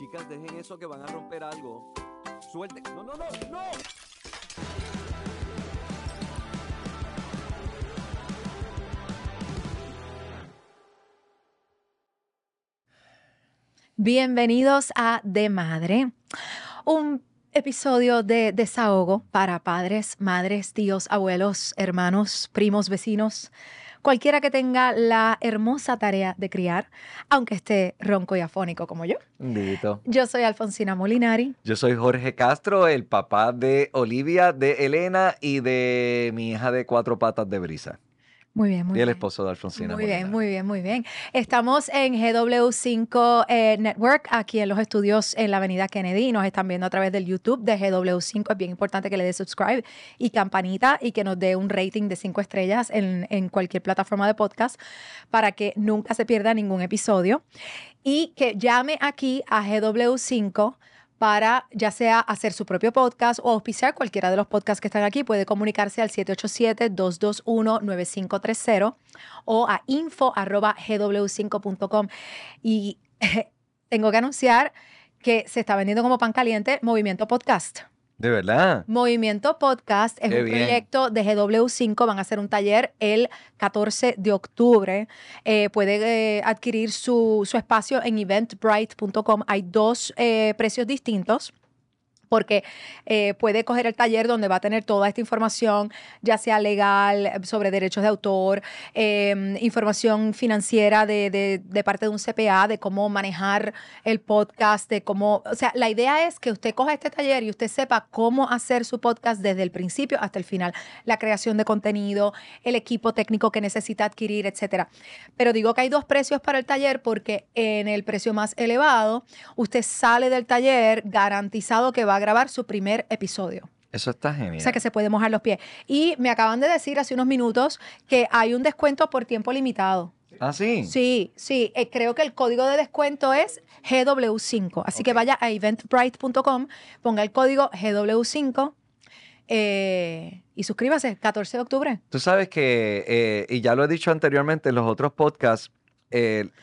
Chicas, dejen eso que van a romper algo. Suelten. No, no, no, no. Bienvenidos a De Madre, un episodio de desahogo para padres, madres, tíos, abuelos, hermanos, primos, vecinos, cualquiera que tenga la hermosa tarea de criar, aunque esté ronco y afónico como yo. Yo soy Alfonsina Molinari. Yo soy Jorge Castro, el papá de Olivia, de Elena y de mi hija de cuatro patas de brisa. Muy bien, muy bien. Y el esposo de Alfonsina. Muy bien, muy bien, muy bien. Estamos en GW5 eh, Network, aquí en los estudios en la Avenida Kennedy. Y nos están viendo a través del YouTube de GW5. Es bien importante que le dé subscribe y campanita y que nos dé un rating de cinco estrellas en, en cualquier plataforma de podcast para que nunca se pierda ningún episodio. Y que llame aquí a GW5 para ya sea hacer su propio podcast o auspiciar cualquiera de los podcasts que están aquí, puede comunicarse al 787-221-9530 o a info.gw5.com. Y tengo que anunciar que se está vendiendo como pan caliente Movimiento Podcast. De verdad. Movimiento Podcast es un proyecto de GW5. Van a hacer un taller el 14 de octubre. Eh, puede eh, adquirir su, espacio en eventbrite.com. Hay dos eh, precios distintos porque eh, puede coger el taller donde va a tener toda esta información, ya sea legal, sobre derechos de autor, em, información financiera de, de, parte de un CPA, de cómo manejar el podcast, de cómo, o sea, la idea es que usted coja este taller y usted sepa cómo hacer su podcast desde el principio hasta el final, la creación de contenido, el equipo técnico que necesita adquirir, etcétera. Pero digo que hay dos precios para el taller porque en el precio más elevado, usted sale del taller garantizado que va a grabar su primer episodio. Eso está genial. O sea que se puede mojar los pies. Y me acaban de decir hace unos minutos que hay un descuento por tiempo limitado. ¿Ah, sí? Sí, sí. Eh, creo que el código de descuento es GW5. Así que vaya a eventbrite.com, ponga el código GW5 eh, y suscríbase, 14 de octubre. Tú sabes que, eh, y ya lo he dicho anteriormente en los otros podcasts,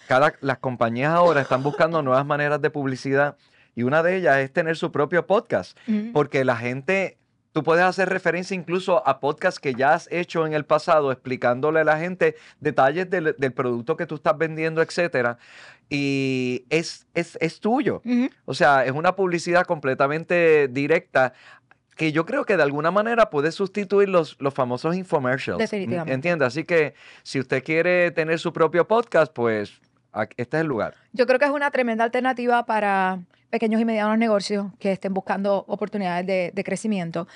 cada, las compañías ahora están buscando nuevas maneras de publicidad y una de ellas es tener su propio podcast, porque la gente, tú puedes hacer referencia incluso a podcasts que ya has hecho en el pasado, explicándole a la gente detalles del, producto que tú estás vendiendo, etcétera. Y es, es, tuyo. O sea, es una publicidad completamente directa que yo creo que de alguna manera puede sustituir los, los famosos infomercials. Definitivamente. ¿Entiende? Así que si usted quiere tener su propio podcast, pues este es el lugar. Yo creo que es una tremenda alternativa para pequeños y medianos negocios que estén buscando oportunidades de, crecimiento.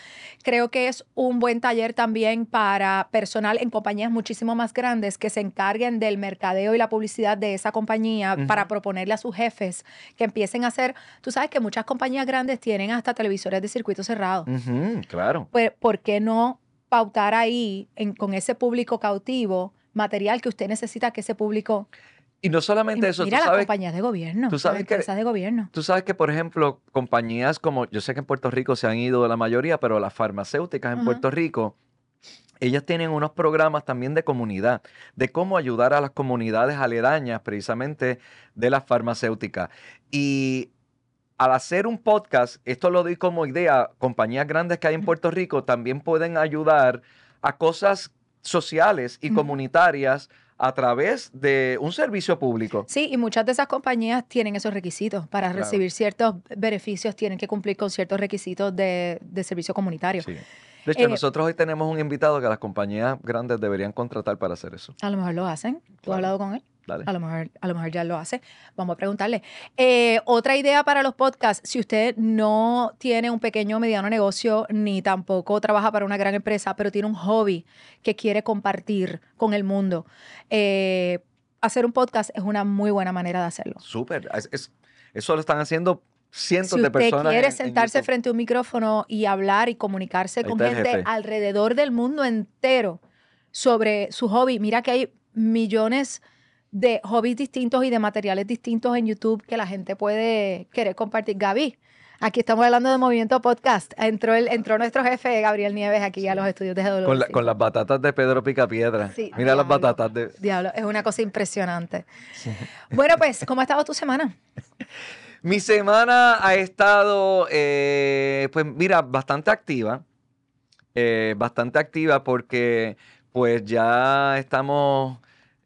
Creo que es un buen taller también para personal en compañías muchísimo más grandes que se encarguen del mercadeo y la publicidad de esa compañía para proponerle a sus jefes que empiecen a hacer, tú sabes que muchas compañías grandes tienen hasta televisores de circuito cerrado. claro. Pues, ¿por qué no pautar ahí con ese público cautivo? material que usted necesita que ese público y no solamente em, eso, Mira tú las compañías de gobierno, tú sabes que, Tú sabes que, por ejemplo, compañías como, yo sé que en Puerto Rico se han ido la mayoría, pero las farmacéuticas en Puerto Rico, ellas tienen unos programas también de comunidad, de cómo ayudar a las comunidades aledañas precisamente de las farmacéuticas. Y al hacer un podcast, esto lo doy como idea, compañías grandes que hay en Puerto Rico también pueden ayudar a cosas sociales y comunitarias a través de un servicio público. Sí, y muchas de esas compañías tienen esos requisitos. Para recibir ciertos beneficios tienen que cumplir con ciertos requisitos de, servicio comunitario. De hecho, eh, nosotros hoy tenemos un invitado que las compañías grandes deberían contratar para hacer eso. A lo mejor lo hacen. ¿Tú has hablado con él? A lo, mejor, ya lo hace. Vamos a preguntarle. Eh, otra idea para los podcasts, si usted no tiene un pequeño o mediano negocio, ni tampoco trabaja para una gran empresa, pero tiene un hobby que quiere compartir con el mundo, eh, hacer un podcast es una muy buena manera de hacerlo. Súper. eso lo están haciendo cientos de personas. Si usted quiere sentarse frente a un micrófono y hablar y comunicarse con gente alrededor del mundo entero sobre su hobby, mira que hay millones de hobbies distintos y de materiales distintos en YouTube que la gente puede querer compartir. Gaby, aquí estamos hablando de Movimiento Podcast. Entró, entró nuestro jefe, Gabriel Nieves, aquí a los estudios de Dolores. Con, las batatas de Pedro Picapiedra. Sí, Mira las batatas de... Diablo, es una cosa impresionante. Bueno, pues, ¿cómo ha estado tu semana? Mi semana ha estado, eh, pues mira, bastante activa. Eh, bastante activa porque pues ya estamos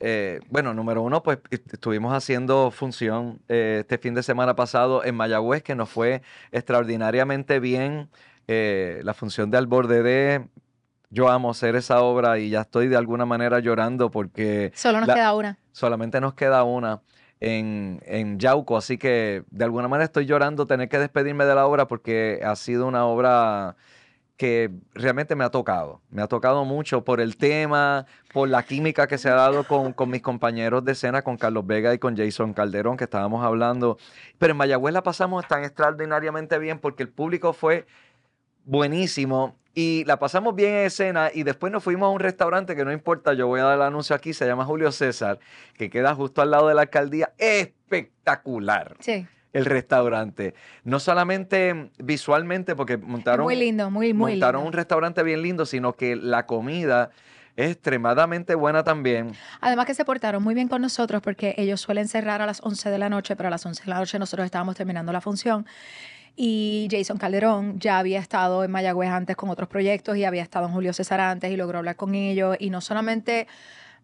eh, bueno, número uno, pues estuvimos haciendo función eh, este fin de semana pasado en Mayagüez, que nos fue extraordinariamente bien. Eh, la función de Al Borde de yo amo hacer esa obra y ya estoy de alguna manera llorando porque... Solo nos queda una. Solamente nos queda una en, en Yauco, así que de alguna manera estoy llorando tener que despedirme de la obra porque ha sido una obra que realmente me ha tocado. Me ha tocado mucho por el tema, por la química que se ha dado con, mis compañeros de escena, con Carlos Vega y con Jason Calderón, que estábamos hablando. Pero en Mayagüez la pasamos tan extraordinariamente bien porque el público fue buenísimo y la pasamos bien en escena y después nos fuimos a un restaurante que no importa, yo voy a dar el anuncio aquí, se llama Julio César, que queda justo al lado de la alcaldía, espectacular. Sí el restaurante. No solamente visualmente, porque montaron. Muy lindo, muy, un restaurante bien lindo, sino que la comida es extremadamente buena también. Además que se portaron muy bien con nosotros porque ellos suelen cerrar a las 11 de la noche, pero a las 11 de la noche nosotros estábamos terminando la función. Y Jason Calderón ya había estado en Mayagüez antes con otros proyectos y había estado en Julio César antes y logró hablar con ellos. Y no solamente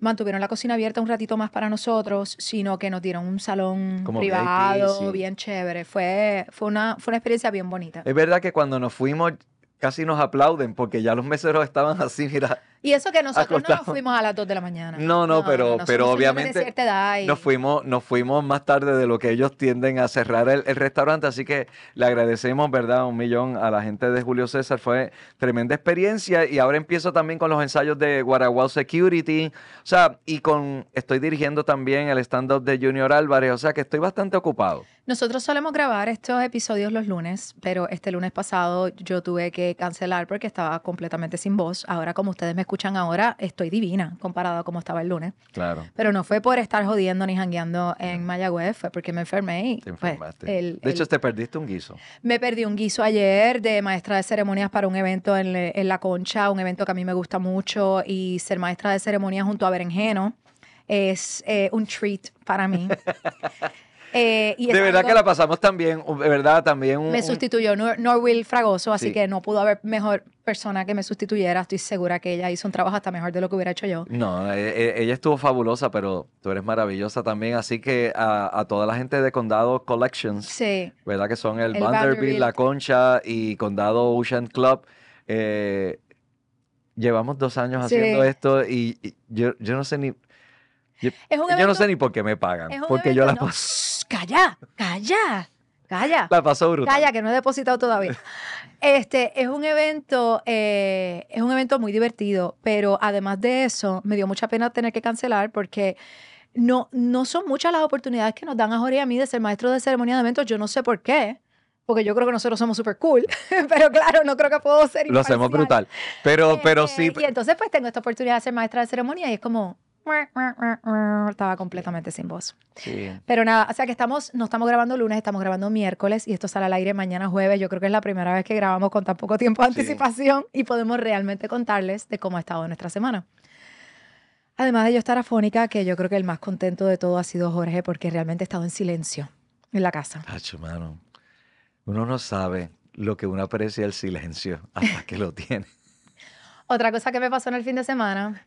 mantuvieron la cocina abierta un ratito más para nosotros, sino que nos dieron un salón privado, bien chévere. Fue, fue, una, fue una experiencia bien bonita. Es verdad que cuando nos fuimos casi nos aplauden porque ya los meseros estaban así, mira. Y eso que nosotros no nos fuimos a las 2 de la mañana. No, no, pero, pero obviamente nos, fuimos, nos fuimos más tarde de lo que ellos tienden a cerrar el, restaurante, así que le agradecemos, ¿verdad? Un millón a la gente de Julio César, fue tremenda experiencia y ahora empiezo también con los ensayos de Guaraguao Security, o sea, y con, estoy dirigiendo también el stand-up de Junior Álvarez, o sea que estoy bastante ocupado. Nosotros solemos grabar estos episodios los lunes, pero este lunes pasado yo tuve que cancelar porque estaba completamente sin voz, ahora como ustedes me escuchan ahora, estoy divina comparado a cómo estaba el lunes. Claro. Pero no fue por estar jodiendo ni jangueando en Mayagüez, fue porque me enfermé. Y, pues, de hecho, te perdiste un guiso. Me perdí un guiso ayer de maestra de ceremonias para un evento en, La Concha, un evento que a mí me gusta mucho, y ser maestra de ceremonias junto a Berenjeno es eh, un treat para mí. Eh, de verdad que la pasamos también, de verdad también. me sustituyó Nor Norwil Fragoso, así que no pudo haber mejor persona que me sustituyera. Estoy segura que ella hizo un trabajo hasta mejor de lo que hubiera hecho yo. No, e, e, ella estuvo fabulosa, pero tú eres maravillosa también. Así que a, toda la gente de Condado Collections, sí. ¿verdad? Que son el, Vanderbilt, La Concha y Condado Ocean Club. Eh, llevamos dos años haciendo esto y, y yo, yo no sé ni yo, no sé ni por qué me pagan, porque yo la paso. Calla, calla, calla. La paso brutal. Calla, que no he depositado todavía. Este es un evento, eh, es un evento muy divertido, pero además de eso, me dio mucha pena tener que cancelar porque no, no son muchas las oportunidades que nos dan a Jorge y a mí de ser maestro de ceremonia de eventos. Yo no sé por qué porque yo creo que nosotros somos súper cool, pero claro, no creo que puedo ser. Lo hacemos brutal. Pero, pero sí. Este, y entonces, pues tengo esta oportunidad de ser maestra de ceremonia y es como, estaba completamente sin voz. Pero nada, o sea que estamos, no estamos grabando lunes, estamos grabando miércoles y esto sale al aire mañana jueves. Yo creo que es la primera vez que grabamos con tan poco tiempo de anticipación y podemos realmente contarles de cómo ha estado nuestra semana. Además de yo estar afónica, que yo creo que el más contento de todo ha sido Jorge porque realmente he estado en silencio en la casa. Pacho, mano, uno no sabe lo que uno aprecia el silencio hasta que lo tiene. Otra cosa que me pasó en el fin de semana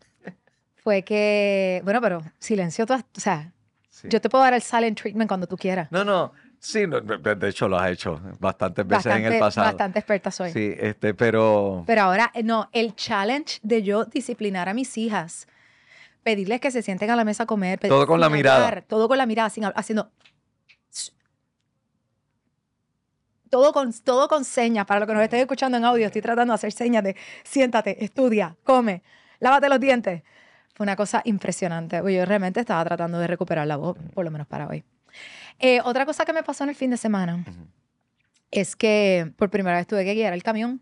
fue que, bueno, pero silencio, todas, o sea, yo te puedo dar el silent treatment cuando tú quieras. No, no, sí, de hecho lo has hecho bastantes veces en el pasado. Bastante experta soy. Sí, este, pero... Pero ahora, eh, no, el challenge de yo disciplinar a mis hijas, pedirles que se sienten a la mesa a comer. todo con la mirada. Todo con la mirada, sin, haciendo... Todo con, todo con señas, para lo que nos estén escuchando en audio, estoy tratando de hacer señas de siéntate, estudia, come, lávate los dientes. Fue una cosa impresionante. Pues yo realmente estaba tratando de recuperar la voz, por lo menos para hoy. Eh, otra cosa que me pasó en el fin de semana es que por primera vez tuve que guiar el camión.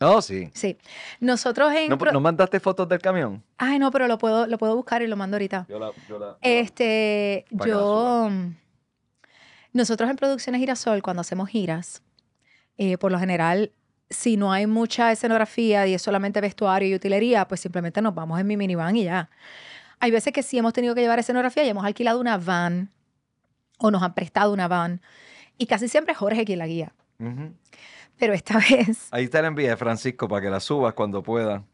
Oh, sí. Sí. Nosotros en. ¿No, ¿No, mandaste fotos del camión? Ay, no, pero lo puedo, lo puedo buscar y lo mando ahorita. Yo la. Yo la este. Yo. Mm, nosotros en Producciones Girasol, cuando hacemos giras, eh, por lo general si no hay mucha escenografía y es solamente vestuario y utilería, pues simplemente nos vamos en mi minivan y ya. Hay veces que sí hemos tenido que llevar escenografía y hemos alquilado una van o nos han prestado una van. Y casi siempre es Jorge quien la guía. Pero esta vez... Ahí está el envío de Francisco para que la subas cuando pueda.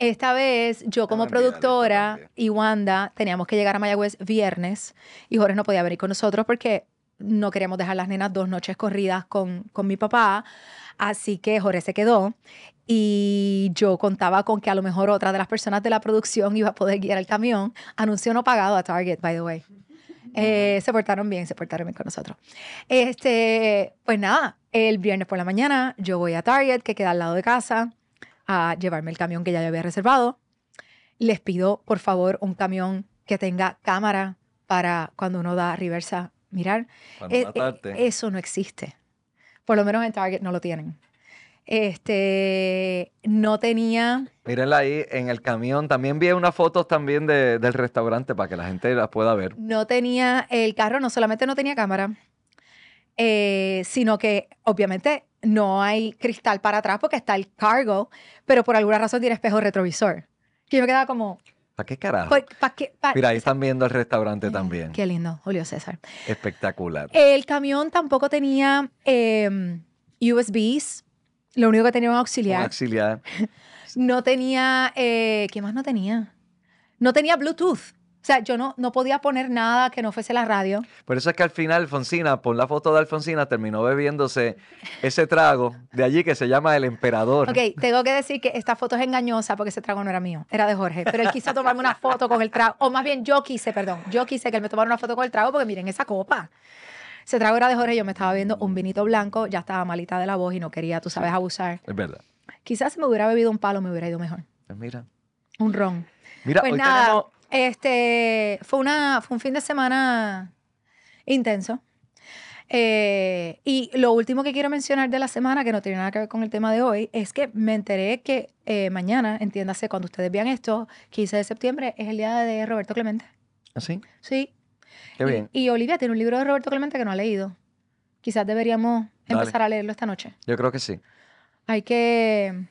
Esta vez yo como productora y Wanda teníamos que llegar a Mayagüez viernes y Jorge no podía venir con nosotros porque no queríamos dejar las nenas dos noches corridas con, con mi papá. Así que Jorge se quedó y yo contaba con que a lo mejor otra de las personas de la producción iba a poder guiar el camión. Anuncio no pagado a Target, by the way. Eh, se portaron bien, se portaron bien con nosotros. Este, pues nada, el viernes por la mañana yo voy a Target, que queda al lado de casa, a llevarme el camión que ya yo había reservado. Les pido, por favor, un camión que tenga cámara para cuando uno da reversa mirar. Eh, eh, eso no existe. Por lo menos en Target no lo tienen. Este, no tenía. Mírenla ahí en el camión. También vi unas fotos también del restaurante para que la gente las pueda ver. No tenía el carro, no solamente no tenía cámara, eh, sino que obviamente no hay cristal para atrás porque está el cargo, pero por alguna razón tiene espejo retrovisor. Que yo me quedaba como, ¿Para qué carajo? Pues, Mira, ahí están viendo el restaurante también. Qué lindo, Julio César. Espectacular. El camión tampoco tenía em, USBs. Lo único que tenía era un auxiliar. Un auxiliar. no tenía. Eh, ¿Qué más no tenía? No tenía Bluetooth. O sea, yo no, no podía poner nada que no fuese la radio. Por eso es que al final Alfonsina, por la foto de Alfonsina, terminó bebiéndose ese trago de allí que se llama El Emperador. Ok, tengo que decir que esta foto es engañosa porque ese trago no era mío, era de Jorge. Pero él quiso tomarme una foto con el trago, o más bien yo quise, perdón, yo quise que él me tomara una foto con el trago porque miren esa copa. Ese trago era de Jorge, yo me estaba viendo un vinito blanco, ya estaba malita de la voz y no quería, tú sabes, abusar. Es verdad. Quizás si me hubiera bebido un palo me hubiera ido mejor. Pues mira. Un ron. Mira, pues hoy nada, tenemos este, fue, una, fue un fin de semana intenso. Eh, y lo último que quiero mencionar de la semana, que no tiene nada que ver con el tema de hoy, es que me enteré que eh, mañana, entiéndase, cuando ustedes vean esto, 15 de septiembre, es el día de Roberto Clemente. ¿Ah, sí? Sí. Qué bien. Y, Olivia tiene un libro de Roberto Clemente que no ha leído. Quizás deberíamos empezar a leerlo esta noche. Yo creo que sí. Hay que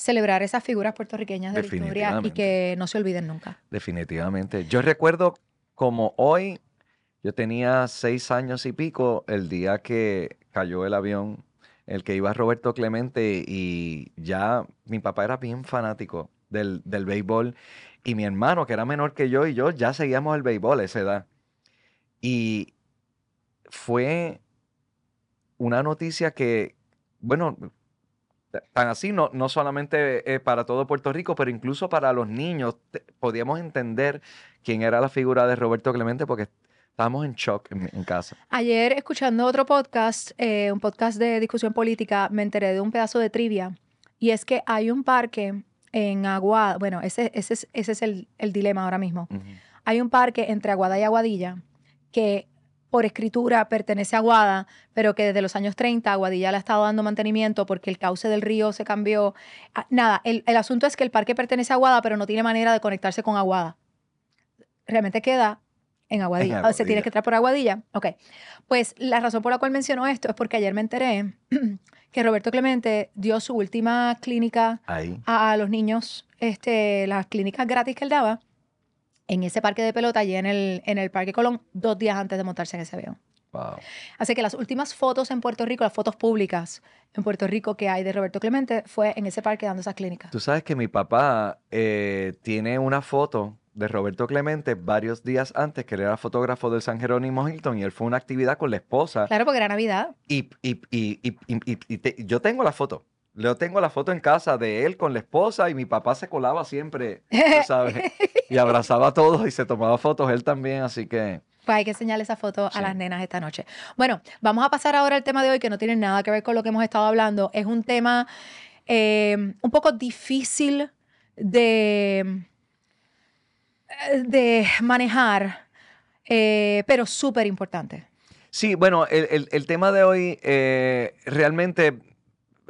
celebrar esas figuras puertorriqueñas de la historia y que no se olviden nunca. Definitivamente. Yo recuerdo como hoy, yo tenía seis años y pico, el día que cayó el avión, el que iba Roberto Clemente y ya mi papá era bien fanático del, del béisbol y mi hermano, que era menor que yo y yo, ya seguíamos el béisbol a esa edad. Y fue una noticia que, bueno, Tan así, no, no solamente eh, para todo Puerto Rico, pero incluso para los niños, podíamos entender quién era la figura de Roberto Clemente porque estábamos en shock en, casa. Ayer, escuchando otro podcast, eh, un podcast de discusión política, me enteré de un pedazo de trivia y es que hay un parque en Aguada, bueno, ese, ese es, el, dilema ahora mismo. Hay un parque entre Aguada y Aguadilla que por escritura pertenece a Aguada, pero que desde los años 30 Aguadilla le ha estado dando mantenimiento porque el cauce del río se cambió. Ah, nada, el, asunto es que el parque pertenece a Aguada, pero no tiene manera de conectarse con Aguada. Realmente queda en Aguadilla. Ah, se tiene que entrar por Aguadilla. Ok. Pues la razón por la cual menciono esto es porque ayer me enteré que Roberto Clemente dio su última clínica a los niños, este, las clínicas gratis que él daba en ese parque de pelota, allí en el, en el Parque Colón, dos días antes de montarse en ese avión. Wow. Así que las últimas fotos en Puerto Rico, las fotos públicas en Puerto Rico que hay de Roberto Clemente, fue en ese parque dando esas clínicas. Tú sabes que mi papá eh, tiene una foto de Roberto Clemente varios días antes, que él era fotógrafo del San Jerónimo Hilton y él fue una actividad con la esposa. Claro, porque era Navidad. Y, y, y, y yo tengo la foto. Leo, tengo la foto en casa de él con la esposa y mi papá se colaba siempre, ¿sabes? y abrazaba a todos y se tomaba fotos él también, así que... Pues hay que enseñarle esa foto a las nenas esta noche. Bueno, vamos a pasar ahora al tema de hoy que no tiene nada que ver con lo que hemos estado hablando. Es un tema em, un poco difícil de, eh, de manejar, eh, pero súper importante. Sí, bueno, el, tema de hoy eh, realmente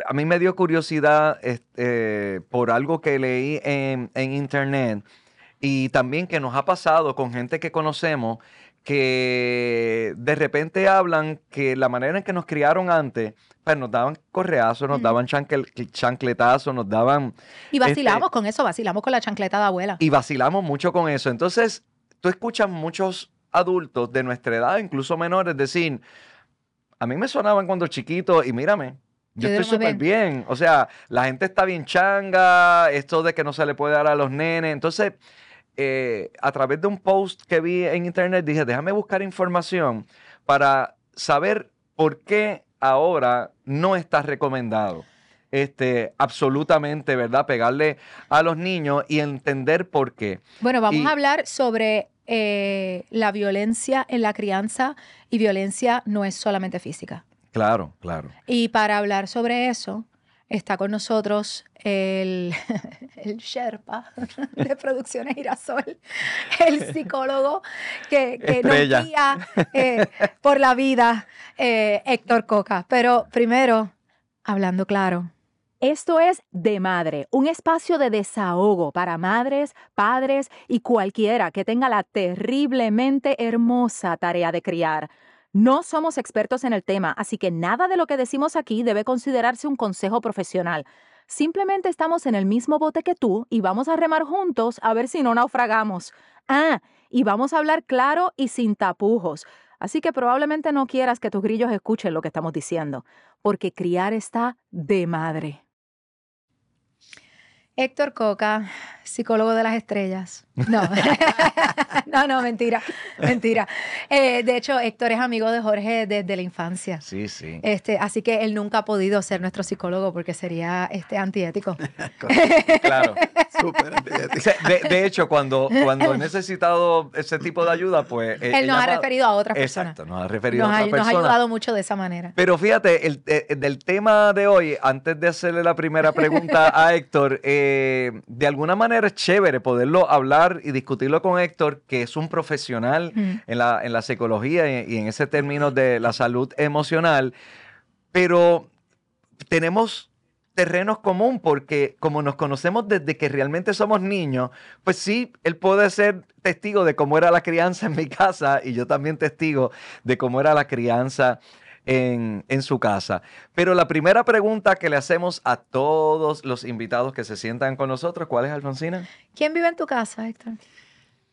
a mí me dio curiosidad este, por algo que leí en, internet y también que nos ha pasado con gente que conocemos que de repente hablan que la manera en que nos criaron antes, pues nos daban correazos, nos daban chancletazo, chancletazos, nos daban... Y este vacilamos con eso, vacilamos con la chancleta de abuela. Y vacilamos mucho con eso. Entonces, tú escuchas muchos adultos de nuestra edad, incluso menores, decir, a mí me sonaban cuando chiquito y mírame, yo estoy súper bien. O sea, la gente está bien changa, esto de que no se le puede dar a los nenes. Entonces, eh, a través de un post que vi en internet, dije, déjame buscar información para saber por qué ahora no está recomendado. Este, absolutamente, ¿verdad? Pegarle a los niños y entender por qué. Bueno, vamos a hablar sobre eh, la violencia en la crianza y violencia no es solamente física. Claro, claro. Y para hablar sobre eso, está con nosotros el, Sherpa de Producciones Girasol, el psicólogo que, nos guía eh, por la vida, eh, Héctor Coca. Pero primero, hablando claro. Esto es De Madre, un espacio de desahogo para madres, padres y cualquiera que tenga la terriblemente hermosa tarea de criar. No somos expertos en el tema, así que nada de lo que decimos aquí debe considerarse un consejo profesional. Simplemente estamos en el mismo bote que tú y vamos a remar juntos a ver si no naufragamos. Ah, y vamos a hablar claro y sin tapujos. Así que probablemente no quieras que tus grillos escuchen lo que estamos diciendo, porque criar está de madre. Héctor Coca, psicólogo de las estrellas. No, no, no, mentira, mentira. Eh, de hecho, Héctor es amigo de Jorge desde la infancia. Sí, sí. Este, así que él nunca ha podido ser nuestro psicólogo porque sería este, antiético. claro, súper antiético. De, hecho, cuando, cuando he necesitado ese tipo de ayuda, pues... Eh, él, eh, nos ha referido a otra persona Exacto, nos ha referido Nos ha ayudado mucho de esa manera. Pero fíjate, el, del tema de hoy, antes de hacerle la primera pregunta a Héctor, de alguna manera es chévere poderlo hablar y discutirlo con Héctor, que es un profesional en, la, en, la, psicología y, y en ese término de la salud emocional. Pero tenemos terrenos común porque como nos conocemos desde que realmente somos niños, pues sí, él puede ser testigo de cómo era la crianza en mi casa y yo también testigo de cómo era la crianza en, su casa. Pero la primera pregunta que le hacemos a todos los invitados que se sientan con nosotros, ¿cuál es, Alfonsina? ¿Quién vive en tu casa, Héctor?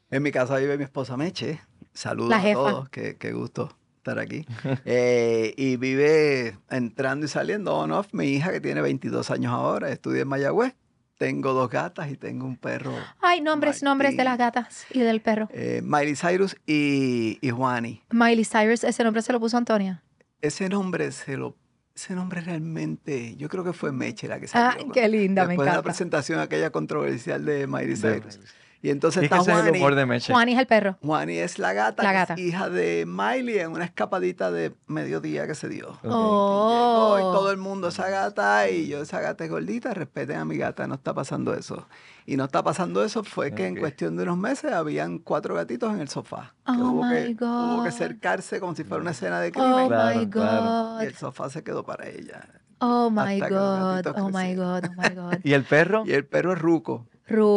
En mi casa vive mi esposa Meche. Saludos a todos, qué, gusto estar aquí. Eh, y vive entrando y saliendo mi hija que tiene 22 años ahora, estudia en Mayagüez. Tengo dos gatas y tengo un perro. Ay, nombres, nombres de las gatas y del perro. Eh, Miley Cyrus y, y Juani. Miley Cyrus, ese nombre se lo puso Antonia ese nombre se lo ese nombre realmente, yo creo que fue Meche la que ah, salió. Ah, qué linda, de la presentación aquella controversial de Miley Cyrus. Y entonces está Juani. Es Juani es el perro. Juani es la gata, hija de Miley en una escapadita de mediodía que se dio. Oh. todo el mundo esa gata y yo esa gata es gordita, respeten a mi gata, no está pasando eso. Y no está pasando eso fue que en cuestión de unos meses habían cuatro gatitos en el sofá. Oh hubo, que, God. como si fuera una escena de oh crimen. Y el sofá se quedó para ella. Oh, my God, oh my God, oh my God. ¿Y el perro? Y el perro es Ruco.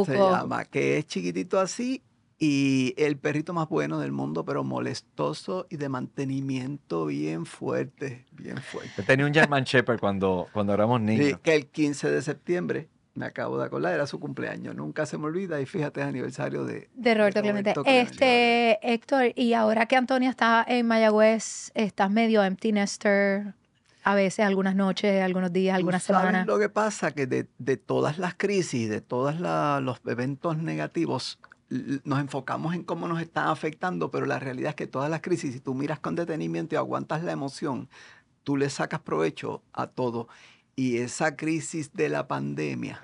Se llama, que es chiquitito así y el perrito más bueno del mundo, pero molestoso y de mantenimiento bien fuerte, bien fuerte. Tenía un German Shepherd cuando, cuando éramos niños. que el 15 de septiembre me acabo de acordar, era su cumpleaños, nunca se me olvida y fíjate, es aniversario de, de Roberto, Clemente. Este, Héctor, y ahora que Antonia está en Mayagüez, estás medio empty nester a veces, algunas noches, algunos días, algunas semanas. Lo que pasa que de, todas las crisis, de todos los eventos negativos, nos enfocamos en cómo nos están afectando, pero la realidad es que todas las crisis, si tú miras con detenimiento y aguantas la emoción, tú le sacas provecho a todo. Y esa crisis de la pandemia,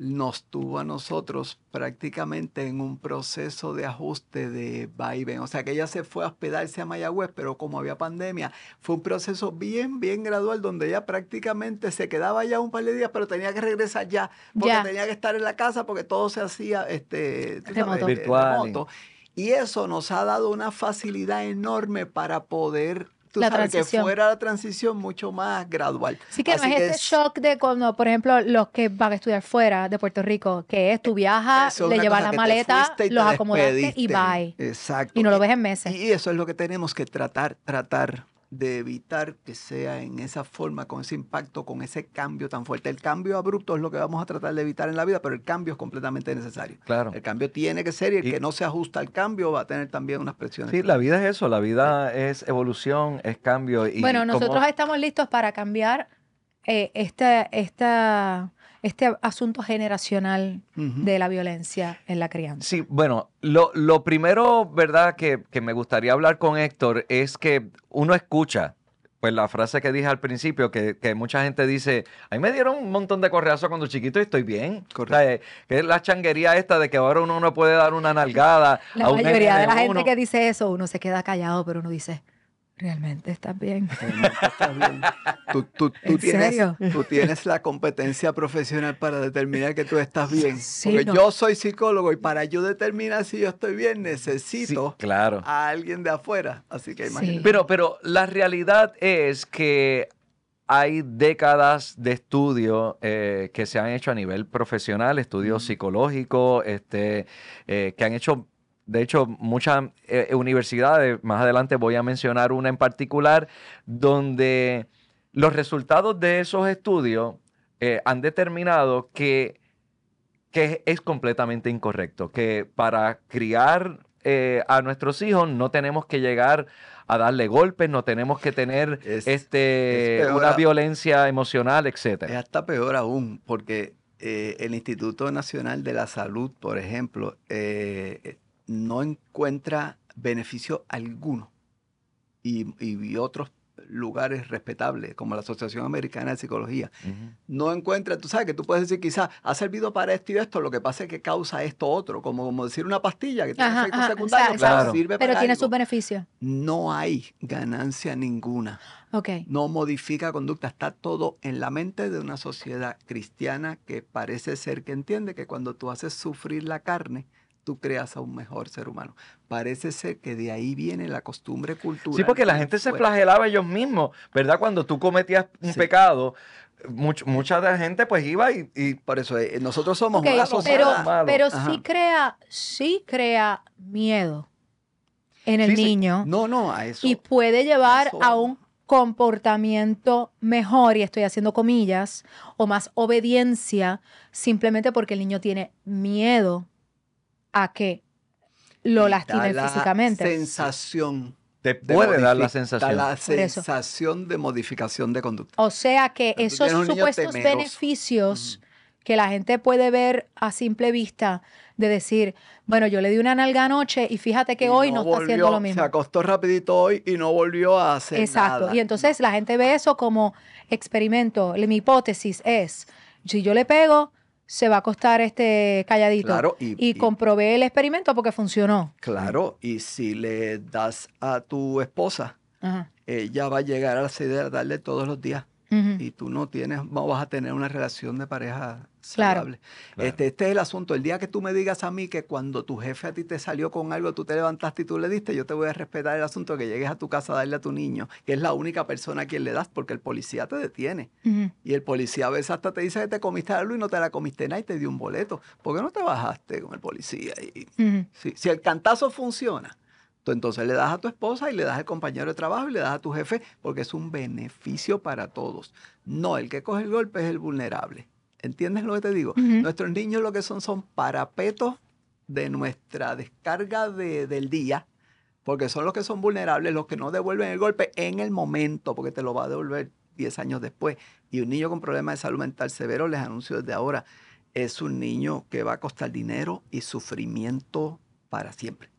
nos tuvo a nosotros prácticamente en un proceso de ajuste de vaivén. O sea que ella se fue a hospedarse a Mayagüez, pero como había pandemia, fue un proceso bien, bien gradual donde ella prácticamente se quedaba ya un par de días, pero tenía que regresar ya, porque tenía que estar en la casa, porque todo se hacía este, eh, Y eso nos ha dado una facilidad enorme para poder tú la sabes, que fuera la transición mucho más gradual. Así que no este es shock de cuando, por ejemplo, los que van a estudiar fuera de Puerto Rico, que es tu viaja, le llevas la maleta, los acomodaste y bye. Exacto. Y no lo ves en meses. Y eso es lo que tenemos que tratar, tratar de evitar que sea en esa forma, con ese impacto, con ese cambio tan fuerte. El cambio abrupto es lo que vamos a tratar de evitar en la vida, pero el cambio es completamente necesario. Claro. El cambio tiene que ser y el que no se ajusta al cambio va a tener también unas presiones. Sí, la vida es eso, la vida es evolución, es cambio. Y bueno, nosotros estamos listos para cambiar eh, esta, esta este asunto generacional de la violencia en la crianza. Sí, bueno, lo, primero, ¿verdad?, que, me gustaría hablar con Héctor es que uno escucha. Pues la frase que dije al principio, que, que mucha gente dice, a mí me dieron un montón de correazo cuando chiquito y estoy bien. Correcto. que es la changuería esta de que ahora uno no puede dar una nalgada. La mayoría de la gente que dice eso, uno se queda callado, pero uno dice, Realmente estás bien. Tú, tienes, tú tienes la competencia profesional para determinar que tú estás bien. Porque yo soy psicólogo y para yo determinar si yo estoy bien necesito a alguien de afuera. Así que Pero, pero la realidad es que hay décadas de estudio eh, que se han hecho a nivel profesional, estudios psicológicos, este, eh, que han hecho de hecho, muchas eh, eh, universidades, más adelante voy a mencionar una en particular, donde los resultados de esos estudios eh, han determinado que, es completamente incorrecto, que para criar a nuestros hijos no tenemos que llegar a darle golpes, no tenemos que tener este, una violencia emocional, etc. Es hasta peor aún, porque el Instituto Nacional de la Salud, por ejemplo, no encuentra beneficio alguno. Y, otros lugares respetables, como la Asociación Americana de Psicología, no encuentra, tú sabes que tú puedes decir quizás ha servido para esto y esto, lo que pasa es que causa esto otro, como, como decir una pastilla que tiene efectos secundarios, pero tiene sus beneficios. No hay ganancia ninguna. No modifica conducta, está todo en la mente de una sociedad cristiana que parece ser que entiende que cuando tú haces sufrir la carne, creas a un mejor ser humano. Parece ser que de ahí viene la costumbre cultural. Sí, porque la gente se flagelaba ellos mismos, ¿verdad? Cuando tú cometías un pecado, mucha de la gente pues iba y, por eso eh, nosotros somos sociedad. Pero, pero sí crea, sí crea miedo en el niño. No, no, a eso. Y puede llevar a un comportamiento mejor, y estoy haciendo comillas, o más obediencia, simplemente porque el niño tiene miedo a que lo lastimen la físicamente. Sensación. Te, puede dar la sensación. La sensación de modificación de conducta. O sea que esos supuestos beneficios que la gente puede ver a simple vista, de decir, bueno, yo le di una nalga anoche y fíjate que hoy no, está haciendo lo mismo. Se acostó rapidito hoy y no volvió a hacer Exacto. Y entonces la gente ve eso como experimento. Mi hipótesis es, si yo le pego, se va a costar este calladito. y, comprobé el experimento porque funcionó. Claro, y si le das a tu esposa, ella va a llegar a la darle todos los días y tú no tienes, no vas a tener una relación de pareja saludable. Este, este es el asunto. El día que tú me digas a mí que cuando tu jefe a ti te salió con algo, tú te levantaste y tú le diste, yo te voy a respetar el asunto que llegues a tu casa a darle a tu niño, que es la única persona a quien le das, porque el policía te detiene. Y el policía a veces hasta te dice que te comiste algo y no te la comiste nada y te dio un boleto. ¿Por qué no te bajaste con el policía? si el cantazo funciona, entonces le das a tu esposa y le das al compañero de trabajo y le das a tu jefe porque es un beneficio para todos. No, el que coge el golpe es el vulnerable. ¿Entiendes lo que te digo? Nuestros niños lo que son son parapetos de nuestra descarga del día, porque son los que son vulnerables, los que no devuelven el golpe en el momento, porque te lo va a devolver 10 años después. Y un niño con problemas de salud mental severo, les anuncio desde ahora, es un niño que va a costar dinero y sufrimiento para siempre.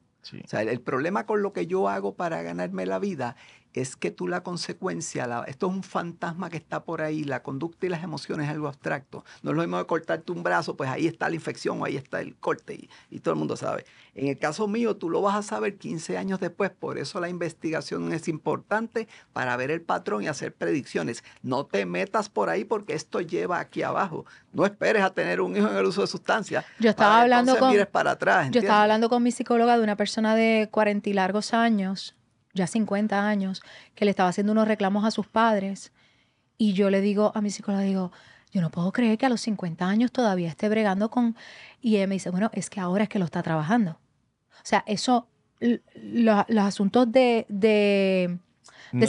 O sea, el, problema con lo que yo hago para ganarme la vida es que tú la consecuencia, esto es un fantasma que está por ahí, la conducta y las emociones es algo abstracto. No es lo mismo de cortarte un brazo, pues ahí está la infección o ahí está el corte y, todo el mundo sabe. En el caso mío, tú lo vas a saber 15 años después, por eso la investigación es importante para ver el patrón y hacer predicciones. No te metas por ahí porque esto lleva aquí abajo. No esperes a tener un hijo en el uso de sustancias. Yo estaba hablando con... para atrás, yo estaba hablando con mi psicóloga de una persona de 40 y largos años ya 50 años, que le estaba haciendo unos reclamos a sus padres. Y yo le digo a mi psicóloga, digo, yo no puedo creer que a los 50 años todavía esté bregando con... Y ella me dice, bueno, es que ahora es que lo está trabajando. O sea, eso, los asuntos de, de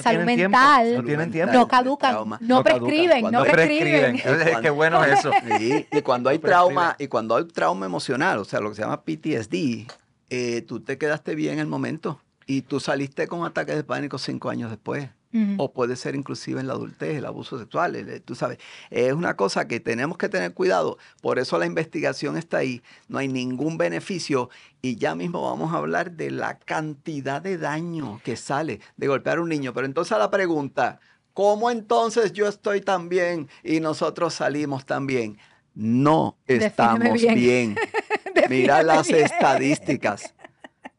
salud mental. no caducan. No, prescriben. No prescriben. Qué bueno eso. y cuando hay trauma, y cuando hay trauma emocional, o sea, lo que se llama PTSD, eh, tú te quedaste bien en el momento y tú saliste con ataques de pánico cinco años después. O puede ser inclusive en la adultez, el abuso sexual, eh, tú sabes. Es una cosa que tenemos que tener cuidado. Por eso la investigación está ahí. No hay ningún beneficio. Y ya mismo vamos a hablar de la cantidad de daño que sale de golpear a un niño. Pero entonces la pregunta, ¿cómo entonces yo estoy tan bien y nosotros salimos tan bien? No estamos bien. Mira las estadísticas.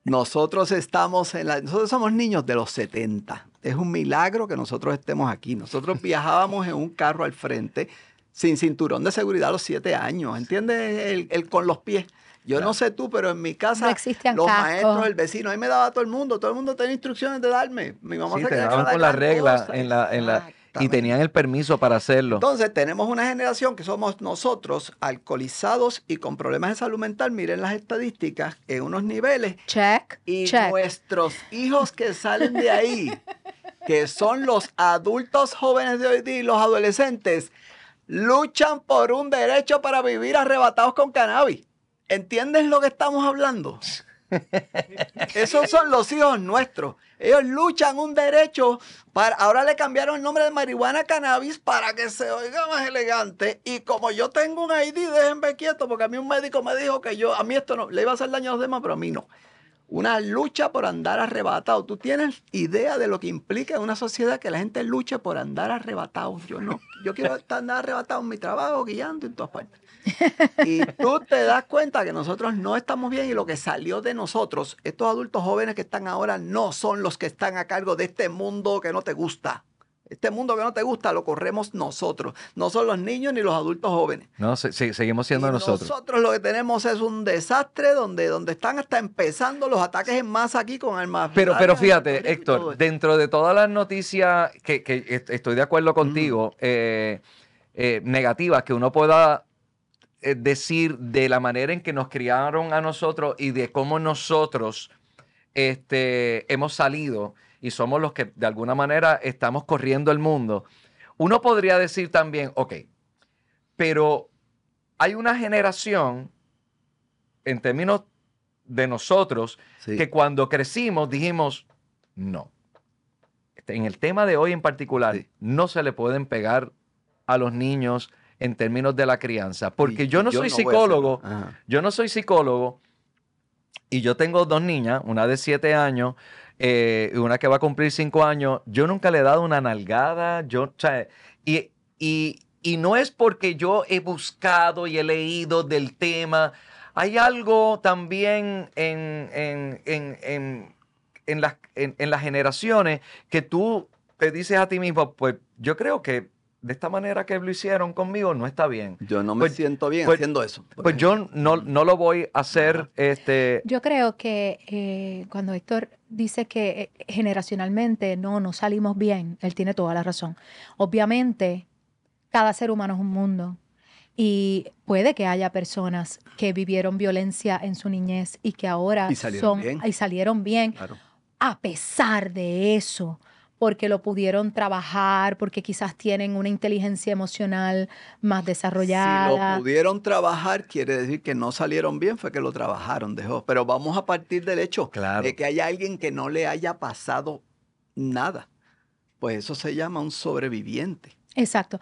Nosotros estamos en nosotros somos niños de los 70. Es un milagro que nosotros estemos aquí. Nosotros viajábamos en un carro al frente sin cinturón de seguridad a los siete años, ¿entiendes? El, con los pies. Yo no sé tú, pero en mi casa los maestros, el vecino, ahí me daba todo el mundo, todo el mundo tenía instrucciones de darme. Mi mamá sí, se te daban con la regla en la, en la, y tenían el permiso para hacerlo. Entonces tenemos una generación que somos nosotros alcoholizados y con problemas de salud mental, miren las estadísticas, en unos niveles. Check. Y nuestros hijos que salen de ahí, que son los adultos jóvenes de hoy día y los adolescentes, luchan por un derecho para vivir arrebatados con cannabis. ¿Entiendes lo que estamos hablando? Esos son los hijos nuestros. Ellos luchan un derecho para. Ahora le cambiaron el nombre de marihuana a cannabis para que se oiga más elegante. Y como yo tengo un ID, déjenme quieto, porque a mí un médico me dijo que yo, a mí esto no, le iba a hacer daño a los demás, pero a mí no una lucha por andar arrebatado. ¿Tú tienes idea de lo que implica en una sociedad que la gente luche por andar arrebatado? Yo no. Yo quiero andar arrebatado en mi trabajo, guiando en todas partes. Y tú te das cuenta que nosotros no estamos bien y lo que salió de nosotros, estos adultos jóvenes que están ahora, no son los que están a cargo de este mundo que no te gusta. Este mundo que no te gusta lo corremos nosotros. No son los niños ni los adultos jóvenes. No, seguimos siendo nosotros. Nosotros lo que tenemos es un desastre donde, donde están hasta empezando los ataques en masa aquí con armas. Pero, pero fíjate, Héctor, dentro de todas las noticias que, estoy de acuerdo contigo, mm. eh, eh, negativas que uno pueda eh, decir de la manera en que nos criaron a nosotros y de cómo nosotros este, hemos salido y somos los que de alguna manera estamos corriendo el mundo. Uno podría decir también, ok, pero hay una generación, en términos de nosotros, que cuando crecimos dijimos, no. Este, en el tema de hoy en particular, no se le pueden pegar a los niños en términos de la crianza, porque yo no soy psicólogo, yo no soy psicólogo, y yo tengo dos niñas, una de siete años eh, una que va a cumplir cinco años, yo nunca le he dado una nalgada, yo, y, y, no es porque yo he buscado y he leído del tema, hay algo también en, las, las generaciones que tú te dices a ti mismo, pues yo creo que de esta manera que lo hicieron conmigo no está bien. Yo no me pues, siento bien pues, haciendo eso. Pues yo no, lo voy a hacer. Este, yo creo que eh, cuando Héctor dice que eh, generacionalmente no, no salimos bien, él tiene toda la razón. Obviamente, cada ser humano es un mundo. Y puede que haya personas que vivieron violencia en su niñez y que ahora salieron son bien. y salieron bien. A pesar de eso, porque lo pudieron trabajar, porque quizás tienen una inteligencia emocional más desarrollada. Si lo pudieron trabajar, quiere decir que no salieron bien, fue que lo trabajaron, dejó. Pero vamos a partir del hecho de que haya alguien que no le haya pasado nada. Pues eso se llama un sobreviviente. Exacto.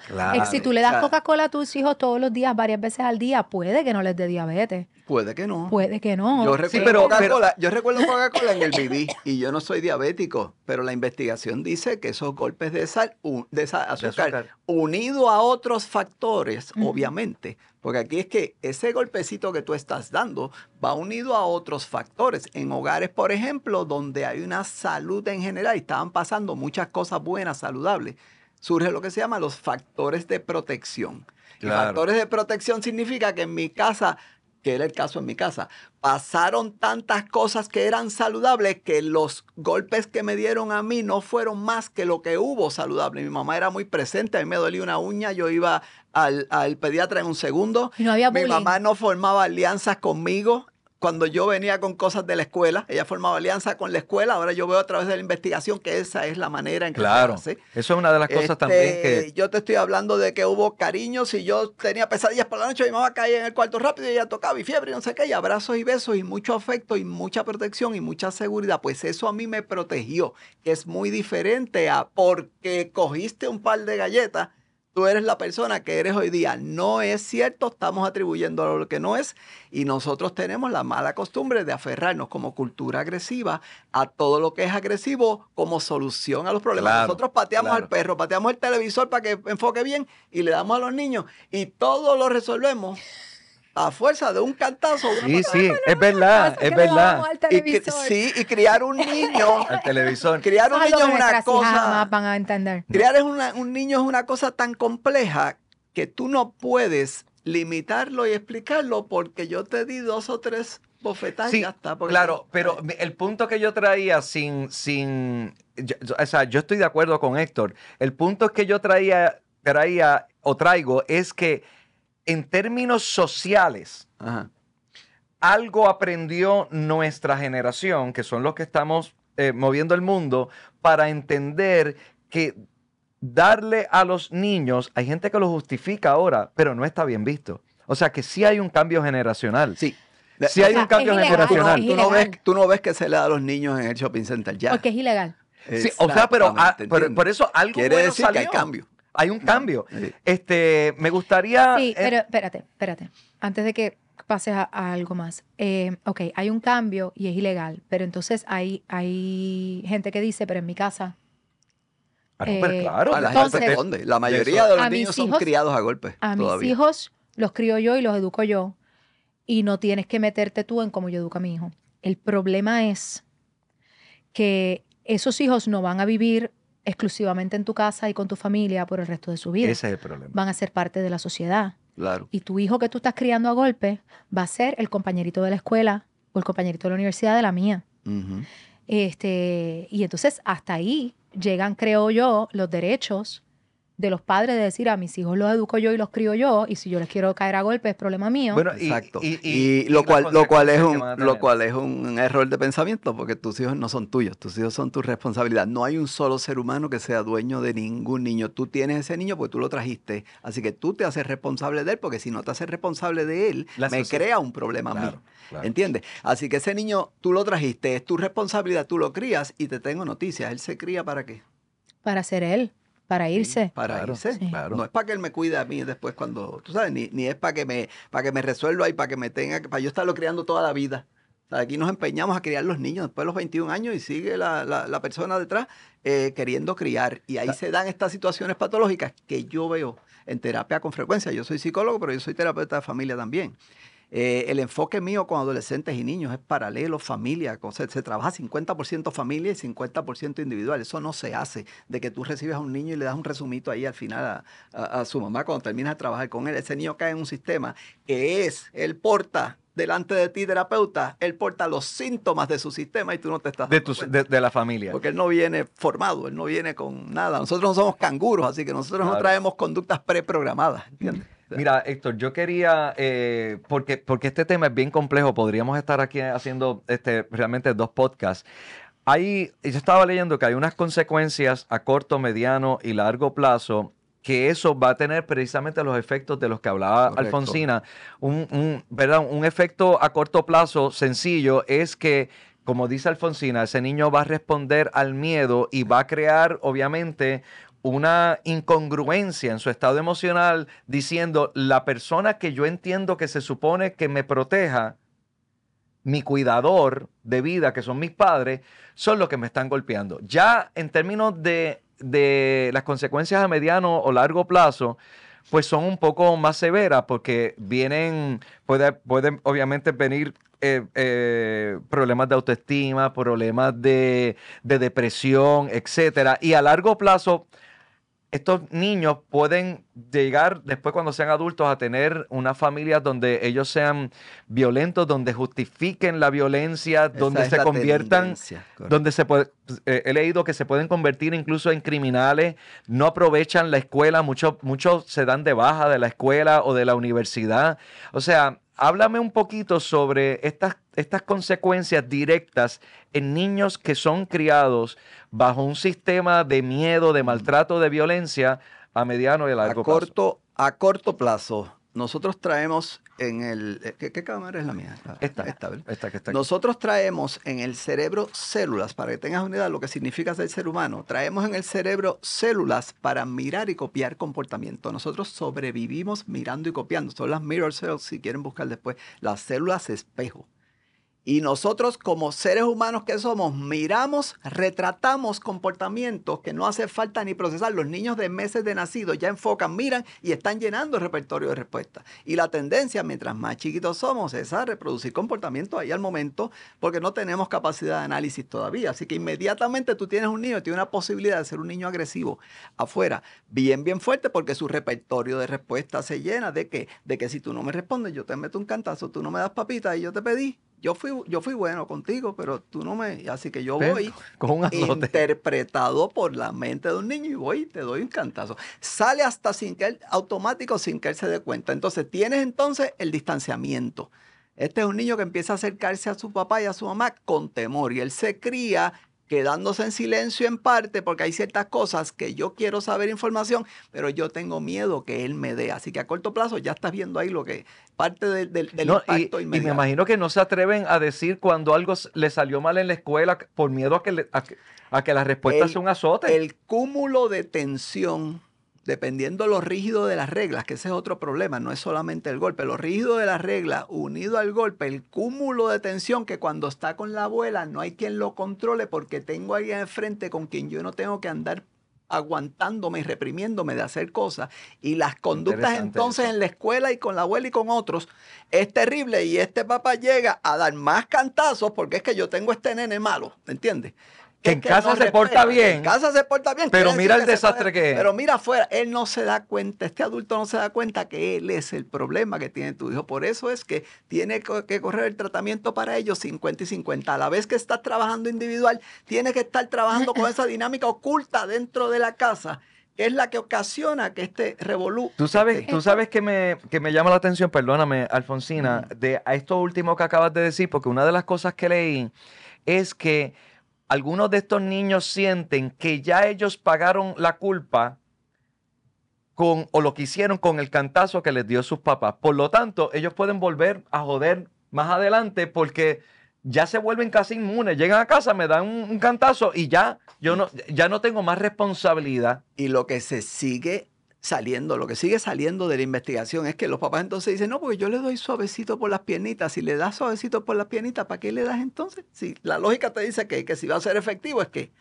si tú le das Coca-Cola a tus hijos todos los días, varias veces al día, puede que no les dé diabetes. Puede que no. Puede que no. Yo, pero, yo recuerdo Coca-Cola en el BB y yo no soy diabético, pero la investigación dice que esos golpes de sal, de azúcar, unido a otros factores, obviamente, porque aquí es que ese golpecito que tú estás dando va unido a otros factores. En hogares, por ejemplo, donde hay una salud en general y estaban pasando muchas cosas buenas, saludables surge lo que se llama los factores de protección. los Y factores de protección significa que en mi casa, que era el caso en mi casa, pasaron tantas cosas que eran saludables que los golpes que me dieron a mí no fueron más que lo que hubo saludable. Mi mamá era muy presente, a mí me dolía una uña, yo iba al, pediatra en un segundo. mi mamá no formaba alianzas conmigo, cuando yo venía con cosas de la escuela, ella formaba alianza con la escuela, ahora yo veo a través de la investigación que esa es la manera en que claro, se hace. Eso es una de las cosas también este, que... Yo te estoy hablando de que hubo cariño, si yo tenía pesadillas por la noche, mi mamá caía en el cuarto rápido y ella tocaba y fiebre y no sé qué, y abrazos y besos y mucho afecto y mucha protección y mucha seguridad, pues eso a mí me protegió, que es muy diferente a porque cogiste un par de galletas tú eres la persona que eres hoy día. No es cierto, estamos atribuyendo a lo que no es y nosotros tenemos la mala costumbre de aferrarnos como cultura agresiva a todo lo que es agresivo como solución a los problemas. nosotros pateamos al perro, pateamos el televisor para que enfoque bien y le damos a los niños y todo lo resolvemos a fuerza de un cantazo. Sí, sí, es verdad, es verdad. Y sí, y criar un niño. al televisor. Criar un niño es una cosa. Van a entender. Criar es un niño es una cosa tan compleja que tú no puedes limitarlo y explicarlo porque yo te di dos o tres bofetadas Claro, pero el punto que yo traía sin, sin, yo, o sea, yo estoy de acuerdo con Héctor. El punto que yo traía, traía o traigo es que en términos sociales, algo aprendió nuestra generación, que son los que estamos eh, moviendo el mundo, para entender que darle a los niños, hay gente que lo justifica ahora, pero no está bien visto. O sea que sí hay un cambio generacional. Sí. Sí hay un cambio generacional. Tú no, ves, que se le da a los niños en el shopping center ya. Porque es ilegal. Sí, o sea, pero, ah, por eso algo Quiere decir que hay cambio. Hay un cambio. Este, me gustaría. Sí, eh, pero espérate, espérate. Antes de que pases a, algo más. Eh, ok, hay un cambio y es ilegal, pero entonces hay, hay gente que dice, pero en mi casa Claro, ah, eh, claro, a la La mayoría de los niños son criados a golpe. A mis hijos los crío yo y los educo yo. Y no tienes que meterte tú en cómo yo educo a mi hijo. El problema es que esos hijos no van a vivir exclusivamente en tu casa y con tu familia por el resto de su vida. Ese es el problema. Van a ser parte de la sociedad. Claro. Y tu hijo que tú estás criando a golpe va a ser el compañerito de la escuela o el compañerito de la universidad de la mía. este, y entonces hasta ahí llegan, creo yo, los derechos de los padres de decir a mis hijos los educo yo y los crío yo y si yo les quiero caer a golpe es problema mío. Exacto. Y, lo, cual, lo, cual es un, lo cual es un error de pensamiento porque tus hijos no son tuyos, tus hijos son tu responsabilidad. No hay un solo ser humano que sea dueño de ningún niño. Tú tienes ese niño porque tú lo trajiste, así que tú te haces responsable de él porque si no te haces responsable de él, me crea un problema mío, ¿Entiendes? Así que ese niño tú lo trajiste, es tu responsabilidad, tú lo crías y te tengo noticias. Él se cría para qué? Para ser él para irse. Para irse, claro. No es para que él me cuide a mí después cuando, tú sabes, ni, ni es para que me para que me resuelva y para que me tenga, para yo estarlo criando toda la vida. aquí nos empeñamos a criar los niños después de los 21 años y sigue la, persona detrás eh, queriendo criar. Y ahí ah. se dan estas situaciones patológicas que yo veo en terapia con frecuencia. Yo soy psicólogo, pero yo soy terapeuta de familia también. Eh, el enfoque mío con adolescentes y niños es paralelo, familia, se, se trabaja 50% familia y 50% individual. Eso no se hace, de que tú recibes a un niño y le das un resumito ahí al final a, su mamá cuando terminas de trabajar con él. Ese niño cae en un sistema que es, él porta delante de ti, terapeuta, él porta los síntomas de su sistema y tú no te estás. De, la familia. Porque él no viene formado, él no viene con nada. Nosotros no somos canguros, así que nosotros no traemos conductas preprogramadas, ¿entiendes? Mira, Héctor, yo quería, eh, porque, porque este tema es bien complejo, podríamos estar aquí haciendo este, realmente dos podcasts. Hay, yo estaba leyendo que hay unas consecuencias a corto, mediano y largo plazo que eso va a tener precisamente los efectos de los que hablaba Alfonsina. un efecto a corto plazo sencillo es que, como dice Alfonsina, ese niño va a responder al miedo y va a crear, obviamente, una incongruencia en su estado emocional diciendo, la persona que yo entiendo que se supone que me proteja, mi cuidador de vida, que son mis padres, son los que me están golpeando. Ya en términos de, las consecuencias a mediano o largo plazo, pues son un poco más severas porque vienen, pueden obviamente venir eh, eh, problemas de autoestima, problemas de, de depresión, etcétera. Y a largo plazo, estos niños pueden llegar después cuando sean adultos a tener una familia donde ellos sean violentos, donde justifiquen la violencia, donde se conviertan, donde se eh, he leído que se pueden convertir incluso en criminales, no aprovechan la escuela, muchos muchos se dan de baja de la escuela o de la universidad. O sea, háblame un poquito sobre estas, consecuencias directas en niños que son criados bajo un sistema de miedo, de maltrato, de violencia a mediano y largo corto, plazo. A corto plazo, nosotros traemos en el... Eh, ¿qué, cámara es la mía? Esta, esta, Nosotros traemos en el cerebro células, para que tengas unidad, lo que significa ser ser humano, traemos en el cerebro células para mirar y copiar comportamiento. Nosotros sobrevivimos mirando y copiando. Son las mirror cells, si quieren buscar después, las células espejo. Y nosotros como seres humanos que somos, miramos, retratamos comportamientos que no hace falta ni procesar. Los niños de meses de nacido ya enfocan, miran y están llenando el repertorio de respuestas. Y la tendencia, mientras más chiquitos somos, es a reproducir comportamientos ahí al momento porque no tenemos capacidad de análisis todavía. Así que inmediatamente tú tienes un niño y tiene una posibilidad de ser un niño agresivo afuera, bien, bien fuerte porque su repertorio de respuestas se llena de que, de que si tú no me respondes, yo te meto un cantazo, tú no me das papita y yo te pedí yo fui, yo fui bueno contigo, pero tú no me. Así que yo voy con interpretado por la mente de un niño y voy y te doy un cantazo. Sale hasta sin que él, automático, sin que él se dé cuenta. Entonces tienes entonces el distanciamiento. Este es un niño que empieza a acercarse a su papá y a su mamá con temor y él se cría quedándose en silencio en parte porque hay ciertas cosas que yo quiero saber información, pero yo tengo miedo que él me dé. Así que a corto plazo ya estás viendo ahí lo que parte del, del, impacto y, inmediato. Y me imagino que no se atreven a decir cuando algo le salió mal en la escuela por miedo a que, a, que, la respuesta sea un azote. El cúmulo de tensión dependiendo lo rígido de las reglas, que ese es otro problema, no es solamente el golpe, lo rígido de las reglas unido al golpe, el cúmulo de tensión que cuando está con la abuela no hay quien lo controle porque tengo alguien enfrente con quien yo no tengo que andar aguantándome y reprimiéndome de hacer cosas y las conductas entonces en la escuela y con la abuela y con otros es terrible y este papá llega a dar más cantazos porque es que yo tengo este nene malo, ¿entiendes? en casa se porta bien. En casa se porta bien. Pero mira el desastre que es. Pero mira afuera, él no se da cuenta, este adulto no se da cuenta que él es el problema que tiene tu hijo. Por eso es que tiene que correr el tratamiento para ellos 50 y 50. A la vez que estás trabajando individual, tienes que estar trabajando con esa dinámica oculta dentro de la casa que es la que ocasiona que este revolú. Tú sabes, tú sabes que, me, me llama la atención, perdóname, Alfonsina, de a esto último que acabas de decir, porque una de las cosas que leí es que algunos de estos niños sienten que ya ellos pagaron la culpa con, o lo que hicieron con el cantazo que les dio sus papás. Por lo tanto, ellos pueden volver a joder más adelante porque ya se vuelven casi inmunes. Llegan a casa, me dan un, cantazo y ya yo no, ya no tengo más responsabilidad. Y lo que se sigue saliendo, lo que sigue saliendo de la investigación es que los papás entonces dicen, no, porque yo le doy suavecito por las piernitas, si le das suavecito por las piernitas, ¿para qué le das entonces? Si la lógica te dice que, que si va a ser efectivo es que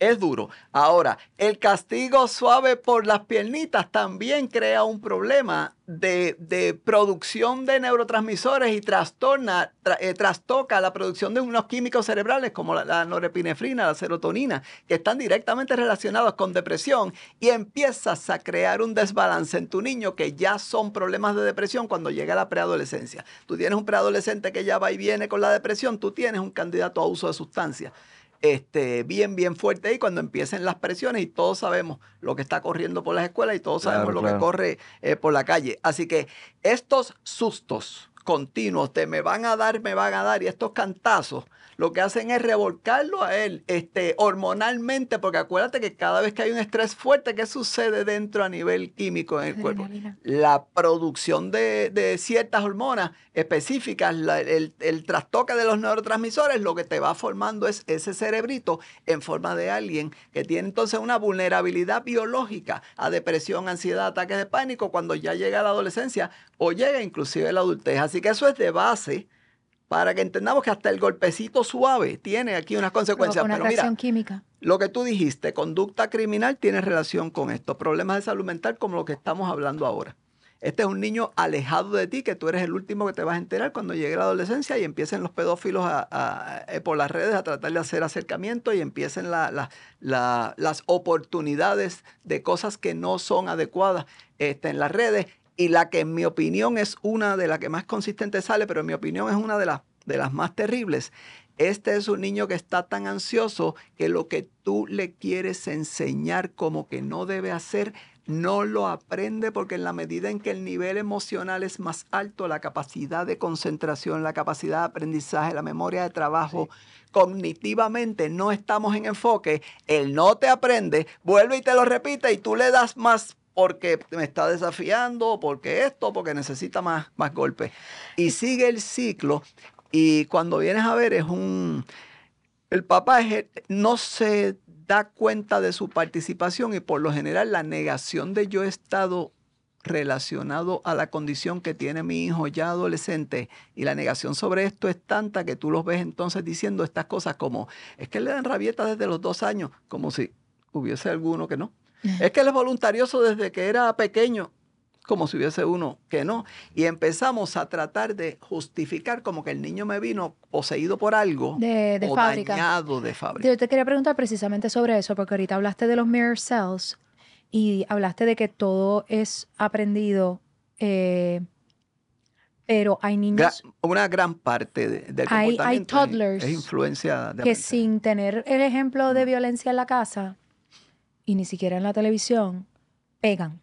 es duro. Ahora, el castigo suave por las piernitas también crea un problema de, producción de neurotransmisores y trastorna, eh, trastoca la producción de unos químicos cerebrales como la, la, norepinefrina, la serotonina, que están directamente relacionados con depresión y empiezas a crear un desbalance en tu niño que ya son problemas de depresión cuando llega la preadolescencia. Tú tienes un preadolescente que ya va y viene con la depresión, tú tienes un candidato a uso de sustancias. Este, bien, bien fuerte ahí cuando empiecen las presiones y todos sabemos lo que está corriendo por las escuelas y todos sabemos lo que corre eh, por la calle. Así que estos sustos continuos te me van a dar, me van a dar y estos cantazos lo que hacen es revolcarlo a él este, hormonalmente, porque acuérdate que cada vez que hay un estrés fuerte, ¿qué sucede dentro a nivel químico en el cuerpo? La producción de, ciertas hormonas específicas, el, el trastoque de los neurotransmisores, lo que te va formando es ese cerebrito en forma de alguien que tiene entonces una vulnerabilidad biológica a depresión, ansiedad, ataques de pánico cuando ya llega la adolescencia o llega inclusive la adultez. Así que eso es de base para que entendamos que hasta el golpecito suave tiene aquí unas consecuencias. Una pero mira, química. Lo que tú dijiste, conducta criminal tiene relación con esto. problemas de salud mental como lo que estamos hablando ahora. Este es un niño alejado de ti, que tú eres el último que te vas a enterar cuando llegue la adolescencia y empiecen los pedófilos eh, por las redes a tratar de hacer acercamiento y empiecen las oportunidades de cosas que no son adecuadas este, en las redes y la que en mi opinión es una de las que más consistente sale, pero en mi opinión es una de las, de las más terribles. Este es un niño que está tan ansioso que lo que tú le quieres enseñar como que no debe hacer, no lo aprende porque en la medida en que el nivel emocional es más alto, la capacidad de concentración, la capacidad de aprendizaje, la memoria de trabajo, cognitivamente no estamos en enfoque, él no te aprende, vuelve y te lo repite y tú le das más porque me está desafiando, porque esto, porque necesita más, más golpes. Y sigue el ciclo y cuando vienes a ver es un... El papá no se da cuenta de su participación y por lo general la negación de yo he estado relacionado a la condición que tiene mi hijo ya adolescente y la negación sobre esto es tanta que tú los ves entonces diciendo estas cosas como es que le dan rabietas desde los dos años como si hubiese alguno que no Es que él es voluntarioso desde que era pequeño, como si hubiese uno que no. Y empezamos a tratar de justificar como que el niño me vino poseído por algo de, fábrica. dañado de fábrica. Yo te quería preguntar precisamente sobre eso, porque ahorita hablaste de los mirror cells y hablaste de que todo es aprendido. Eh, pero hay niños. una gran parte de, del comportamiento hay, toddlers es, que sin tener el ejemplo de violencia en la casa y ni siquiera en la televisión pegan.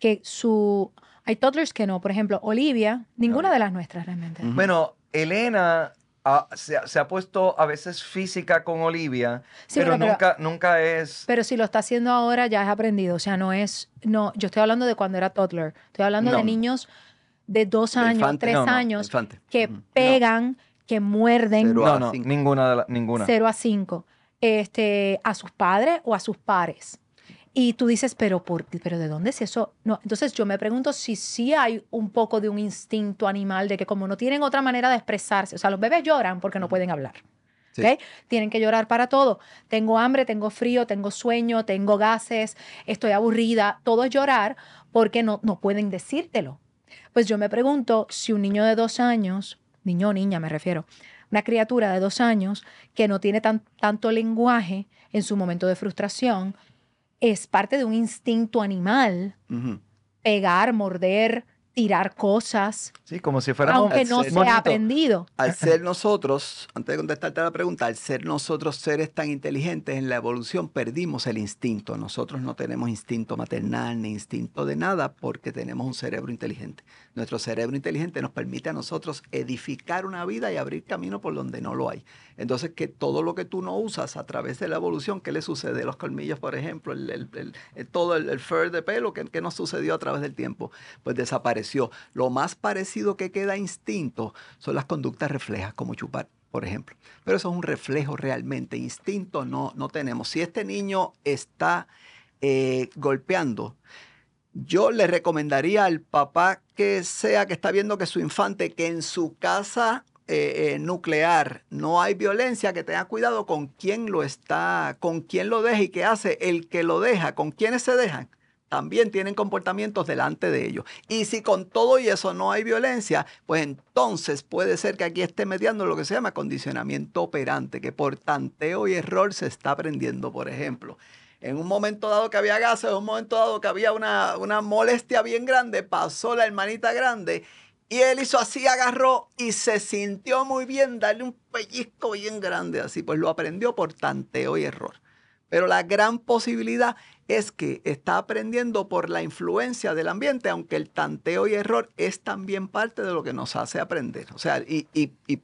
Que su. Hay toddlers que no. Por ejemplo, Olivia, ninguna de las nuestras realmente. Bueno, Elena se, ha puesto a veces física con Olivia, pero, nunca, nunca es. Pero si lo está haciendo ahora ya es aprendido, o sea, no es, no, yo estoy hablando de cuando era toddler, estoy hablando de niños de dos años, tres años, que pegan, que muerden. no, ninguna, de ninguna. Cero a cinco este, a sus padres o a sus pares. Y tú dices, pero, pero ¿de dónde es eso? No. Entonces yo me pregunto si sí hay un poco de un instinto animal de que como no tienen otra manera de expresarse, o sea, los bebés lloran porque no pueden hablar. Tienen que llorar para todo. Tengo hambre, tengo frío, tengo sueño, tengo gases, estoy aburrida. Todo es llorar porque no, no pueden decírtelo. Pues yo me pregunto si un niño de dos años, niño o niña me refiero, una criatura de dos años que no tiene tanto lenguaje en su momento de frustración, es parte de un instinto animal, pegar, morder, tirar cosas. Sí, como si fuéramos. Aunque no se ha aprendido. Al ser nosotros, antes de contestarte la pregunta, al ser nosotros seres tan inteligentes en la evolución, perdimos el instinto. Nosotros no tenemos instinto maternal ni instinto de nada porque tenemos un cerebro inteligente. Nuestro cerebro inteligente nos permite a nosotros edificar una vida y abrir camino por donde no lo hay. Entonces, que todo lo que tú no usas a través de la evolución, ¿qué le sucede? Los colmillos, por ejemplo, el, todo el, fur de pelo, que, nos sucedió a través del tiempo? Pues desaparece. Lo más parecido que queda a instinto son las conductas reflejas, como chupar, por ejemplo. Pero eso es un reflejo realmente. Instinto no, no tenemos. Si este niño está eh, golpeando, yo le recomendaría al papá que sea que está viendo que su infante, que en su casa eh, eh, nuclear no hay violencia, que tenga cuidado con quién lo está, con quién lo deja y qué hace el que lo deja, con quiénes se dejan también tienen comportamientos delante de ellos. Y si con todo y eso no hay violencia, pues entonces puede ser que aquí esté mediando lo que se llama condicionamiento operante, que por tanteo y error se está aprendiendo, por ejemplo. En un momento dado que había gases, en un momento dado que había una, una molestia bien grande, pasó la hermanita grande y él hizo así, agarró y se sintió muy bien darle un pellizco bien grande así, pues lo aprendió por tanteo y error. Pero la gran posibilidad es que está aprendiendo por la influencia del ambiente, aunque el tanteo y error es también parte de lo que nos hace aprender. O sea, y,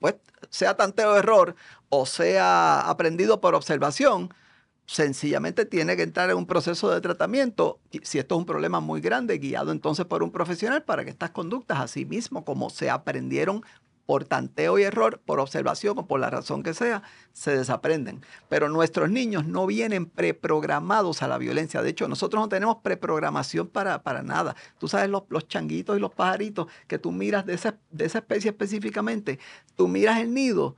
pues sea tanteo o error o sea aprendido por observación, sencillamente tiene que entrar en un proceso de tratamiento, si esto es un problema muy grande, guiado entonces por un profesional para que estas conductas, así mismo como se aprendieron por tanteo y error, por observación o por la razón que sea, se desaprenden. Pero nuestros niños no vienen preprogramados a la violencia. De hecho, nosotros no tenemos preprogramación para, nada. Tú sabes, los, los, changuitos y los pajaritos que tú miras de esa, de esa especie específicamente, tú miras el nido.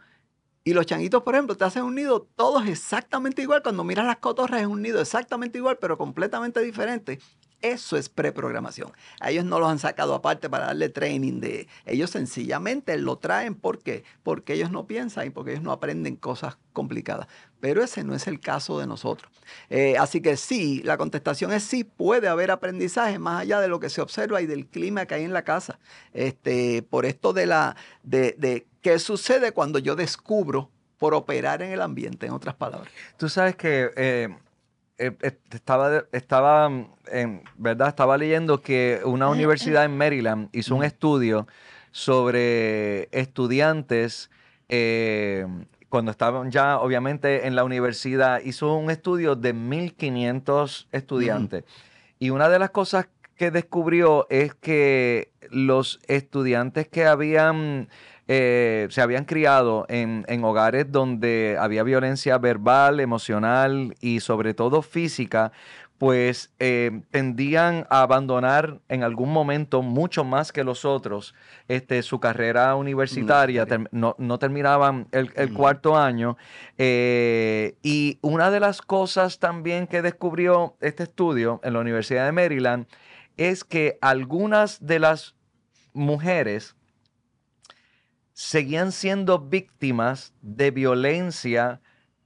Y los changuitos, por ejemplo, te hacen un nido todos exactamente igual. Cuando miras las cotorras es un nido exactamente igual, pero completamente diferente. Eso es preprogramación. A ellos no los han sacado aparte para darle training de... Ellos sencillamente lo traen. porque Porque ellos no piensan y porque ellos no aprenden cosas complicadas. Pero ese no es el caso de nosotros. Eh, así que sí, la contestación es sí, puede haber aprendizaje más allá de lo que se observa y del clima que hay en la casa. Este, por esto de la... de, qué sucede cuando yo descubro por operar en el ambiente, en otras palabras. Tú sabes que eh, eh, estaba, estaba, mm, ¿verdad? estaba leyendo que una universidad en Maryland hizo un mm. estudio sobre estudiantes eh, cuando estaban ya obviamente en la universidad, hizo un estudio de 1.500 estudiantes. Mm. Y una de las cosas que descubrió es que los estudiantes que habían eh, se habían criado en, hogares donde había violencia verbal, emocional y sobre todo física, pues eh, tendían a abandonar en algún momento mucho más que los otros este, su carrera universitaria, no, terminaban el, cuarto año. Eh, y una de las cosas también que descubrió este estudio en la Universidad de Maryland es que algunas de las mujeres seguían siendo víctimas de violencia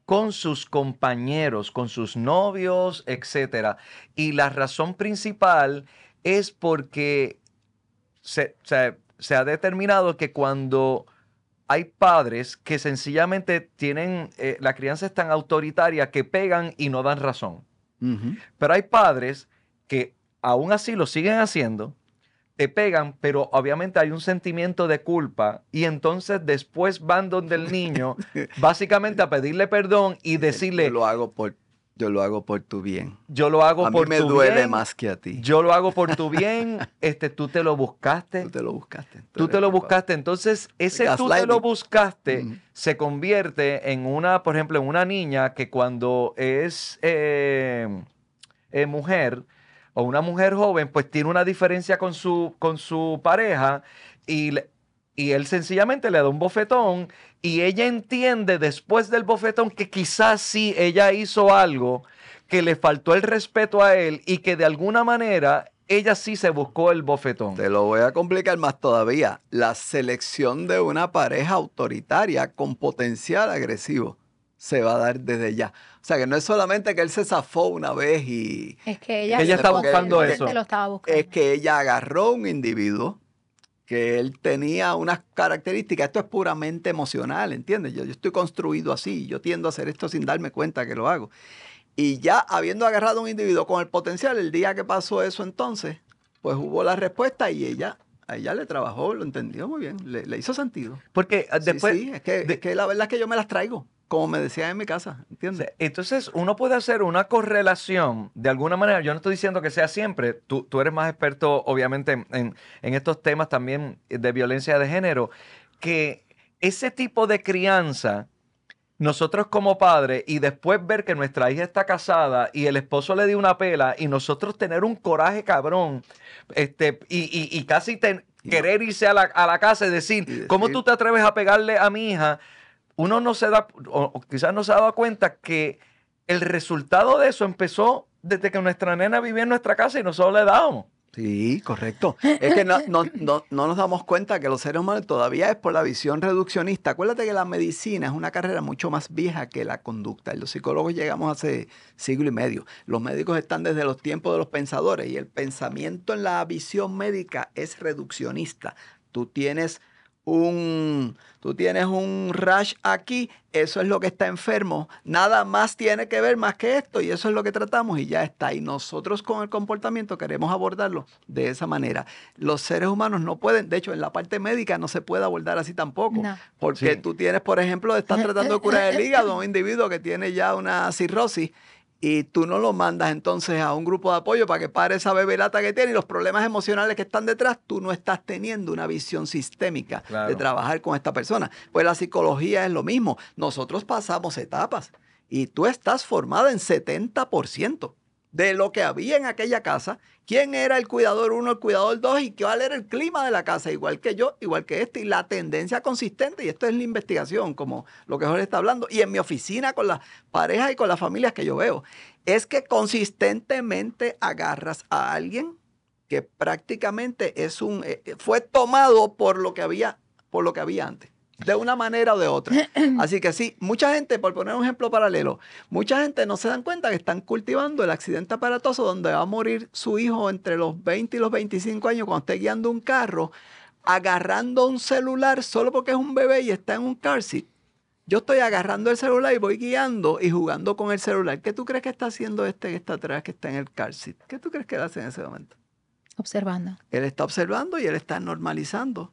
con sus compañeros, con sus novios, etc. Y la razón principal es porque se, ha determinado que cuando hay padres que sencillamente tienen, eh, la crianza es tan autoritaria que pegan y no dan razón. Pero hay padres que aún así lo siguen haciendo te pegan, pero obviamente hay un sentimiento de culpa y entonces después van donde el niño básicamente a pedirle perdón y decirle... Yo lo hago por, yo lo hago por tu bien. Yo lo hago a por mí me duele más que a ti. Yo lo hago por tu bien. Este, tú te lo buscaste. Tú te lo buscaste. Tú, te lo buscaste. Entonces, ese tú te lo buscaste se convierte en una, por ejemplo, en una niña que cuando es eh, eh, mujer o una mujer joven pues tiene una diferencia con su, con su pareja y, y él sencillamente le da un bofetón y ella entiende después del bofetón que quizás sí ella hizo algo que le faltó el respeto a él y que de alguna manera ella sí se buscó el bofetón. Te lo voy a complicar más todavía. La selección de una pareja autoritaria con potencial agresivo se va a dar desde ya. O sea, que no es solamente que él se zafó una vez y... Es que ella, este, estaba buscando eso. Es que ella agarró un individuo que él tenía unas características. Esto es puramente emocional, ¿entiendes? Yo, yo estoy construido así, yo tiendo a hacer esto sin darme cuenta que lo hago. Y ya habiendo agarrado un individuo con el potencial, el día que pasó eso entonces, pues hubo la respuesta y ella a ella le trabajó, lo entendió muy bien, le, hizo sentido. Porque ah, después... Sí, de, es, que, la verdad es que yo me las traigo como me decía en mi casa, ¿entiendes? Entonces, uno puede hacer una correlación de alguna manera. Yo no estoy diciendo que sea siempre. Tú, eres más experto, obviamente, en, estos temas también de violencia de género. Que ese tipo de crianza, nosotros como padres, y después ver que nuestra hija está casada y el esposo le dio una pela, y nosotros tener un coraje cabrón, este, y, y, casi querer irse a la, casa y decir, ¿cómo tú te atreves a pegarle a mi hija? uno no se da, o quizás no se ha dado cuenta que el resultado de eso empezó desde que nuestra nena vivía en nuestra casa y nosotros le dábamos. Sí, correcto. Es que no, nos damos cuenta que los seres humanos todavía es por la visión reduccionista. Acuérdate que la medicina es una carrera mucho más vieja que la conducta. los psicólogos llegamos hace siglo y medio. Los médicos están desde los tiempos de los pensadores y el pensamiento en la visión médica es reduccionista. Tú tienes un, tú tienes un rash aquí, eso es lo que está enfermo, nada más tiene que ver más que esto y eso es lo que tratamos y ya está. Y nosotros con el comportamiento queremos abordarlo de esa manera. Los seres humanos no pueden, de hecho en la parte médica no se puede abordar así tampoco, porque tú tienes, por ejemplo, estás tratando de curar el hígado a un individuo que tiene ya una cirrosis y tú no lo mandas entonces a un grupo de apoyo para que pare esa bebelata que tiene y los problemas emocionales que están detrás, tú no estás teniendo una visión sistémica de trabajar con esta persona. Pues la psicología es lo mismo. Nosotros pasamos etapas y tú estás formada en 70% de lo que había en aquella casa, quién era el cuidador uno, el cuidador dos, y cuál era el clima de la casa, igual que yo, igual que este, y la tendencia consistente, y esto es la investigación, como lo que Jorge está hablando, y en mi oficina con las parejas y con las familias que yo veo, es que consistentemente agarras a alguien que prácticamente es un, eh, eh, fue tomado por lo que había, por lo que había antes de una manera o de otra. Así que sí, mucha gente, por poner un ejemplo paralelo, mucha gente no se dan cuenta que están cultivando el accidente aparatoso donde va a morir su hijo entre los 20 y los 25 años cuando esté guiando un carro, agarrando un celular solo porque es un bebé y está en un car seat. Yo estoy agarrando el celular y voy guiando y jugando con el celular. ¿Qué tú crees que está haciendo este que está atrás, que está en el car seat? ¿Qué tú crees que él hace en ese momento? Observando. Él está observando y él está normalizando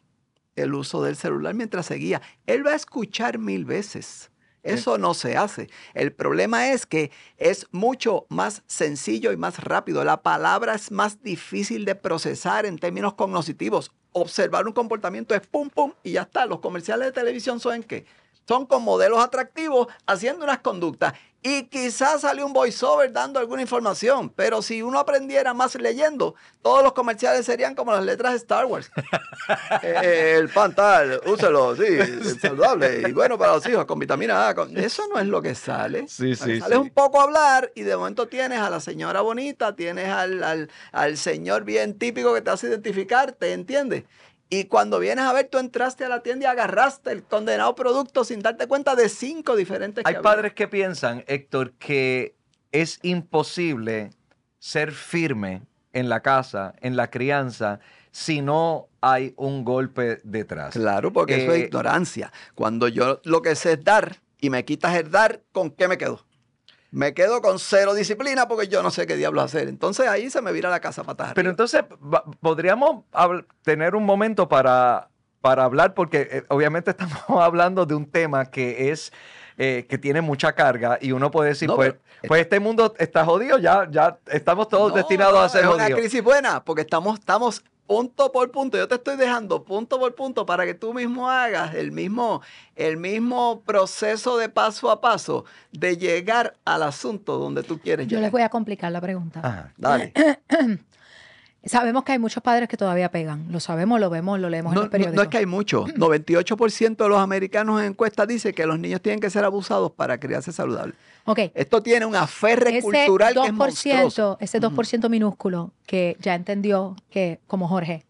el uso del celular mientras seguía. Él va a escuchar mil veces. Eso no se hace. El problema es que es mucho más sencillo y más rápido. La palabra es más difícil de procesar en términos cognitivos. Observar un comportamiento es pum, pum y ya está. Los comerciales de televisión son en qué? Son con modelos atractivos haciendo unas conductas y quizás sale un voiceover dando alguna información, pero si uno aprendiera más leyendo, todos los comerciales serían como las letras de Star Wars. Eh, el pan úselo, sí, saludable y bueno para los hijos, con vitamina A. Eso no es lo que sale. Sí, sales un poco a hablar y de momento tienes a la señora bonita, tienes al, al, al señor bien típico que te hace identificar, ¿te entiendes? Y cuando vienes a ver, tú entraste a la tienda y agarraste el condenado producto sin darte cuenta de cinco diferentes. Hay padres que piensan, Héctor, que es imposible ser firme en la casa, en la crianza, si no hay un golpe detrás. Claro, porque eso es eh, ignorancia. Cuando yo lo que sé es dar y me quitas el dar, ¿con qué me quedo? me quedo con cero disciplina porque yo no sé qué diablo hacer. Entonces ahí se me vira la casa patada. Pero entonces podríamos tener un momento para, para hablar, porque eh, obviamente estamos hablando de un tema que es... Eh, que tiene mucha carga y uno puede decir, pues, eh, pues este mundo está jodido, ya, ya estamos todos destinados a ser jodidos. Es una crisis buena, porque estamos, estamos punto por punto. Yo te estoy dejando punto por punto para que tú mismo hagas el mismo, el mismo proceso de paso a paso de llegar al asunto donde tú quieres llegar. Yo les voy a complicar la pregunta. dale. Sabemos que hay muchos padres que todavía pegan. Lo sabemos, lo vemos, lo leemos en los periódicos. No, es que hay muchos. 98% de los americanos en encuesta dice que los niños tienen que ser abusados para criarse saludables. Okay. Esto tiene un aferre ese cultural 2%, que es monstruoso. Ese 2% minúsculo que ya entendió que, como Jorge,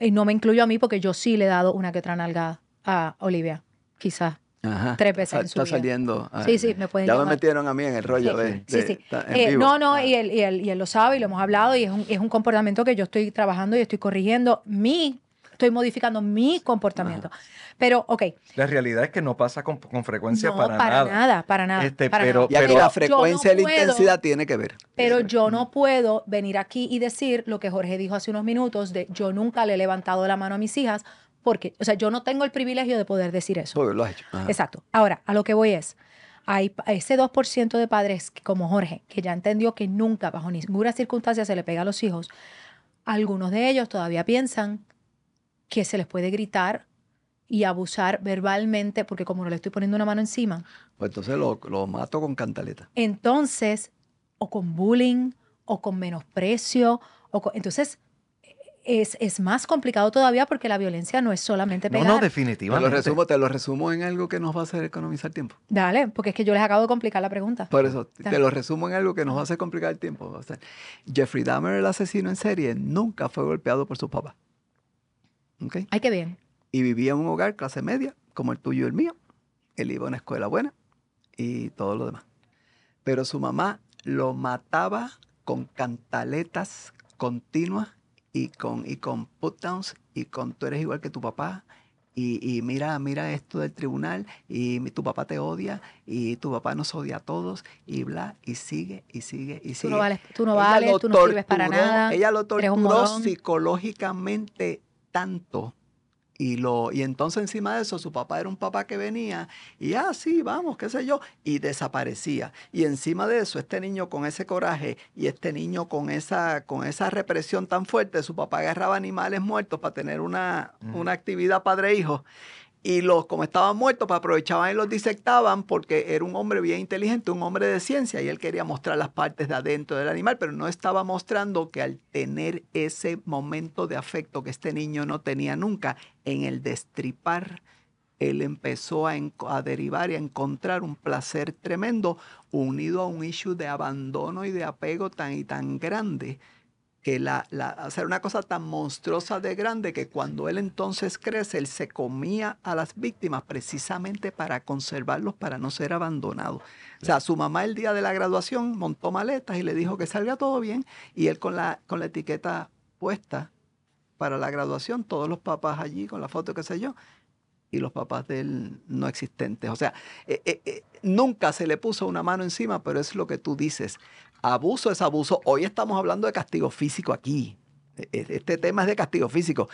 y no me incluyo a mí porque yo sí le he dado una que otra nalgada a Olivia, quizás. Ajá, tres veces ah, en su está saliendo. Ah, sí, sí, me pueden Ya me metieron a mí en el rollo de, sí, sí. Eh, no, no, ah. y, él, y, él, lo sabe y lo hemos hablado y es un, es un comportamiento que yo estoy trabajando y estoy corrigiendo. Mi estoy modificando mi comportamiento. Pero, ok. La realidad es que no pasa con, frecuencia para, nada. Para nada, este, para nada. pero, la frecuencia y la intensidad tiene que ver. Pero yo no puedo venir aquí y decir lo que Jorge dijo hace unos minutos de yo nunca le he levantado la mano a mis hijas porque, o sea, yo no tengo el privilegio de poder decir eso. lo has hecho. Exacto. Ahora, a lo que voy es, hay ese 2% de padres como Jorge, que ya entendió que nunca, bajo ninguna circunstancia, se le pega a los hijos. Algunos de ellos todavía piensan que se les puede gritar y abusar verbalmente, porque como no le estoy poniendo una mano encima. Pues entonces lo, mato con cantaleta. Entonces, o con bullying, o con menosprecio, o entonces es, es, más complicado todavía porque la violencia no es solamente pegar. No, no, definitivamente. Te lo, resumo, te lo resumo en algo que nos va a hacer economizar tiempo. Dale, porque es que yo les acabo de complicar la pregunta. Por eso, te lo resumo en algo que nos va a hacer complicar el tiempo. Jeffrey Dahmer, el asesino en serie, nunca fue golpeado por su papá. ¿okay? Ay, qué bien. Y vivía en un hogar clase media, como el tuyo y el mío. Él iba a una escuela buena y todo lo demás. Pero su mamá lo mataba con cantaletas continuas y con, y con put y con tú eres igual que tu papá y, y, mira, mira esto del tribunal, y tu papá te odia, y tu papá nos odia a todos, y bla, y sigue, y sigue, y sigue. Tú no vales, tú no, sirves para nada. Ella lo torturó psicológicamente tanto. Y, lo, y entonces encima de eso, su papá era un papá que venía y, así ah, vamos, qué sé yo, y desaparecía. Y encima de eso, este niño con ese coraje y este niño con esa, con esa represión tan fuerte, su papá agarraba animales muertos para tener una, una actividad padre-hijo y los, como estaban muertos, pues, aprovechaban y los disectaban porque era un hombre bien inteligente, un hombre de ciencia, y él quería mostrar las partes de adentro del animal, pero no estaba mostrando que al tener ese momento de afecto que este niño no tenía nunca, en el destripar, él empezó a, a derivar y a encontrar un placer tremendo unido a un issue de abandono y de apego tan y tan grande que la, hacer una cosa tan monstruosa de grande que cuando él entonces crece, él se comía a las víctimas precisamente para conservarlos, para no ser abandonados. O sea, su mamá el día de la graduación montó maletas y le dijo que salga todo bien y él con la, con la etiqueta puesta para la graduación, todos los papás allí con la foto, que sé yo, y los papás de él no existentes. O sea, eh, eh, eh, nunca se le puso una mano encima, pero es lo que tú dices. Abuso es abuso. Hoy estamos hablando de castigo físico aquí. E, e, este tema es de castigo físico.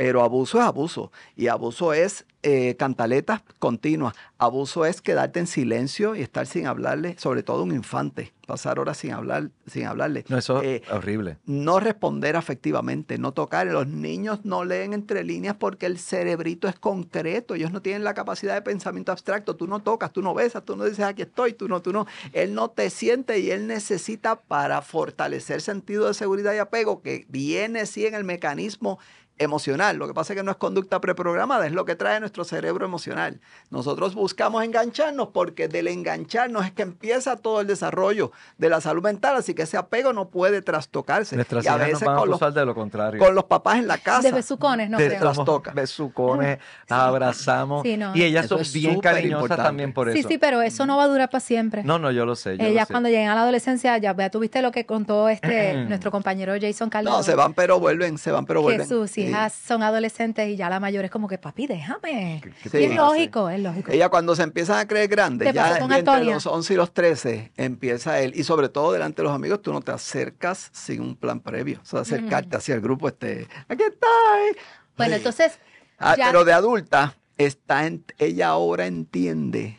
Pero abuso es abuso. Y abuso es eh, cantaletas continuas. Abuso es quedarte en silencio y estar sin hablarle, sobre todo un infante. Pasar horas sin, hablar, sin hablarle. No, eso es eh, horrible. No responder afectivamente, no tocar. Los niños no leen entre líneas porque el cerebrito es concreto. Ellos no tienen la capacidad de pensamiento abstracto. Tú no tocas, tú no besas, tú no dices aquí estoy, tú no, tú no. Él no te siente y él necesita para fortalecer sentido de seguridad y apego que viene sí en el mecanismo emocional. Lo que pasa es que no es conducta preprogramada, es lo que trae nuestro cerebro emocional. Nosotros buscamos engancharnos porque del engancharnos es que empieza todo el desarrollo de la salud mental, así que ese apego no puede trastocarse. Nuestras a veces van con, de lo contrario. con los papás en la casa. De besucones, no de, creo. Trastoca. Besucones, abrazamos. Y ellas son bien cariñosas también por eso. Sí, sí, pero eso no va a durar para siempre. No, no, yo lo sé. Yo ellas cuando lleguen a la adolescencia, ya, ya tuviste lo que contó este nuestro compañero Jason Calderón. No, se van pero vuelven, se van pero vuelven. Jesús, sí son adolescentes y ya la mayor es como que, papi, déjame. es lógico, es lógico. Ella cuando se empiezan a creer grandes, ya entre los 11 y los 13, empieza él. Y sobre todo delante de los amigos, tú no te acercas sin un plan previo. O sea, acercarte hacia mm. el grupo, este, aquí estoy. Bueno, entonces... Ah, pero de adulta, está ella ahora entiende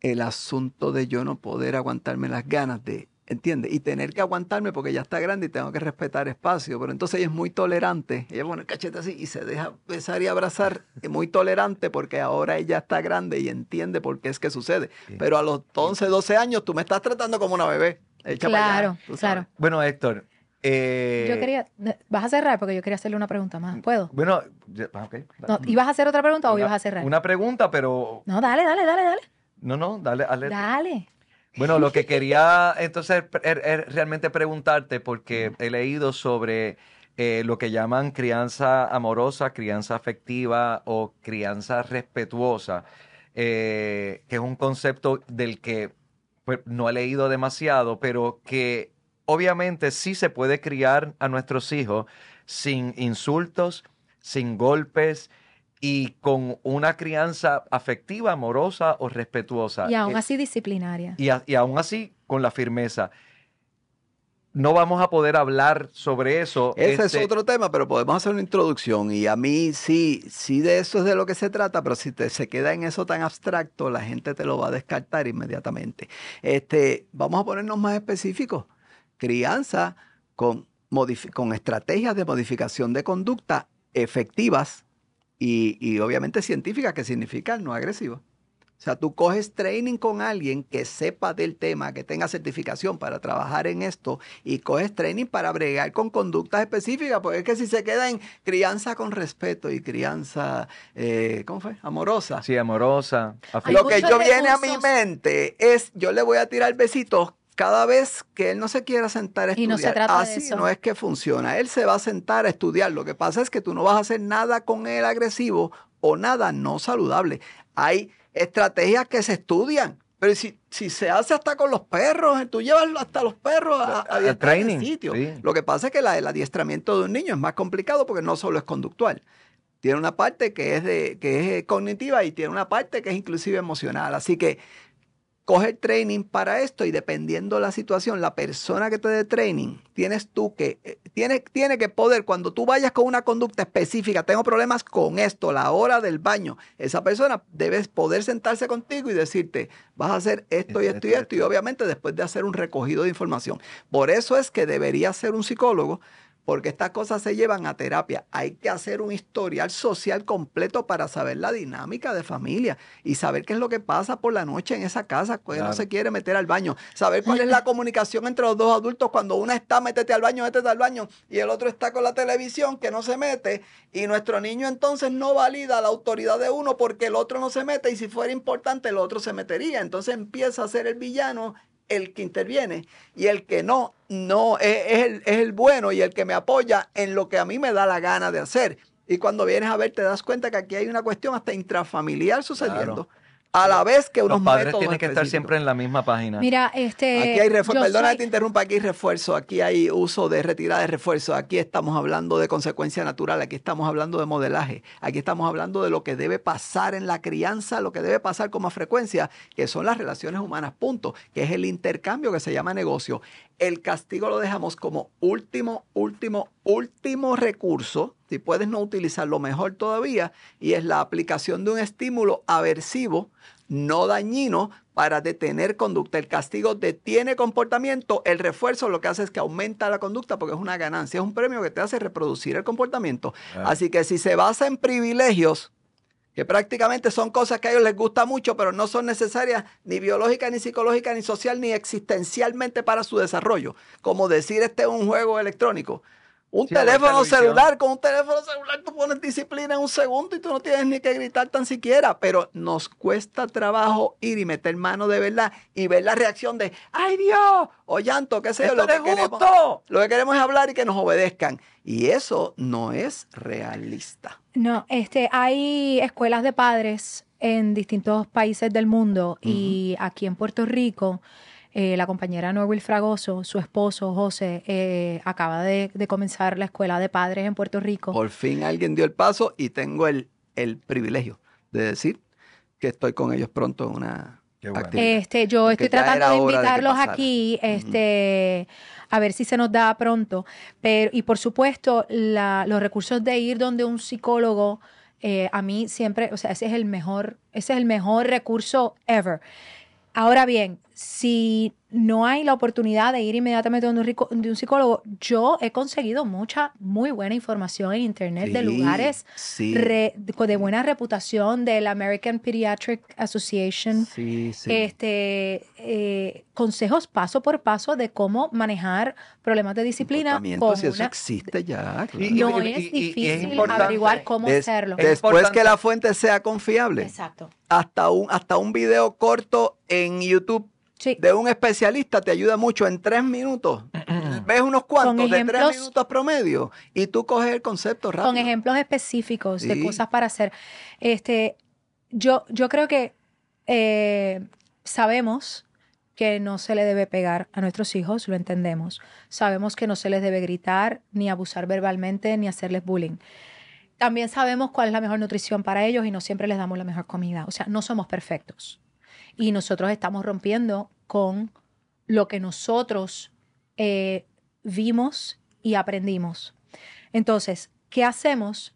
el asunto de yo no poder aguantarme las ganas de ¿Entiendes? Y tener que aguantarme porque ya está grande y tengo que respetar espacio. Pero entonces ella es muy tolerante. Ella pone cachete así y se deja besar y abrazar. Es muy tolerante porque ahora ella está grande y entiende por qué es que sucede. Pero a los 11, 12 años tú me estás tratando como una bebé. claro, claro. Bueno, Héctor. Eh, yo quería. Vas a cerrar porque yo quería hacerle una pregunta más. ¿Puedo? Bueno, ah, ok. ¿Ibas a hacer otra pregunta o ibas a cerrar? Una pregunta, pero. No, dale, dale, dale, dale. No, no, dale, dale. Dale. Bueno, lo que quería entonces es, er, er, realmente preguntarte, porque he leído sobre eh, lo que llaman crianza amorosa, crianza afectiva o crianza respetuosa, eh, que es un concepto del que pues, no he leído demasiado, pero que obviamente sí se puede criar a nuestros hijos sin insultos, sin golpes, y con una crianza afectiva, amorosa o respetuosa. Y aún eh, así disciplinaria. Y, aún así con la firmeza no vamos a poder hablar sobre eso. Ese es este otro tema, pero podemos hacer una introducción. Y a mí sí, sí de eso es de lo que se trata, pero si se queda en eso tan abstracto, la gente te lo va a descartar inmediatamente. Este, vamos a ponernos más específicos. Crianza con, con estrategias de modificación de conducta efectivas y, obviamente científica, que significa no agresivo. O sea, tú coges training con alguien que sepa del tema, que tenga certificación para trabajar en esto y coges training para bregar con conductas específicas, porque es que si se queda en crianza con respeto y crianza, eh, ¿cómo fue? Amorosa. Sí, amorosa. Lo que yo viene a mi mente es, yo le voy a tirar besitos cada vez que él no se quiera sentar a estudiar, no así no es que funciona. Él se va a sentar a estudiar. Lo que pasa es que tú no vas a hacer nada con él agresivo o nada no saludable. Hay estrategias que se estudian. Pero si, se hace hasta con los perros, tú llevas hasta los perros a, a, sitio. Lo que pasa es que el adiestramiento de un niño es más complicado porque no solo es conductual. Tiene una parte que es, de, que es cognitiva y tiene una parte que es inclusive emocional. Así que coger training para esto y dependiendo la situación, la persona que te dé training, tienes tú que, eh, tiene, tiene que poder, cuando tú vayas con una conducta específica, tengo problemas con esto, la hora del baño, esa persona debes poder sentarse contigo y decirte, vas a hacer esto y este, esto y este, esto, y este. obviamente después de hacer un recogido de información. Por eso es que debería ser un psicólogo porque estas cosas se llevan a terapia. Hay que hacer un historial social completo para saber la dinámica de familia y saber qué es lo que pasa por la noche en esa casa, cuando no se quiere meter al baño, saber cuál es la comunicación entre los dos adultos cuando uno está, métete al baño, métete al baño, y el otro está con la televisión que no se mete, y nuestro niño entonces no valida la autoridad de uno porque el otro no se mete, y si fuera importante, el otro se metería. Entonces empieza a ser el villano el que interviene y el que no, no e, es, el, es el bueno y el que me apoya en lo que a mí me da la gana de hacer. Y cuando vienes a ver, te das cuenta que aquí hay una cuestión hasta intrafamiliar sucediendo a la vez que unos padres tienen que estar siempre en la misma página. Mira, este. Aquí hay perdona te interrumpa, aquí hay refuerzo, aquí hay uso de retirada de refuerzo, aquí estamos hablando de consecuencia natural, aquí estamos hablando de modelaje, aquí estamos hablando de lo que debe pasar en la crianza, lo que debe pasar con más frecuencia, que son las relaciones humanas, punto, que es el intercambio que se llama negocio. El castigo lo dejamos como último, último, último recurso y puedes no utilizarlo mejor todavía, y es la aplicación de un estímulo aversivo, no dañino, para detener conducta. El castigo detiene comportamiento, el refuerzo lo que hace es que aumenta la conducta porque es una ganancia, es un premio que te hace reproducir el comportamiento. Así que si se basa en privilegios, que prácticamente son cosas que a ellos les gusta mucho, pero no son necesarias ni biológica, ni psicológica, ni social, ni existencialmente para su desarrollo. Como decir este es un juego electrónico. Un teléfono celular, con un teléfono celular tú pones disciplina en un segundo y tú no tienes ni que gritar tan siquiera, pero nos cuesta trabajo ir y meter mano de verdad y ver la reacción de, ay Dios, o llanto, qué sé yo, lo que, queremos, lo que queremos es hablar y que nos obedezcan. Y eso no es realista. No, este, hay escuelas de padres en distintos países del mundo y aquí en Puerto Rico eh, la compañera Norwil Fragoso, su esposo José, eh, acaba de, comenzar la escuela de padres en Puerto Rico. Por fin alguien dio el paso y tengo el, privilegio de decir que estoy con ellos pronto en una Este, yo estoy tratando de invitarlos aquí, este, a ver si se nos da pronto. Pero, y por supuesto, los recursos de ir donde un psicólogo, eh, a mí siempre, o sea, ese es el mejor, ese es el mejor recurso ever. Ahora bien, 是。no hay la oportunidad de ir inmediatamente donde un, de un psicólogo, yo he conseguido mucha muy buena información en internet de lugares de buena reputación del American Pediatric Association. Sí, este, eh, consejos paso por paso de cómo manejar problemas de disciplina. si eso existe ya. no es difícil averiguar cómo hacerlo. Después que la fuente sea confiable. Exacto. Hasta un, hasta un video corto en YouTube de un especialista te ayuda mucho en tres minutos. Ves unos cuantos de tres minutos promedio y tú coges el concepto rápido. Con ejemplos específicos de cosas para hacer. Este, yo, yo creo que eh, sabemos que no se le debe pegar a nuestros hijos, lo entendemos. Sabemos que no se les debe gritar, ni abusar verbalmente, ni hacerles bullying. También sabemos cuál es la mejor nutrición para ellos y no siempre les damos la mejor comida. O sea, no somos perfectos. Y nosotros estamos rompiendo con lo que nosotros eh, vimos y aprendimos. Entonces, ¿qué hacemos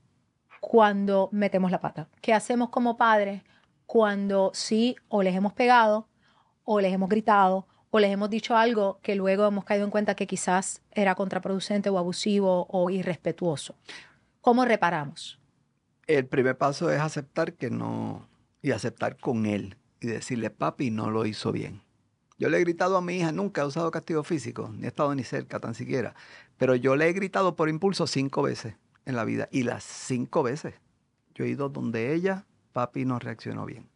cuando metemos la pata? ¿Qué hacemos como padres cuando sí o les hemos pegado o les hemos gritado o les hemos dicho algo que luego hemos caído en cuenta que quizás era contraproducente o abusivo o irrespetuoso? ¿Cómo reparamos? El primer paso es aceptar que no y aceptar con él y decirle, papi, no lo hizo bien. Yo le he gritado a mi hija, nunca he usado castigo físico, ni he estado ni cerca tan siquiera, pero yo le he gritado por impulso cinco veces en la vida y las cinco veces yo he ido donde ella, papi no reaccionó bien.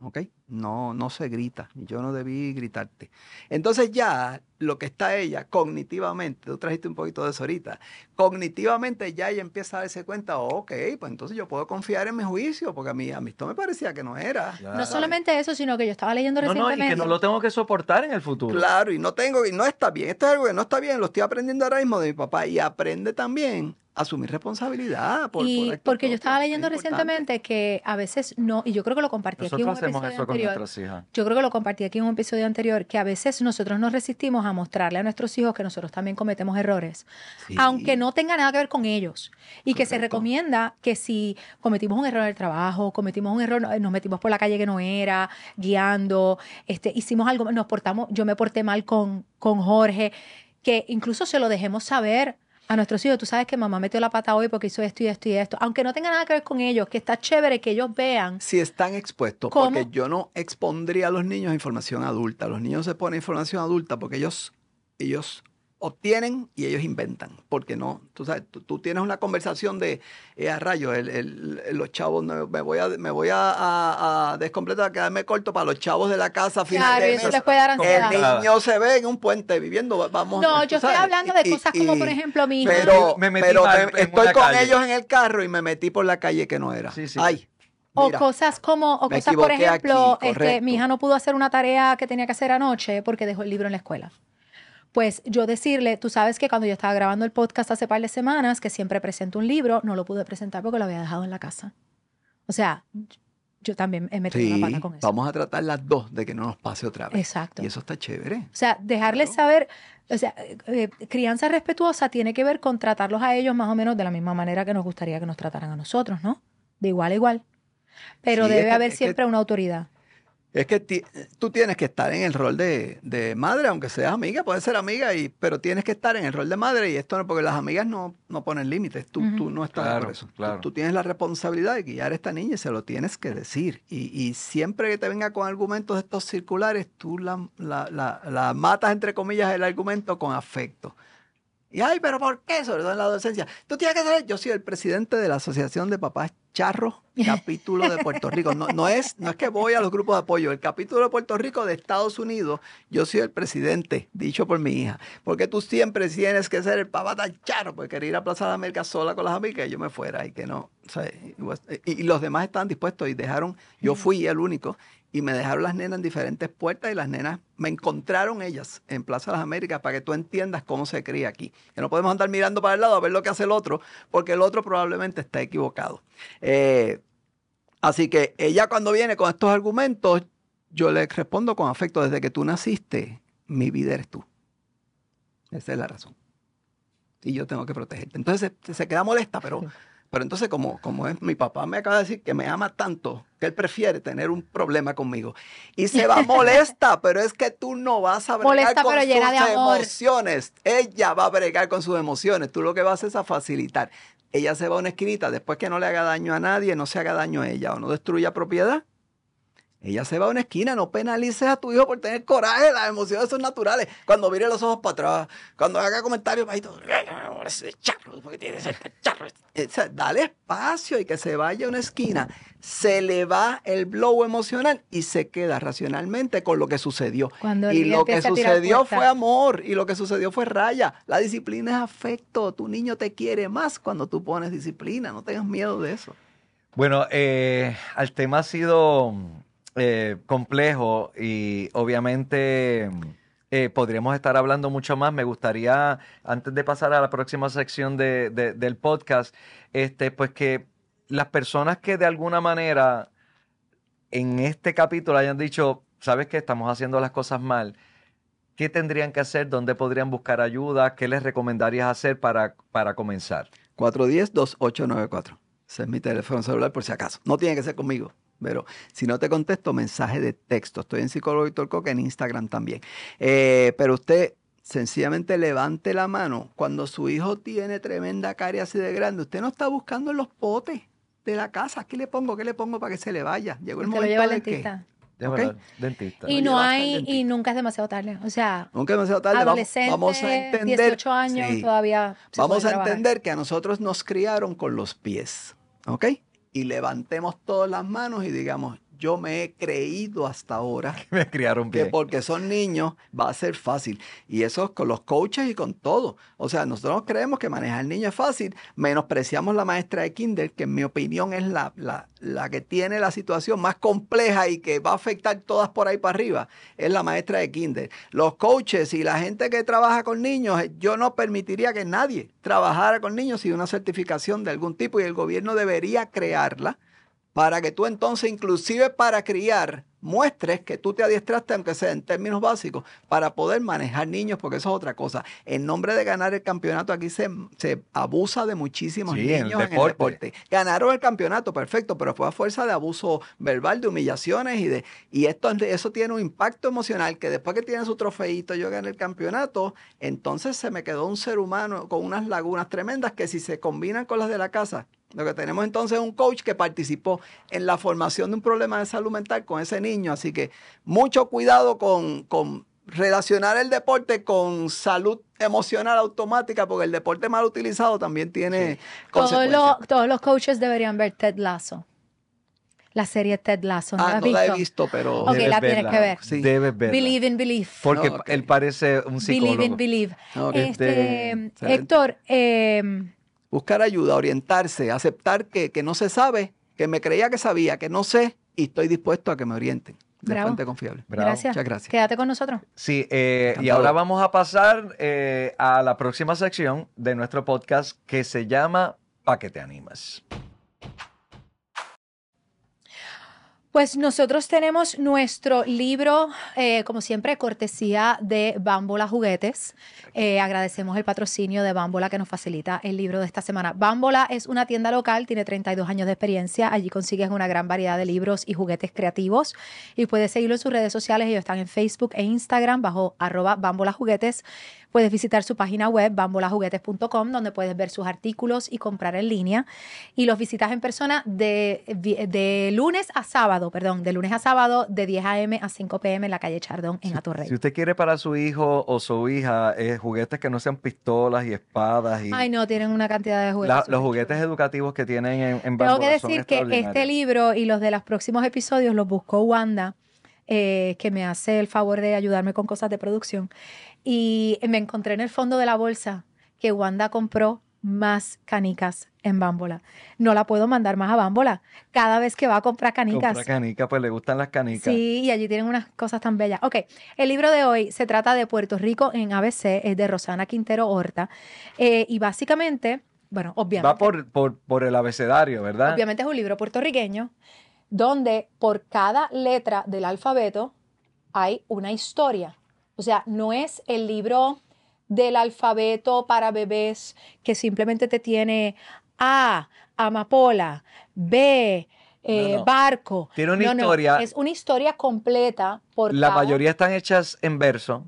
¿Ok? No, no se grita. Yo no debí gritarte. Entonces ya lo que está ella cognitivamente, tú trajiste un poquito de eso ahorita, cognitivamente ya ella empieza a darse cuenta, ok, pues entonces yo puedo confiar en mi juicio, porque a mí, a mí esto me parecía que no era. No solamente eso, sino que yo estaba leyendo recientemente. No, y que no lo tengo que soportar en el futuro. Claro, y no tengo, y no está bien, esto es algo que no está bien, lo estoy aprendiendo ahora mismo de mi papá, y aprende también a asumir responsabilidad. y porque yo estaba leyendo recientemente que a veces no, y yo creo que lo compartí aquí en un episodio anterior. Yo creo que lo compartí aquí en un episodio anterior, que a veces nosotros nos resistimos a mostrarle a nuestros hijos que nosotros también cometemos errores, aunque no tenga nada que ver con ellos. Y que se recomienda que si cometimos un error en el trabajo, cometimos un error, nos metimos por la calle que no era, guiando, este, hicimos algo, nos portamos, yo me porté mal con, con Jorge, que incluso se lo dejemos saber a nuestros hijos, tú sabes que mamá metió la pata hoy porque hizo esto y esto y esto, aunque no tenga nada que ver con ellos, que está chévere que ellos vean. Si están expuestos, porque yo no expondría a los niños a información adulta. Los niños se ponen información adulta porque ellos, ellos obtienen y ellos inventan, porque no, tú sabes, tú, tienes una conversación de, eh, a rayos, el, los chavos, me voy a, me voy a, descompletar, a quedarme corto para los chavos de la casa finalmente El niño se ve en un puente viviendo, vamos. No, yo estoy hablando de cosas como, por ejemplo, mi hija. Pero, me metí estoy con ellos en el carro y me metí por la calle que no era. o cosas como, o cosas, por ejemplo, este, mi hija no pudo hacer una tarea que tenía que hacer anoche porque dejó el libro en la escuela pues yo decirle, tú sabes que cuando yo estaba grabando el podcast hace par de semanas, que siempre presento un libro, no lo pude presentar porque lo había dejado en la casa. O sea, yo también he metido una pata con eso. Vamos a tratar las dos de que no nos pase otra vez. Exacto. Y eso está chévere. O sea, dejarles saber, o sea, eh, eh, crianza respetuosa tiene que ver con tratarlos a ellos más o menos de la misma manera que nos gustaría que nos trataran a nosotros, ¿no? De igual a igual. Pero debe haber siempre una autoridad es que tú tienes que estar en el rol de, madre, aunque seas amiga, puedes ser amiga, y, pero tienes que estar en el rol de madre y esto no, porque las amigas no, ponen límites, tú, no estás por eso. Tú, tienes la responsabilidad de guiar a esta niña y se lo tienes que decir. Y, y siempre que te venga con argumentos estos circulares, tú la, la, matas, entre comillas, el argumento con afecto. Y, ay, pero ¿por qué? Sobre todo en la adolescencia. Tú tienes que saber, yo soy el presidente de la Asociación de Papás charro capítulo de Puerto Rico. No, no, es, no es que voy a los grupos de apoyo. El capítulo de Puerto Rico de Estados Unidos, yo soy el presidente, dicho por mi hija. Porque tú siempre tienes que ser el papá tan charro, porque quería ir a Plaza de América sola con las amigas y yo me fuera y que no. y, y los demás estaban dispuestos y dejaron, yo fui el único y me dejaron las nenas en diferentes puertas y las nenas me encontraron ellas en Plaza de las Américas para que tú entiendas cómo se cría aquí. Que no podemos andar mirando para el lado a ver lo que hace el otro, porque el otro probablemente está equivocado. Eh, así que ella cuando viene con estos argumentos, yo le respondo con afecto, desde que tú naciste, mi vida eres tú. Esa es la razón. Y yo tengo que protegerte. Entonces se, se queda molesta, pero... Pero entonces, como, como es, mi papá me acaba de decir que me ama tanto que él prefiere tener un problema conmigo. Y se va molesta, pero es que tú no vas a bregar con sus emociones. Ella va a bregar con sus emociones. Tú lo que vas es a facilitar. Ella se va a una escrita después que no le haga daño a nadie, no se haga daño a ella o no destruya propiedad, ella se va a una esquina, no penalices a tu hijo por tener coraje, las emociones son naturales. Cuando mire los ojos para atrás, cuando haga comentarios porque tiene dale espacio y que se vaya a una esquina. Se le va el blow emocional y se queda racionalmente con lo que sucedió. y lo que sucedió fue amor y lo que sucedió fue raya. La disciplina es afecto. Tu niño te quiere más cuando tú pones disciplina. No tengas miedo de eso. Bueno, eh, al tema ha sido eh, complejo y obviamente eh, podríamos estar hablando mucho más. Me gustaría, antes de pasar a la próxima sección del podcast, este, pues que las personas que de alguna manera en este capítulo hayan dicho, sabes que estamos haciendo las cosas mal, ¿qué tendrían que hacer? ¿Dónde podrían buscar ayuda? ¿Qué les recomendarías hacer para, para comenzar? 410-2894. Ese es mi teléfono celular por si acaso. No tiene que ser conmigo. Pero si no te contesto, mensaje de texto. Estoy en Psicólogo Víctor que en Instagram también. Eh, pero usted sencillamente levante la mano. Cuando su hijo tiene tremenda caria así de grande, usted no está buscando en los potes de la casa. ¿Qué le pongo? ¿Qué le pongo para que se le vaya? Llegó el momento de que... Dentista. Y no hay, y nunca es demasiado tarde. O sea, nunca es demasiado tarde. vamos a años todavía. Vamos a entender que a nosotros nos criaron con los pies. ¿Ok? y levantemos todas las manos y digamos, yo me he creído hasta ahora que me porque son niños va a ser fácil. Y eso con los coaches y con todo. O sea, nosotros creemos que manejar niños es fácil, menospreciamos la maestra de kinder, que en mi opinión es la, la que tiene la situación más compleja y que va a afectar todas por ahí para arriba, es la maestra de kinder. Los coaches y la gente que trabaja con niños, eh, yo no permitiría que nadie trabajara con niños sin una certificación de algún tipo y el gobierno debería crearla para que tú entonces, inclusive para criar, muestres que tú te adiestraste, aunque sea en términos básicos, para poder manejar niños, porque eso es otra cosa. En nombre de ganar el campeonato, aquí se, abusa de muchísimos niños en el, deporte. Ganaron el campeonato, perfecto, pero fue a fuerza de abuso verbal, de humillaciones y de. Y esto, eso tiene un impacto emocional que después que tienen su trofeito, yo gané el campeonato, entonces se me quedó un ser humano con unas lagunas tremendas que si se combinan con las de la casa, lo que tenemos entonces es un coach que participó en la formación de un problema de salud mental con ese niño. Así que mucho cuidado con, relacionar el deporte con salud emocional automática, porque el deporte mal utilizado también tiene consecuencias. Todos los, todos los coaches deberían ver Ted Lasso la serie Ted Lasso. ¿No, ah, la, no la he visto, pero. Ok, la que ver. Debes ver. Believe in Belief. Porque él parece un psicólogo. Believe in Believe. Este, este, Héctor, eh, buscar ayuda, orientarse, aceptar que, no se sabe, que me creía que sabía, que no sé, y estoy dispuesto a que me orienten. De fuente confiable. Gracias. Muchas gracias. Quédate con nosotros. Sí, eh, y ahora vamos a pasar eh, a la próxima sección de nuestro podcast que se llama ¿Para que te animas. Pues nosotros tenemos nuestro libro, eh, como siempre, cortesía de Bámbola Juguetes. Eh, agradecemos el patrocinio de Bámbola que nos facilita el libro de esta semana. Bámbola es una tienda local, tiene 32 años de experiencia. Allí consigues una gran variedad de libros y juguetes creativos. Y puedes seguirlo en sus redes sociales. Ellos están en Facebook e Instagram bajo arroba Bámbola Juguetes. Puedes visitar su página web, bambolajuguetes.com, donde puedes ver sus artículos y comprar en línea. Y los visitas en persona de, de lunes a sábado, perdón, de lunes a sábado, de 10 a.m. a 5 p.m. en la calle Chardón, en Torre. Si usted quiere para su hijo o su hija eh, juguetes que no sean pistolas y espadas. Y Ay, no, tienen una cantidad de juguetes. los juguetes educativos que tienen en, en Tengo que decir que este libro y los de los próximos episodios los buscó Wanda. Eh, que me hace el favor de ayudarme con cosas de producción. Y me encontré en el fondo de la bolsa que Wanda compró más canicas en Bámbola. No la puedo mandar más a Bámbola. Cada vez que va a comprar canicas. Compra canicas, pues le gustan las canicas. Sí, y allí tienen unas cosas tan bellas. Ok, el libro de hoy se trata de Puerto Rico en ABC, es de Rosana Quintero Horta. Eh, y básicamente, bueno, obviamente. Va por, por el abecedario, ¿verdad? Obviamente es un libro puertorriqueño donde por cada letra del alfabeto hay una historia o sea, no es el libro del alfabeto para bebés que simplemente te tiene A, amapola, B, eh, barco. Tiene una historia. Es una historia completa. la mayoría están hechas en verso.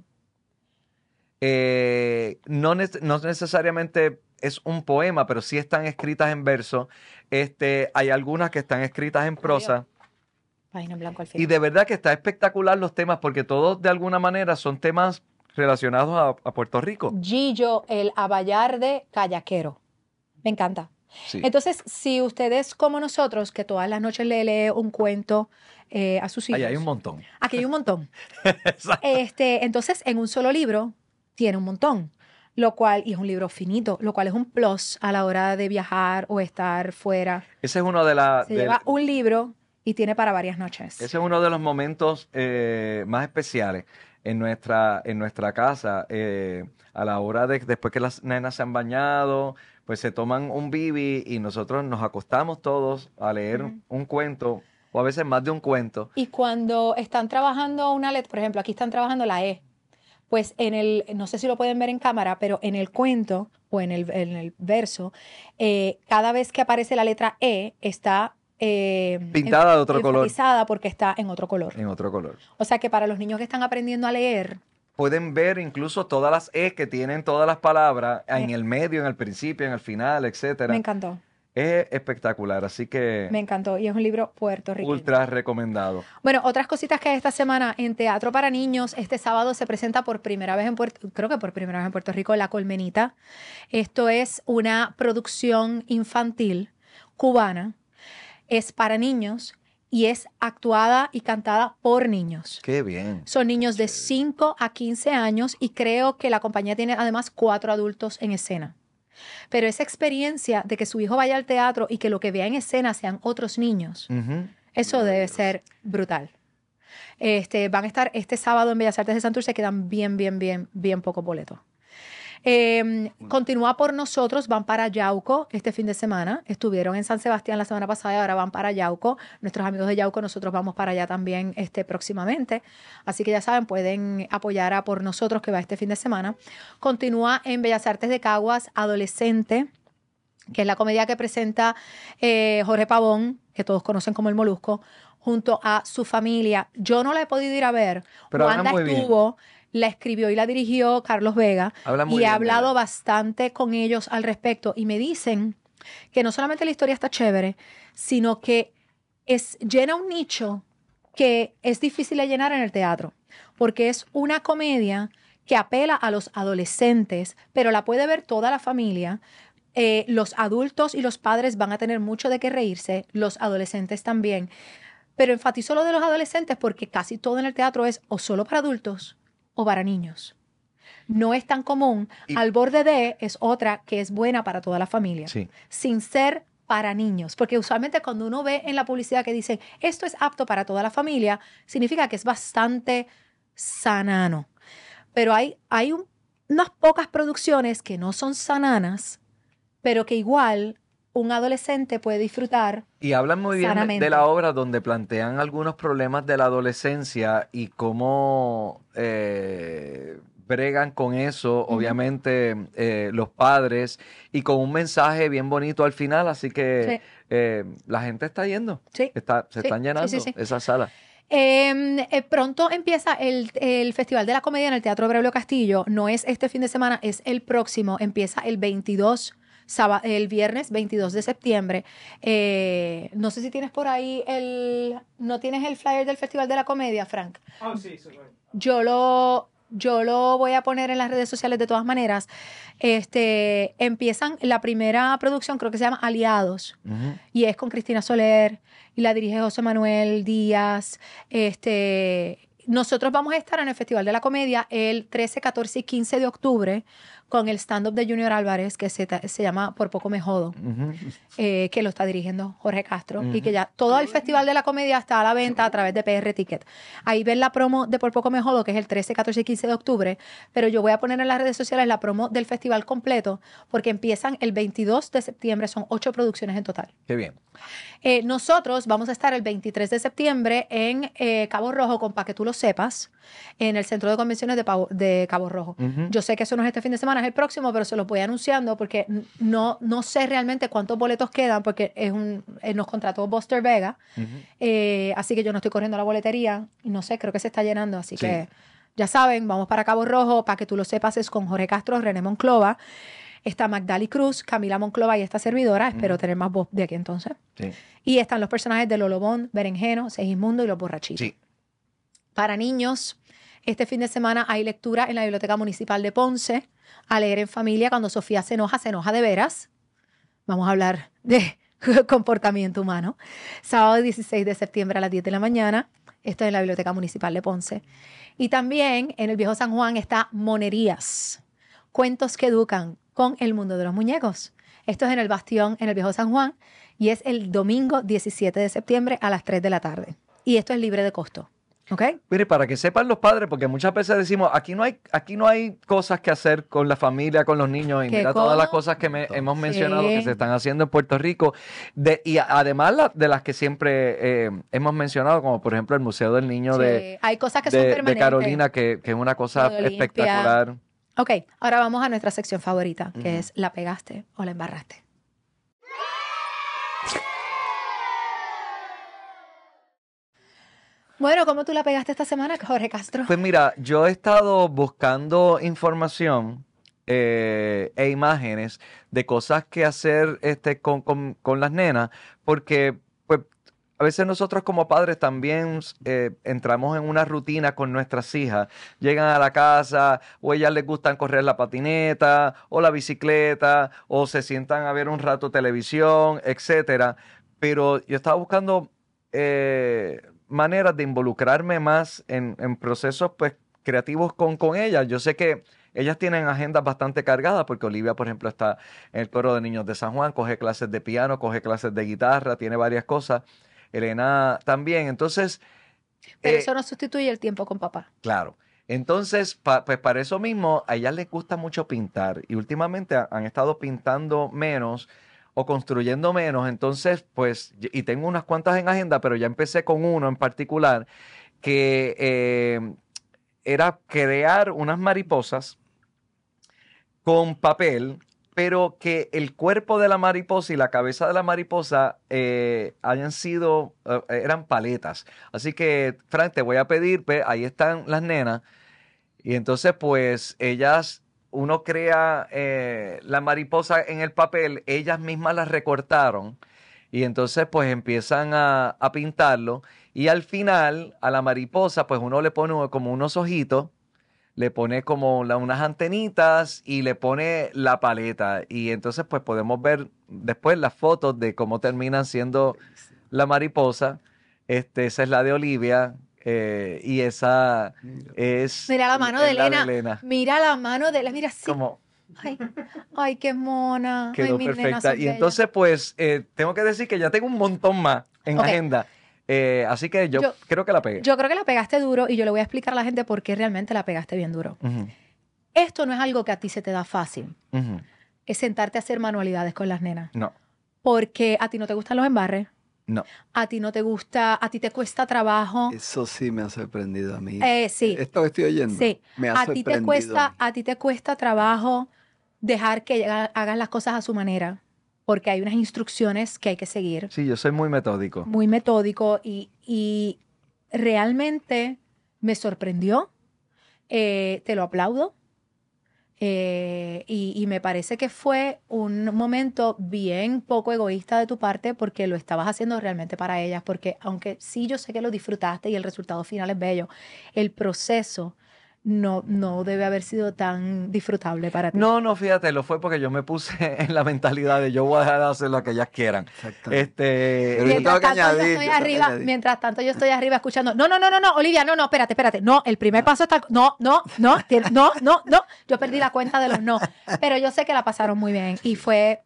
Eh, no, necesariamente es un poema, pero sí están escritas en verso. Este, hay algunas que están escritas en prosa. Y de verdad que está espectacular los temas porque todos de alguna manera son temas relacionados a, Puerto Rico. Gillo, el aballarde callaquero. Me encanta. Entonces, si ustedes como nosotros, que todas las noches le lee un cuento eh, a sus hijos. Ahí hay un montón. Aquí hay un montón. este, entonces, en un solo libro tiene un montón. Lo cual, y es un libro finito, lo cual es un plus a la hora de viajar o estar fuera. Ese es uno de las. Se lleva un libro y tiene para varias noches. Ese es uno de los momentos eh, más especiales en nuestra, en nuestra casa. Eh, a la hora de después que las nenas se han bañado, pues se toman un bibi y nosotros nos acostamos todos a leer un cuento o a veces más de un cuento. Y cuando están trabajando una letra, por ejemplo, aquí están trabajando la E. Pues en el, no sé si lo pueden ver en cámara, pero en el cuento o en el, verso, eh, cada vez que aparece la letra E está Em, pintada de otro color. porque está en otro color. En otro color. O sea que para los niños que están aprendiendo a leer. Pueden ver incluso todas las E que tienen todas las palabras en el medio, en el principio, en el final, etcétera. Me encantó. Es espectacular, así que... Me encantó y es un libro puertorriqueño. Ultra recomendado. Bueno, otras cositas que esta semana en Teatro para Niños, este sábado se presenta por primera vez en Puerto, creo que por primera vez en Puerto Rico, La Colmenita. Esto es una producción infantil cubana es para niños y es actuada y cantada por niños. Qué bien. Son niños de 5 a 15 años y creo que la compañía tiene además cuatro adultos en escena. Pero esa experiencia de que su hijo vaya al teatro y que lo que vea en escena sean otros niños, eso debe ser brutal. Este, van a estar este sábado en Bellas Artes de Santurce, quedan bien, bien, bien, bien poco boleto. Em, continúa por nosotros, van para Yauco este fin de semana. Estuvieron en San Sebastián la semana pasada y ahora van para Yauco. Nuestros amigos de Yauco, nosotros vamos para allá también este, próximamente. Así que ya saben, pueden apoyar a por nosotros que va este fin de semana. Continúa en Bellas Artes de Caguas, Adolescente que es la comedia que presenta eh, Jorge Pavón, que todos conocen como El Molusco, junto a su familia. Yo no la he podido ir a ver. Pero estuvo, la escribió y la dirigió Carlos Vega y he hablado bastante con ellos al respecto y me dicen que no solamente la historia está chévere, sino que es llena un nicho que es difícil de llenar en el teatro, porque es una comedia que apela a los adolescentes, pero la puede ver toda la familia, eh, los adultos y los padres van a tener mucho de qué reírse, los adolescentes también. Pero enfatizo lo de los adolescentes porque casi todo en el teatro es o solo para adultos o para niños. No es tan común. Al borde de es otra que es buena para toda la familia. Sin ser para niños, porque usualmente cuando uno ve en la publicidad que dicen esto es apto para toda la familia, significa que es bastante sanano. Pero hay, hay unas pocas producciones que no son sananas, pero que igual un adolescente puede disfrutar. Y hablan muy bien de la obra donde plantean algunos problemas de la adolescencia y cómo eh, bregan con eso, obviamente, eh, los padres, y con un mensaje bien bonito al final, así que eh, la gente está yendo, se están llenando esa sala. Em, pronto empieza el, Festival de la Comedia en el Teatro Breulio Castillo. No es este fin de semana, es el próximo. Empieza el 22 el viernes 22 de septiembre. Eh, no sé si tienes por ahí el... ¿No tienes el flyer del Festival de la Comedia, Frank? Ah, sí, Yo lo... Yo lo voy a poner en las redes sociales de todas maneras. Este, empiezan la primera producción, creo que se llama Aliados, y es con Cristina Soler y la dirige José Manuel Díaz. Este, nosotros vamos a estar en el Festival de la Comedia el 13, 14 y 15 de octubre con el stand-up de Junior Álvarez, que se, llama Por poco me jodo, eh, que lo está dirigiendo Jorge Castro, y que ya todo el Festival de la Comedia está a la venta a través de PR Ticket. Ahí ven la promo de Por poco me jodo, que es el 13, 14 y 15 de octubre, pero yo voy a poner en las redes sociales la promo del festival completo, porque empiezan el 22 de septiembre, son ocho producciones en total. Qué bien. Eh, nosotros vamos a estar el 23 de septiembre en eh, Cabo Rojo, con Pa' que tú lo sepas en el Centro de Convenciones de, de Cabo Rojo. Yo sé que eso no es este fin de semana, es el próximo, pero se los voy anunciando porque no, no sé realmente cuántos boletos quedan porque es un, eh, nos contrató Buster Vega, eh, así que yo no estoy corriendo a la boletería y no sé, creo que se está llenando, así que ya saben, vamos para Cabo Rojo, para que tú lo sepas, es con Jorge Castro, René Monclova está Magdali Cruz, Camila Monclova y esta servidora. Espero tener más voz de aquí entonces. Y están los personajes de Lolobón, Berenjeno, Segismundo y los borrachitos para niños. Este fin de semana hay lectura en la Biblioteca Municipal de Ponce, a leer en familia cuando Sofía se enoja, se enoja de veras. Vamos a hablar de comportamiento humano. Sábado 16 de septiembre a las 10 de la mañana. Esto es en la Biblioteca Municipal de Ponce. Y también en el Viejo San Juan está Monerías, cuentos que educan con el mundo de los muñecos. Esto es en el Bastión, en el Viejo San Juan, y es el domingo 17 de septiembre a las 3 de la tarde. Y esto es libre de costo. Mire, para que sepan los padres, porque muchas veces decimos, aquí no hay, aquí no hay cosas que hacer con la familia, con los niños, y mira todas las cosas que hemos mencionado que se están haciendo en Puerto Rico, y además de las que siempre eh, hemos mencionado, como por ejemplo el Museo del Niño de, hay cosas Carolina, que, es una cosa espectacular. Ok, ahora vamos a nuestra sección favorita, que es la pegaste o la embarraste. Bueno, ¿cómo tú la pegaste esta semana, Jorge Castro? Pues mira, yo he estado buscando información eh, e imágenes de cosas que hacer este, con, las nenas, porque pues, a veces nosotros como padres también eh, entramos en una rutina con nuestras hijas. Llegan a la casa o ellas les gustan correr la patineta o la bicicleta o se sientan a ver un rato televisión, etcétera. Pero yo estaba buscando eh, maneras de involucrarme más en, procesos pues, creativos con, con ellas. Yo sé que ellas tienen agendas bastante cargadas porque Olivia, por ejemplo, está en el coro de niños de San Juan, coge clases de piano, coge clases de guitarra, tiene varias cosas. Elena también. Entonces... Pero eh, eso no sustituye el tiempo con papá. Claro. Entonces, pues para eso mismo, a ellas les gusta mucho pintar y últimamente han estado pintando menos o construyendo menos. Entonces, pues, y tengo unas cuantas en agenda, pero ya empecé con uno en particular, que eh, era crear unas mariposas con papel, pero que el cuerpo de la mariposa y la cabeza de la mariposa eh, hayan sido, eh, eran paletas. Así que, Frank, te voy a pedir, ahí están las nenas. Y entonces, pues, ellas uno crea eh, la mariposa en el papel, ellas mismas las recortaron y entonces pues empiezan a, pintarlo y al final a la mariposa pues uno le pone como unos ojitos, le pone como unas antenitas y le pone la paleta y entonces pues podemos ver después las fotos de cómo terminan siendo la mariposa. Este, esa es la de Olivia, eh, y esa es. Mira la mano de, Elena. Mira la mano de Elena. Mira, así Ay, ay, qué mona. Quedó perfecta. Y entonces, pues, eh, tengo que decir que ya tengo un montón más en agenda. Eh, así que yo, creo que la pegué. Yo creo que la pegaste duro y yo le voy a explicar a la gente por qué realmente la pegaste bien duro. Esto no es algo que a ti se te da fácil. Es sentarte a hacer manualidades con las nenas. No. Porque a ti no te gustan los embarres. No. A ti no te gusta, a ti te cuesta trabajo. Eso sí me ha sorprendido a mí. Eh, sí. Eh, esto que estoy oyendo. Sí. Me ha a ti te cuesta, a, ti te cuesta trabajo dejar que hagas las cosas a su manera, porque hay unas instrucciones que hay que seguir. Sí, yo soy muy metódico. Muy metódico y, y realmente me sorprendió. Eh, te lo aplaudo eh, y, y, me parece que fue un momento bien poco egoísta de tu parte porque lo estabas haciendo realmente para ellas, porque aunque sí yo sé que lo disfrutaste y el resultado final es bello, el proceso no, no debe haber sido tan disfrutable para ti. No, no, fíjate, lo fue porque yo me puse en la mentalidad de yo voy a dejar de hacer lo que ellas quieran. Este, mientras, que tanto yo estoy arriba, mientras tanto yo estoy arriba escuchando, no, no, no, no, Olivia, no, no, espérate, espérate, no, el primer paso está, no, no, no, no, no, no, yo perdí la cuenta de los no. Pero yo sé que la pasaron muy bien y fue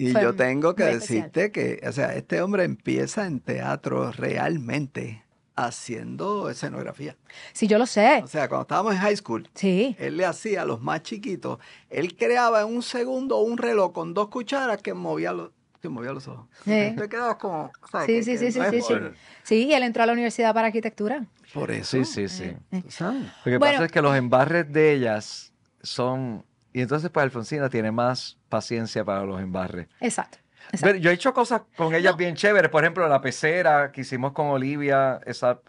y yo tengo que decirte que, o sea, este hombre empieza en teatro realmente haciendo escenografía. Sí, yo lo sé. O sea, cuando estábamos en high school, sí. él le hacía a los más chiquitos, él creaba en un segundo un reloj con dos cucharas que movía los, los ojos. Sí. Te quedabas como... Sí, sí, sí, sí, sí, sí, y él entró a la universidad para arquitectura. Por eso. Sí, sí, sí. Eh, eh. Lo que pasa es que los embarres de ellas son... Y entonces, pues, Alfonsina tiene más paciencia para los embarres. Exacto yo he hecho cosas con ellas bien chéveres. Por ejemplo, la pecera que hicimos con Olivia, esa,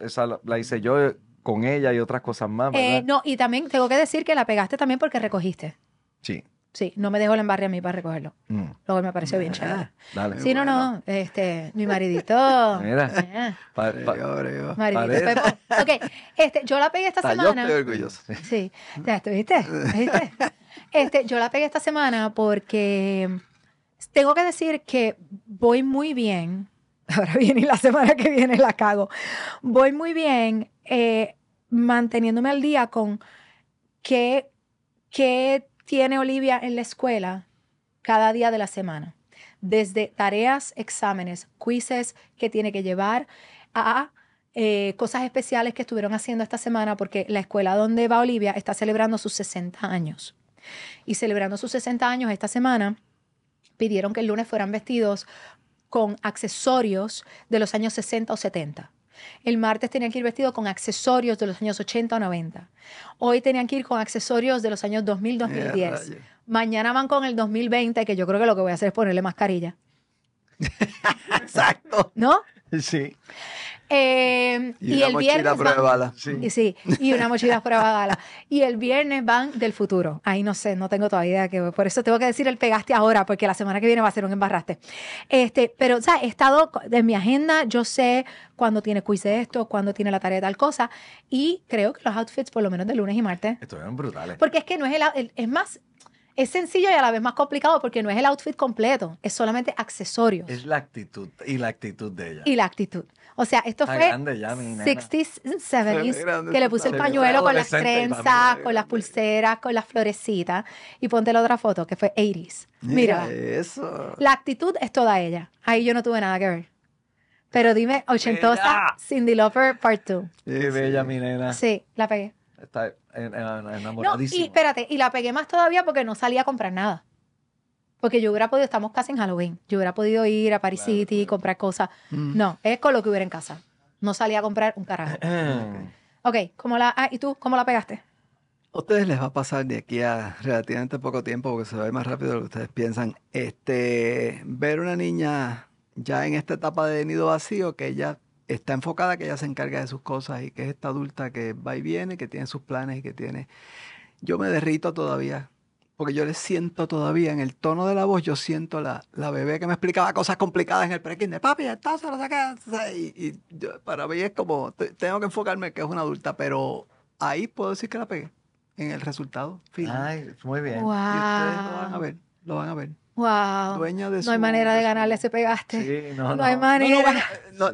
la hice yo con ella y otras cosas más. Eh, no, y también tengo que decir que la pegaste también porque recogiste. Sí. Sí, no me dejó el embarre a mí para recogerlo. Mm. Luego me pareció bien ah, chévere. Dale, sí, no, no. Este, mi maridito. Mira. maridito. Pues, pues, ok, este, yo la pegué esta semana. estoy orgulloso. Sí. ¿Ya estuviste? ¿Viste? Este, yo la pegué esta semana porque tengo que decir que voy muy bien. Ahora viene y la semana que viene la cago. Voy muy bien eh, manteniéndome al día con qué, qué tiene Olivia en la escuela cada día de la semana. Desde tareas, exámenes, quizzes que tiene que llevar a eh, cosas especiales que estuvieron haciendo esta semana porque la escuela donde va Olivia está celebrando sus 60 años. Y celebrando sus 60 años esta semana, pidieron que el lunes fueran vestidos con accesorios de los años 60 o 70. El martes tenían que ir vestidos con accesorios de los años 80 o 90. Hoy tenían que ir con accesorios de los años 2000, 2010. Mañana van con el 2020, que yo creo que lo que voy a hacer es ponerle mascarilla. Exacto. ¿No? Sí. Em, y, una el mochila viernes prueba Y, sí, y una mochila prueba bala. Y el viernes van del futuro. Ahí no sé, no tengo todavía idea. Que, por eso tengo que decir el pegaste ahora, porque la semana que viene va a ser un embarraste. Este, pero, o sea, he estado en mi agenda, yo sé cuándo tiene quiz esto, cuándo tiene la tarea tal cosa. Y creo que los outfits, por lo menos de lunes y martes. Estuvieron brutales. Porque es que no es el es más, es sencillo y a la vez más complicado porque no es el outfit completo, es solamente accesorios. Es la actitud y la actitud de ella. Y la actitud. O sea, esto fue 60s, 70s, que le puse el pañuelo con las trenzas, con las pulseras, con las florecitas. Y ponte la otra foto, que fue 80s. Mira, eso. La actitud es toda ella. Ahí yo no tuve nada que ver. Pero dime, ochentosa, Cindy Lauper, part 2. Sí, bella, mi nena. Sí, la pegué. Está, enamoradísimo. No, y espérate, y la pegué más todavía porque no salía a comprar nada. Porque yo hubiera podido, estamos casi en Halloween, yo hubiera podido ir a Paris City, comprar cosas. Mm. No, es con lo que hubiera en casa. No salía a comprar un carajo. ok, ¿cómo la, ah, ¿y tú cómo la pegaste? A ustedes les va a pasar de aquí a relativamente poco tiempo, porque se va a ir más rápido de lo que ustedes piensan. Este, ver una niña ya en esta etapa de nido vacío, que ella está enfocada, que ella se encarga de sus cosas y que es esta adulta que va y viene, que tiene sus planes y que tiene... Yo me derrito todavía, porque yo le siento todavía, en el tono de la voz, yo siento la, la bebé que me explicaba cosas complicadas en el de Papi, está, se lo saca. Y, y para mí es como, tengo que enfocarme que es una adulta, pero ahí puedo decir que la pegué en el resultado final. Ay, muy bien. Y ustedes lo van a ver, lo van a ver. Wow. no hay manera de ganarle ese pegaste. no, hay manera.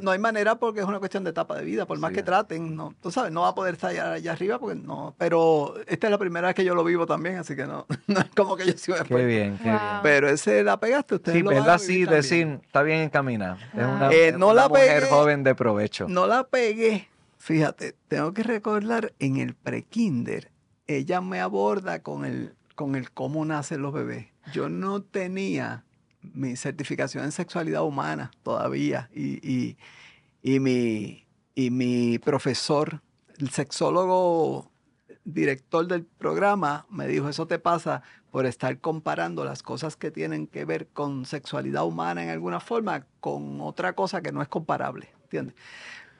No, hay manera porque es una cuestión de etapa de vida, por más que traten, no, tú sabes, no va a poder estar allá, arriba porque no. Pero esta es la primera vez que yo lo vivo también, así que no, no es como que yo sigo después. Qué bien, qué bien. Pero ese la pegaste usted. Sí, lo Sí, así, decir, está bien encaminada. Es una, eh, no la mujer pegué, joven de provecho. No la pegué. Fíjate, tengo que recordar en el pre kinder, ella me aborda con el, con el cómo nacen los bebés. Yo no tenía mi certificación en sexualidad humana todavía y, y, mi, mi profesor, el sexólogo director del programa, me dijo, eso te pasa por estar comparando las cosas que tienen que ver con sexualidad humana en alguna forma con otra cosa que no es comparable, ¿entiendes?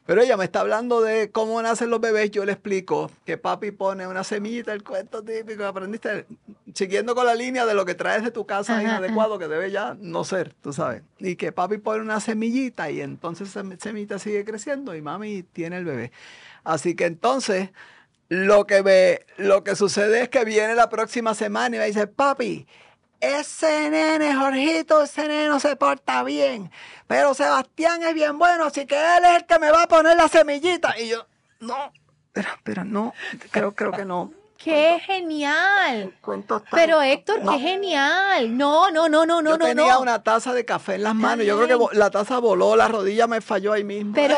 Pero ella me está hablando de cómo nacen los bebés. Yo le explico que papi pone una semillita, el cuento típico, aprendiste, siguiendo con la línea de lo que traes de tu casa inadecuado, que debe ya no ser, tú sabes. Y que papi pone una semillita y entonces esa semillita sigue creciendo y mami tiene el bebé. Así que entonces, lo que, lo que sucede es que viene la próxima semana y me dice, papi, ese nene, Jorgito, ese nene no se porta bien. Pero Sebastián es bien bueno, así que él es el que me va a poner la semillita. Y yo, no, Pero espera, no, creo, creo que no. ¡Qué genial! genial! Pero Héctor, qué genial. No, no, no, no, no, no. Yo Tenía una taza de café en las manos. Yo creo que la taza voló, la rodilla me falló ahí mismo. Pero,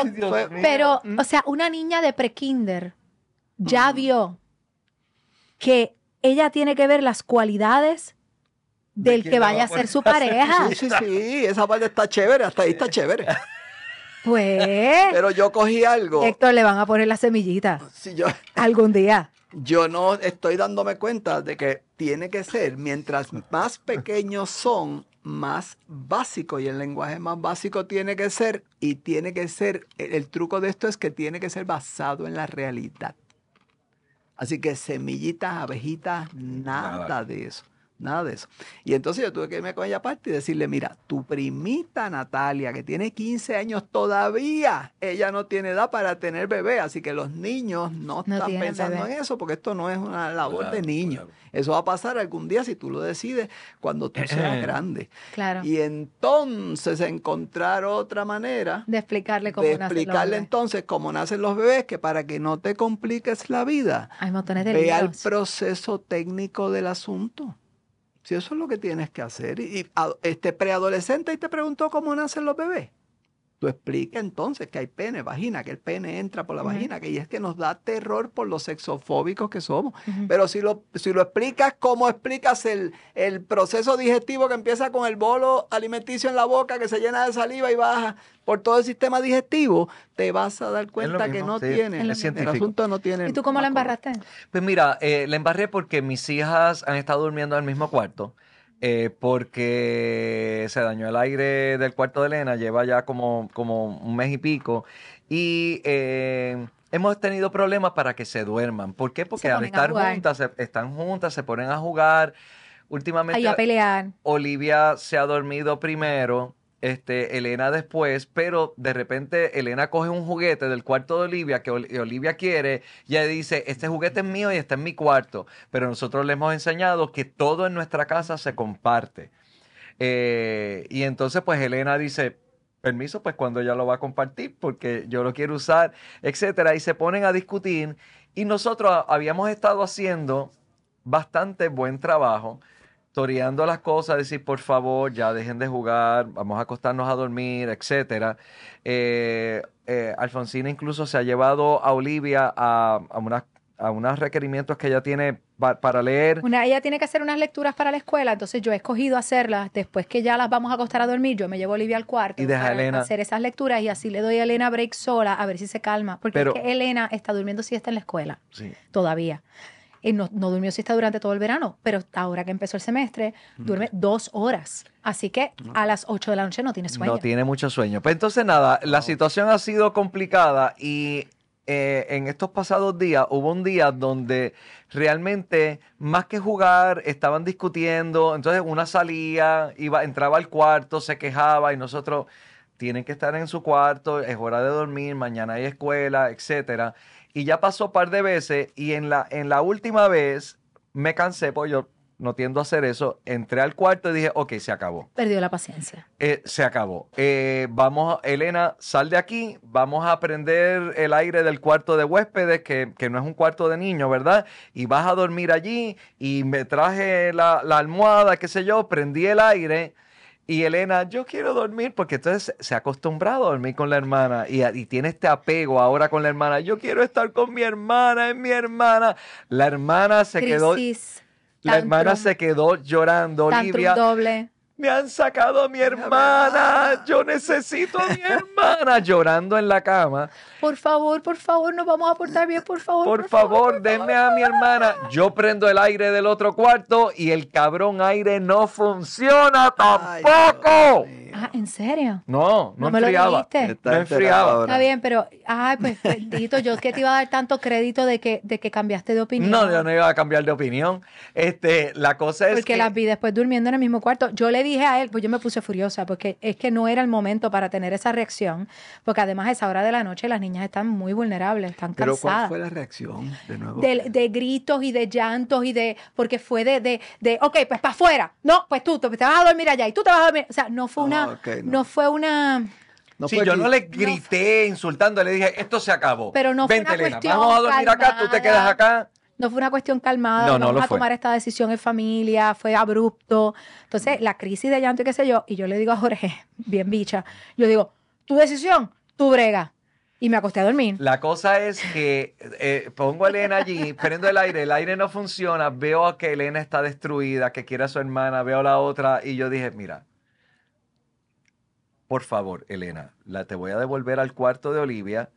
pero mm. o sea, una niña de prekinder ya vio que ella tiene que ver las cualidades del que vaya a ser su pareja. Sí, sí, sí, esa parte está chévere, hasta ahí está chévere. Pues. Pero yo cogí algo. Héctor, le van a poner las semillitas Si yo, algún día. Yo no estoy dándome cuenta de que tiene que ser, mientras más pequeños son, más básico. Y el lenguaje más básico tiene que ser, y tiene que ser, el, truco de esto es que tiene que ser basado en la realidad. Así que semillitas, abejitas, nada. de eso nada de eso. Y entonces yo tuve que irme con ella aparte y decirle, mira, tu primita Natalia, que tiene 15 años todavía, ella no tiene edad para tener bebé, así que los niños no, están pensando en eso, porque esto no es una labor de niño. Eso va a pasar algún día si tú lo decides cuando tú seas grande. Claro. Y entonces encontrar otra manera de explicarle cómo explicarle entonces cómo nacen los bebés, que para que no te compliques la vida, Hay montones ve proceso técnico del asunto. Si eso es lo que tienes que hacer. Y, ah, este preadolescente y te preguntó cómo nacen los bebés. Tú explica entonces que hay pene, vagina, que el pene entra por la vagina, que y es que nos da terror por los sexofóbicos que somos. Pero si lo, si lo explicas, como explicas el, proceso digestivo que empieza con el bolo alimenticio en la boca que se llena de saliva y baja por todo el sistema digestivo? Te vas a dar cuenta que no tiene. El asunto no tiene. ¿Y tú cómo la embarraste? Pues mira, eh, la embarré porque mis hijas han estado durmiendo en el mismo cuarto. Eh, porque se dañó el aire del cuarto de Elena, lleva ya como, como un mes y pico. Y eh, hemos tenido problemas para que se duerman. ¿Por qué? Porque al estar juntas, están juntas, se ponen a jugar. Últimamente, Olivia se ha dormido primero este, Elena después, pero de repente Elena coge un juguete del cuarto de Olivia que Olivia quiere y dice, este juguete es mío y está en mi cuarto, pero nosotros le hemos enseñado que todo en nuestra casa se comparte. Eh, y entonces pues Elena dice, permiso, pues cuando ella lo va a compartir, porque yo lo quiero usar, etcétera, y se ponen a discutir y nosotros habíamos estado haciendo bastante buen trabajo Toreando las cosas, decir, por favor, ya dejen de jugar, vamos a acostarnos a dormir, etcétera. Eh, eh Alfonsina incluso se ha llevado a Olivia a, unas unos requerimientos que ella tiene para leer. Una, ella tiene que hacer unas lecturas para la escuela, entonces yo he escogido hacerlas después que ya las vamos a acostar a dormir, yo me llevo a Olivia al cuarto y deja hacer esas lecturas y así le doy a Elena break sola a ver si se calma, porque Elena está durmiendo si está en la escuela sí. todavía. Y no, no, durmió siesta durante todo el verano, pero ahora que empezó el semestre, mm. duerme dos horas. Así que a las ocho de la noche no tiene sueño. No tiene mucho sueño. Pero pues entonces nada, la situación ha sido complicada y eh, en estos pasados días hubo un día donde realmente más que jugar estaban discutiendo, entonces una salía, iba, entraba al cuarto, se quejaba y nosotros tienen que estar en su cuarto, es hora de dormir, mañana hay escuela, etcétera. Y ya pasó un par de veces y en la, en la última vez me cansé, porque yo no tiendo a hacer eso. Entré al cuarto y dije, ok, se acabó. Perdió la paciencia. Eh, se acabó. Eh, vamos, Elena, sal de aquí. Vamos a prender el aire del cuarto de huéspedes, que, no es un cuarto de niño ¿verdad? Y vas a dormir allí. Y me traje la, la almohada, qué sé yo, prendí el aire. Y Elena, yo quiero dormir, porque entonces se ha acostumbrado a dormir con la hermana y, tiene este apego ahora con la hermana. Yo quiero estar con mi hermana, es mi hermana. La hermana se quedó. la hermana se quedó llorando, Olivia. Doble me han sacado a mi hermana, yo necesito a mi hermana llorando en la cama. Por favor, por favor, nos vamos a portar bien, por favor. Por, favor, denme a mi hermana. Yo prendo el aire del otro cuarto y el cabrón aire no funciona tampoco. ah, ¿en serio? No, no, Me lo dijiste? Está bien, pero, ay, pues bendito, yo es que te iba a dar tanto crédito de que, de que cambiaste de opinión. No, yo no iba a cambiar de opinión. Este, la cosa es Porque las vi después durmiendo en el mismo cuarto. Yo le dije a él, pues yo me puse furiosa, porque es que no era el momento para tener esa reacción, porque además a esa hora de la noche las niñas están muy vulnerables, están cansadas. ¿Pero cuál fue la reacción de nuevo? De, gritos y de llantos y de, porque fue de, de, ok, pues para afuera, no, pues tú, te vas a dormir allá y tú te vas a dormir, o sea, no fue ah, una, no. fue una... No sí, yo no le grité insultando, le dije, esto se acabó. Pero no Vente, fue una Elena, vamos a dormir acá, tú te quedas acá. No fue una cuestión calmada, no, no vamos a tomar esta decisión en familia, fue abrupto. Entonces, la crisis de llanto y qué sé yo, y yo le digo a Jorge, bien bicha, yo digo, tu decisión, tu brega. Y me acosté a dormir. La cosa es que eh, pongo a Elena allí, prendo el aire, el aire no funciona, veo a que Elena está destruida, que quiere a su hermana, veo a la otra, y yo dije, mira, por favor, Elena, la, te voy a devolver al cuarto de Olivia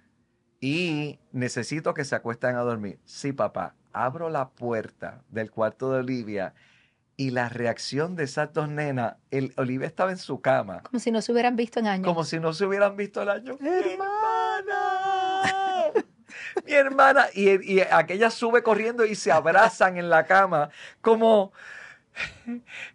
y necesito que se acuesten a dormir. Sí, papá, abro la puerta del cuarto de Olivia y la reacción de esas dos nenas, Olivia estaba en su cama. Como si no se hubieran visto en años. Como si no se hubieran visto en años. ¡Hermana! Mi hermana. Y, aquella sube corriendo y se abrazan en la cama como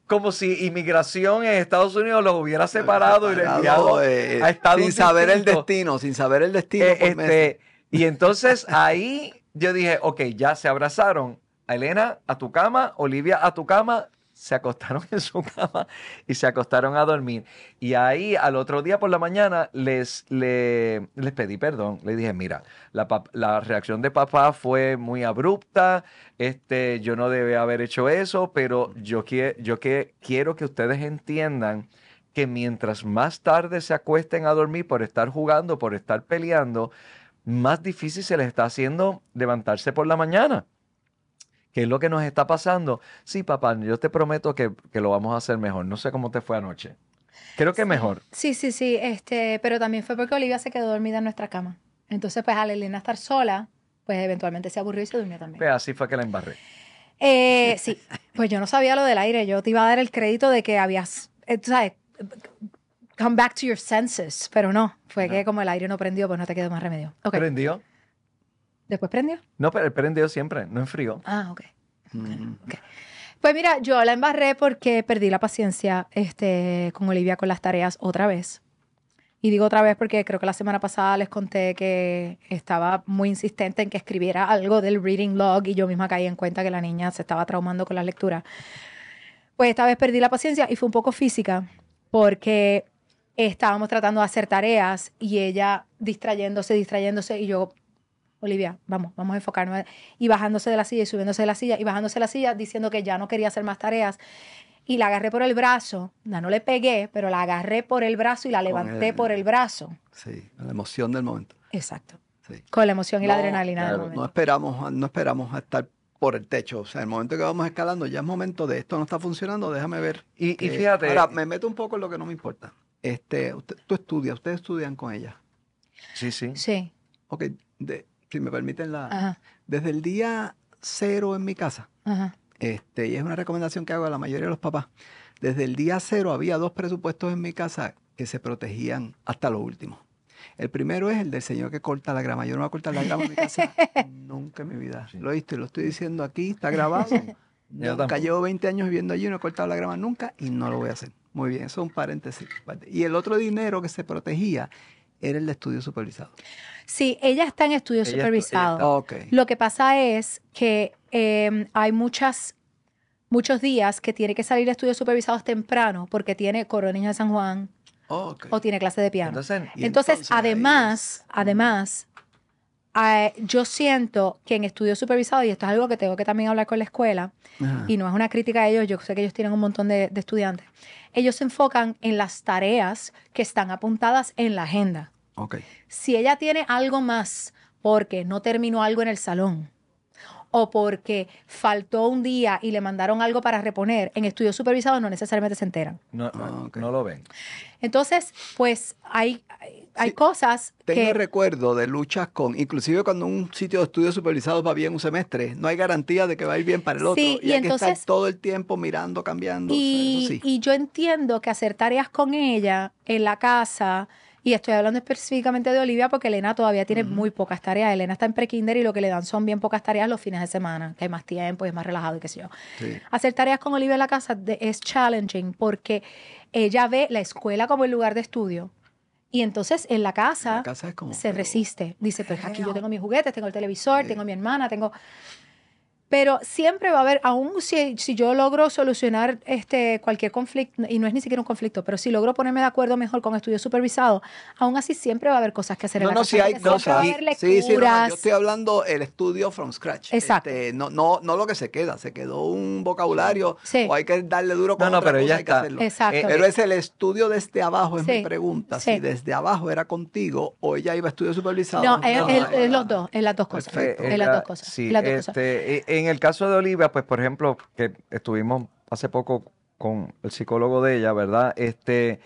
como si inmigración en Estados Unidos los hubiera separado, y les enviado eh, Sin saber el destino, sin saber el destino. Eh, pues, este, y entonces ahí yo dije, ok, ya se abrazaron. Elena, a tu cama, Olivia, a tu cama, se acostaron en su cama y se acostaron a dormir. Y ahí al otro día por la mañana les, le les pedí perdón. Les dije, mira, la, reacción de papá fue muy abrupta, este, yo no debía haber hecho eso, pero yo, yo que, quiero que ustedes entiendan que mientras más tarde se acuesten a dormir por estar jugando, por estar peleando, más difícil se les está haciendo levantarse por la mañana. ¿Qué es lo que nos está pasando? Sí, papá, yo te prometo que, lo vamos a hacer mejor. No sé cómo te fue anoche. Creo que mejor. Sí, sí, sí. Este, pero también fue porque Olivia se quedó dormida en nuestra cama. Entonces, pues al Elena estar sola, pues eventualmente se aburrió y se durmió también. Pues así fue que la embarré. Eh, sí, pues yo no sabía lo del aire. Yo te iba a dar el crédito de que habías, eh, sabes, come back to your senses, pero no, fue que como el aire no prendió, pues no te quedó más remedio. Okay. ¿Prendió? ¿Después prendió? No, pero prendió siempre, no frío. Ah, ok. Mm. okay. Pues mira, yo la embarré porque perdí la paciencia este, con Olivia con las tareas otra vez. Y digo otra vez porque creo que la semana pasada les conté que estaba muy insistente en que escribiera algo del reading log y yo misma caí en cuenta que la niña se estaba traumando con la lectura. Pues esta vez perdí la paciencia y fue un poco física porque estábamos tratando de hacer tareas y ella distrayéndose, distrayéndose y yo, Olivia, vamos, vamos a enfocarnos. Y bajándose de la silla y subiéndose de la silla y bajándose de la silla diciendo que ya no quería hacer más tareas. Y la agarré por el brazo, no, no le pegué, pero la agarré por el brazo y la levanté por el brazo. Sí, la emoción del momento. Exacto. Sí. Con la emoción y la adrenalina del momento. No esperamos, no esperamos a estar por el techo. O sea, el momento que vamos escalando, ya es momento de esto no está funcionando, déjame ver. Y, y fíjate. Ahora, me meto un poco en lo que no me importa. Este, usted, tú estudias, ustedes estudian con ella. Sí, sí. Sí. Ok, si me permiten la... Desde el día cero en mi casa, Ajá. Este, y es una recomendación que hago a la mayoría de los papás, desde el día cero había dos presupuestos en mi casa que se protegían hasta lo último. El primero es el del señor que corta la grama. Yo no voy a cortar la grama en mi casa nunca en mi vida. Lo he visto y lo estoy diciendo aquí, está grabado. Yo nunca llevo 20 años viviendo allí, no he cortado la grama nunca y no lo voy a hacer. Muy bien, eso es un paréntesis. Y el otro dinero que se protegía era el de estudio supervisado. Sí, ella está en estudio supervisado. Lo que pasa es que em, hay muchas, muchos días que tiene que salir de estudios supervisados temprano porque tiene Coronilla de San Juan, o tiene clase de piano. Entonces, entonces además, además, Ah, yo siento que en estudios supervisados, y esto es algo que tengo que también hablar con la escuela, y no es una crítica a ellos, yo sé que ellos tienen un montón de, estudiantes, ellos se enfocan en las tareas que están apuntadas en la agenda. Si ella tiene algo más porque no terminó algo en el salón, o porque faltó un día y le mandaron algo para reponer, en estudios supervisados no necesariamente se enteran. No, ah, no lo ven. Entonces, pues hay, hay cosas tengo recuerdo de luchas con, inclusive cuando un sitio de estudios supervisados va bien un semestre, no hay garantía de que va a ir bien para el otro. Sí, y, hay entonces, que estar todo el tiempo mirando, cambiando. Y, y yo entiendo que hacer tareas con ella en la casa y estoy hablando específicamente de Olivia porque Elena todavía tiene muy pocas tareas. Elena está en prekinder y lo que le dan son bien pocas tareas los fines de semana, que hay más tiempo y es más relajado y qué sé yo. Hacer tareas con Olivia en la casa es challenging porque ella ve la escuela como el lugar de estudio. Y entonces en la casa, se resiste. Dice, pues aquí yo tengo mis juguetes, tengo el televisor, tengo mi hermana, tengo... Pero siempre va a haber, aún si, yo logro solucionar este, cualquier conflicto, y no es ni siquiera un conflicto, pero si logro ponerme de acuerdo mejor con estudio supervisado aún así siempre va a haber cosas que hacer no, no, si hay cosas. Sí, sí, sí, yo estoy hablando el estudio from scratch. Exacto. Este, no, no, no lo que se queda, se quedó un vocabulario o hay que darle duro con no, no, pero ya hay que hacerlo. Exacto. Eh, pero es el estudio desde abajo, es mi pregunta. Si desde abajo era contigo o ella iba a estudio supervisado, No, es, los dos, es las dos cosas. Perfecto. Es las dos cosas. las dos cosas. Este, eh, eh, en el caso de Olivia, pues por ejemplo, que estuvimos hace poco con el psicólogo de ella, ¿verdad? Este,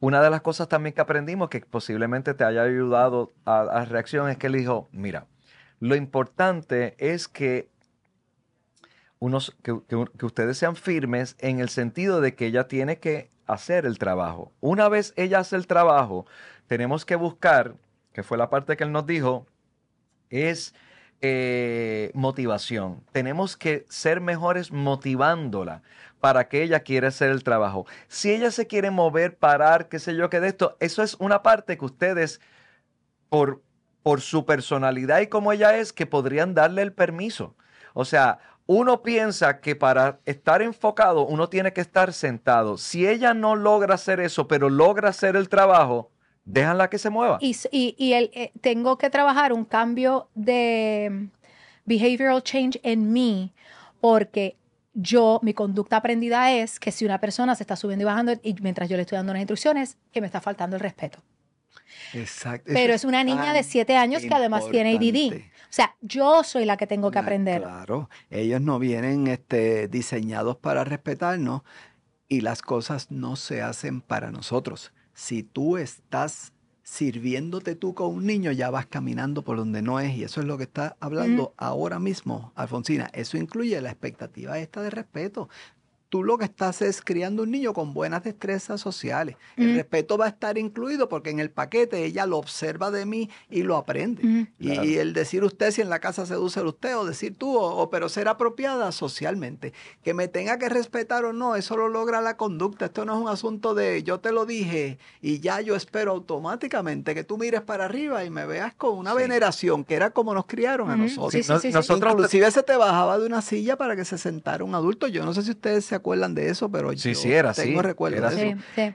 una de las cosas también que aprendimos que posiblemente te haya ayudado a, a reacción es que él dijo, mira, lo importante es que, unos, que ustedes sean firmes en el sentido de que ella tiene que hacer el trabajo. Una vez ella hace el trabajo, tenemos que buscar, que fue la parte que él nos dijo, es eh, motivación. Tenemos que ser mejores motivándola para que ella quiera hacer el trabajo. Si ella se quiere mover, parar, qué sé yo, qué de esto, eso es una parte que ustedes, por, por su personalidad y como ella es, que podrían darle el permiso. O sea, uno piensa que para estar enfocado uno tiene que estar sentado. Si ella no logra hacer eso, pero logra hacer el trabajo, déjala que se mueva. Y, y, eh, tengo que trabajar un cambio de mm, behavioral change en mí, porque yo, mi conducta aprendida es que si una persona se está subiendo y bajando y mientras yo le estoy dando las instrucciones, que me está faltando el respeto. Exacto. Pero es una niña de 7 años que además tiene ADD. O sea, yo soy la que tengo que aprender. Claro, ellos no vienen este, diseñados para respetarnos y las cosas no se hacen para nosotros, si tú estás sirviéndote tú con un niño, ya vas caminando por donde no es. Y eso es lo que está hablando ahora mismo, Alfonsina. Eso incluye la expectativa esta de respeto tú lo que estás es criando un niño con buenas destrezas sociales. El mm. respeto va a estar incluido porque en el paquete ella lo observa de mí y lo aprende. Mm. Y, el decir usted si en la casa seduce usted o decir tú, o, pero ser apropiada socialmente. Que me tenga que respetar o no, eso lo logra la conducta. Esto no es un asunto de yo te lo dije y ya yo espero automáticamente que tú mires para arriba y me veas con una veneración, que era como nos criaron a nosotros. nosotros. Inclusive se te bajaba de una silla para que se sentara un adulto. Yo no sé si ustedes se acuerdan de eso, pero sí, yo tengo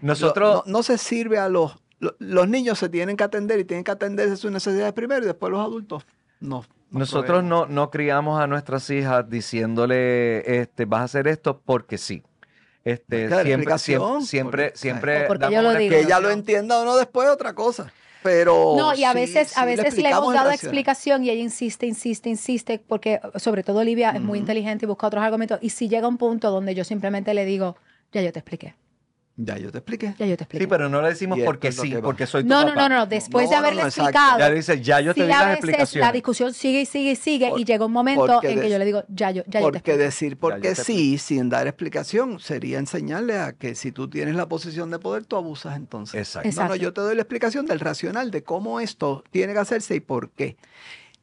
Nosotros... No, se sirve a los... Los niños se tienen que atender y tienen que atenderse sus necesidades primero y después los adultos. No, Nosotros no, no, criamos a nuestras hijas diciéndole, este, vas a hacer esto porque sí. Este, siempre, siempre, siempre, siempre, que ella lo entienda o no después otra cosa. Pero no, y a veces, a veces le, he hemos dado explicación y ella insiste, insiste, insiste, porque sobre todo Olivia es muy inteligente y busca otros argumentos. Y si llega un punto donde yo simplemente le digo, ya yo te expliqué. Ya yo te expliqué. Ya yo te Sí, pero no le decimos porque sí, porque soy tu no, No, no, no, después de haberle explicado. Ya dice, ya yo te di las La discusión sigue y sigue y sigue y llega un momento en que yo le digo, ya yo, ya yo te Porque decir porque sí sin dar explicación sería enseñarle a que si tú tienes la posición de poder, tú abusas entonces. Exacto. Exacto. No, no, yo te doy la explicación del racional de cómo esto tiene que hacerse y por qué.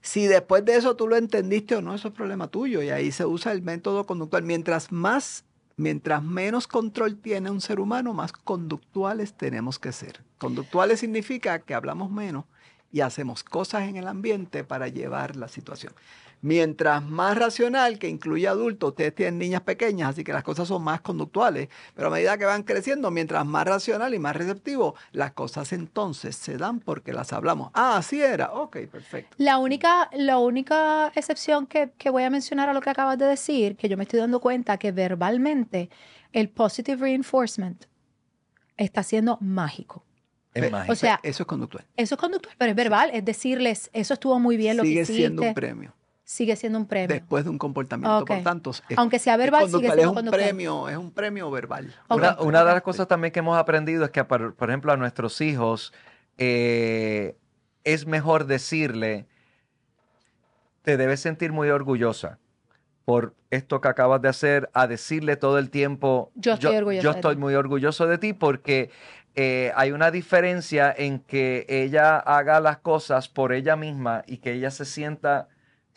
Si después de eso tú lo entendiste o no, eso es problema tuyo. Y ahí se usa el método conductual. Mientras más Mientras menos control tiene un ser humano, más conductuales tenemos que ser. Conductuales significa que hablamos menos y hacemos cosas en el ambiente para llevar la situación. Mientras más racional, que incluye adultos, ustedes tienen niñas pequeñas, así que las cosas son más conductuales, pero a medida que van creciendo, mientras más racional y más receptivo, las cosas entonces se dan porque las hablamos. Ah, así era. Ok, perfecto. La única, la única excepción que, voy a mencionar a lo que acabas de decir, que yo me estoy dando cuenta que verbalmente el positive reinforcement está siendo mágico. Es eso es conductual. Eso es conductual, pero es verbal, es decirles, eso estuvo muy bien lo Sigue siendo un premio sigue siendo un premio. Después de un comportamiento, por tanto. Aunque sea verbal, sigue siendo un premio, es un premio verbal. Una, de las cosas también que hemos aprendido es que, por, ejemplo, a nuestros hijos eh, es mejor decirle, te debes sentir muy orgullosa por esto que acabas de hacer, a decirle todo el tiempo, yo estoy, yo estoy muy orgulloso de ti porque eh, hay una diferencia en que ella haga las cosas por ella misma y que ella se sienta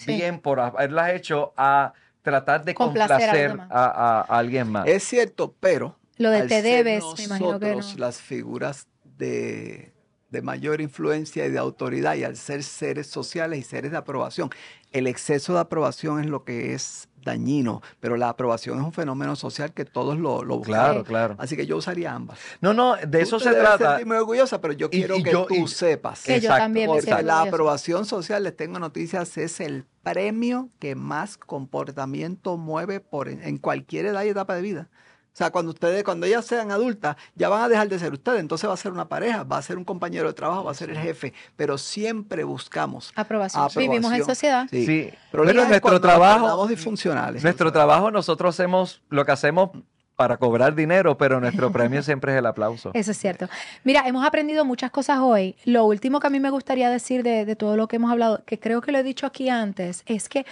bien por haberlas hecho a tratar de complacer, a, alguien más. Es cierto, pero... Lo de te debes, me imagino que las figuras de, de mayor influencia y de autoridad y al ser seres sociales y seres de aprobación, el exceso de aprobación es lo que es dañino, pero la aprobación es un fenómeno social que todos lo, Claro, claro. Así que yo usaría ambas. No, no, de eso se trata. muy orgullosa, pero yo quiero que tú sepas. Que yo también Porque la aprobación social, les tengo noticias, es el premio que más comportamiento mueve por en cualquier edad y etapa de vida. O sea, cuando ustedes, cuando ellas sean adultas, ya van a dejar de ser ustedes. Entonces va a ser una pareja, va a ser un compañero de trabajo, va a ser el jefe. Pero siempre buscamos aprobación. Vivimos en sociedad. Sí. sí. Pero nuestro trabajo. disfuncionales. Nuestro trabajo, nosotros hacemos lo que hacemos para cobrar dinero, pero nuestro premio siempre es el aplauso. Eso es cierto. Mira, hemos aprendido muchas cosas hoy. Lo último que a mí me gustaría decir de todo lo que hemos hablado, que creo que lo he dicho aquí antes, es que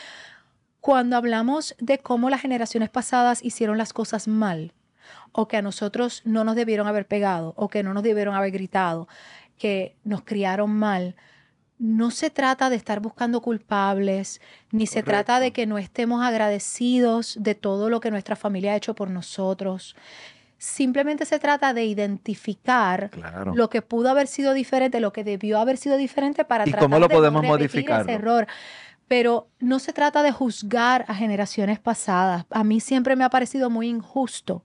cuando hablamos de cómo las generaciones pasadas hicieron las cosas mal, o que a nosotros no nos debieron haber pegado, o que no nos debieron haber gritado, que nos criaron mal, no se trata de estar buscando culpables, ni se trata de que no estemos agradecidos de todo lo que nuestra familia ha hecho por nosotros. Simplemente se trata de identificar lo que pudo haber sido diferente, lo que debió haber sido diferente para tratar de podemos ese error pero no se trata de juzgar a generaciones pasadas. A mí siempre me ha parecido muy injusto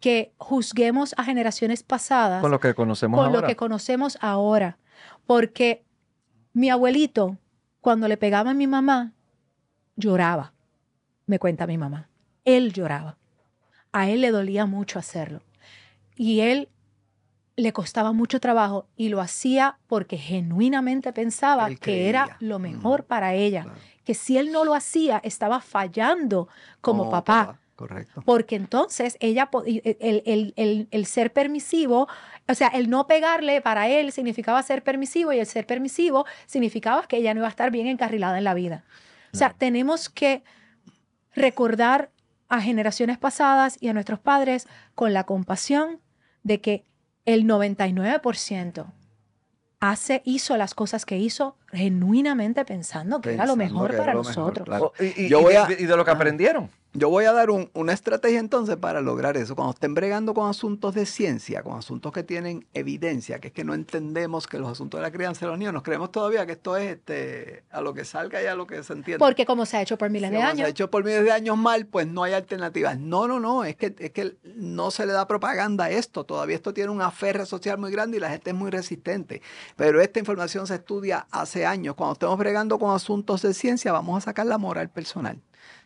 que juzguemos a generaciones pasadas con lo que conocemos con ahora. lo que conocemos ahora, porque mi abuelito cuando le pegaba a mi mamá lloraba, me cuenta mi mamá. Él lloraba. A él le dolía mucho hacerlo. Y él le costaba mucho trabajo y lo hacía porque genuinamente pensaba que era lo mm, mejor para ella, que si él no lo hacía estaba fallando como papá. Correcto. Porque entonces ella, e, el, ser permisivo, o sea, el no pegarle para él significaba ser permisivo y el ser permisivo significaba que ella no iba a estar bien encarrilada en la vida. O sea, tenemos que recordar a generaciones pasadas y a nuestros padres con la compasión de que el 99% hace, hizo las cosas que hizo genuinamente pensando que era lo mejor para nosotros. Oh, y, yo de, lo que ah. aprendieron. Yo voy a dar una estrategia entonces para lograr eso. Cuando estén bregando con asuntos de ciencia, con asuntos que tienen evidencia, que es que no entendemos que los asuntos de la crianza de los niños, nos creemos todavía que esto es este, a lo que salga y a lo que se entiende. Porque como se ha hecho por miles de años. Se ha hecho por miles de años mal, pues no hay alternativas. No, no, no, es que, es que no se le da propaganda a esto. Todavía esto tiene una aferre social muy grande y la gente es muy resistente. Pero esta información se estudia hace años, cuando estemos bregando con asuntos de ciencia, vamos a sacar la moral personal.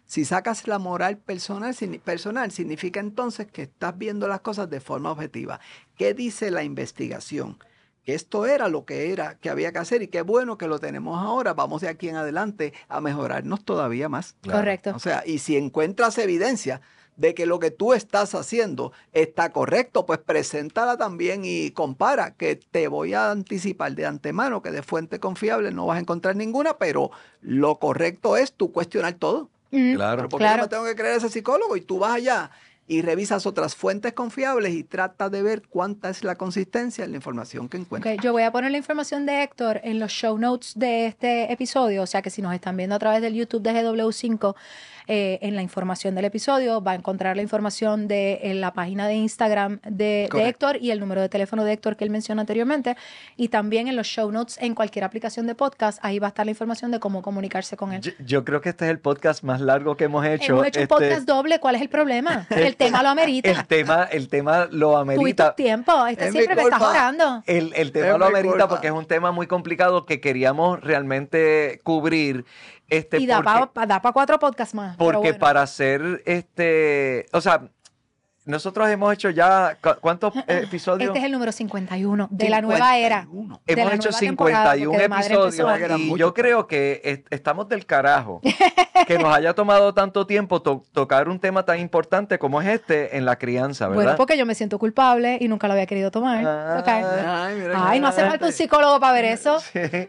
Si sacas la moral personal, personal, significa entonces que estás viendo las cosas de forma objetiva. ¿Qué dice la investigación? Que esto era lo que era, que había que hacer y qué bueno que lo tenemos ahora. Vamos de aquí en adelante a mejorarnos todavía más. Correcto. O sea, y si encuentras evidencia, de que lo que tú estás haciendo está correcto, pues preséntala también y compara, que te voy a anticipar de antemano que de fuente confiable no vas a encontrar ninguna, pero lo correcto es tú cuestionar todo. Mm. claro. porque yo me tengo que creer a ese psicólogo y tú vas allá y revisas otras fuentes confiables y trata de ver cuánta es la consistencia en la información que encuentras. Okay, yo voy a poner la información de Héctor en los show notes de este episodio, o sea que si nos están viendo a través del YouTube de GW5, eh, en la información del episodio. Va a encontrar la información de en la página de Instagram de, Héctor y el número de teléfono de Héctor que él mencionó anteriormente. Y también en los show notes, en cualquier aplicación de podcast, ahí va a estar la información de cómo comunicarse con él. Yo, creo que este es el podcast más largo que hemos hecho. Hemos hecho un este podcast doble. ¿Cuál es el problema? el tema lo amerita. El tema, el tema lo amerita. Tú y tiempo. este siempre me estás jorando. El, tema lo amerita porque es un tema muy complicado que queríamos realmente cubrir este, y da para da cuatro podcasts más. Porque para hacer este, o sea, nosotros hemos hecho ya, ¿cuántos episodios? Este es el número 51 de la nueva era. Hemos hecho 51 episodios y yo creo que estamos del carajo que nos haya tomado tanto tiempo tocar un tema tan importante como es este en la crianza, ¿verdad? Bueno, porque yo me siento culpable y nunca lo había querido tomar. Ah. Ay, mira, ay no hace falta un psicólogo para ver eso. Te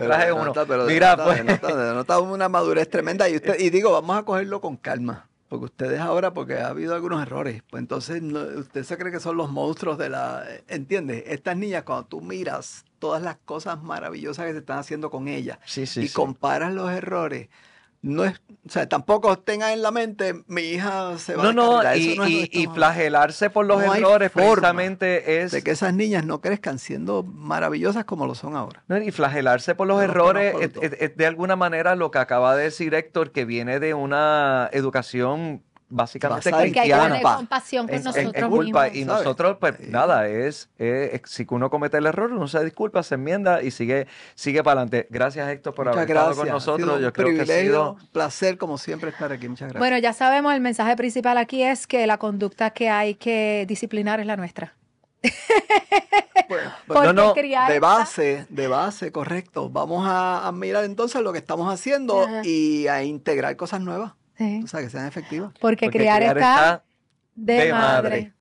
traje uno. mira, pues. No una madurez tremenda y, usted, y digo, vamos a cogerlo con calma. Porque ustedes ahora, porque ha habido algunos errores, pues entonces usted se cree que son los monstruos de la... ¿Entiendes? Estas niñas, cuando tú miras todas las cosas maravillosas que se están haciendo con ellas y comparas los errores, no es, o sea, tampoco tenga en la mente, mi hija se va a no, no y, flagelarse por los errores precisamente es... De que esas niñas no crezcan siendo maravillosas como lo son ahora. y flagelarse por los errores es, de alguna manera lo que acaba de decir Héctor, que viene de una educación básicamente cristiana. Hay compasión con nosotros y nosotros, pues nada, es, si uno comete el error, uno se disculpa, se enmienda y sigue, sigue para adelante. Gracias Héctor por haber estado con nosotros. Yo creo que ha sido un placer como siempre estar aquí. Muchas gracias. Bueno, ya sabemos, el mensaje principal aquí es que la conducta que hay que disciplinar es la nuestra. Pues, de base, de base, correcto. Vamos a, mirar entonces lo que estamos haciendo y a integrar cosas nuevas. Sí. O sea, que sean efectivas. Porque, criar, está, de, madre.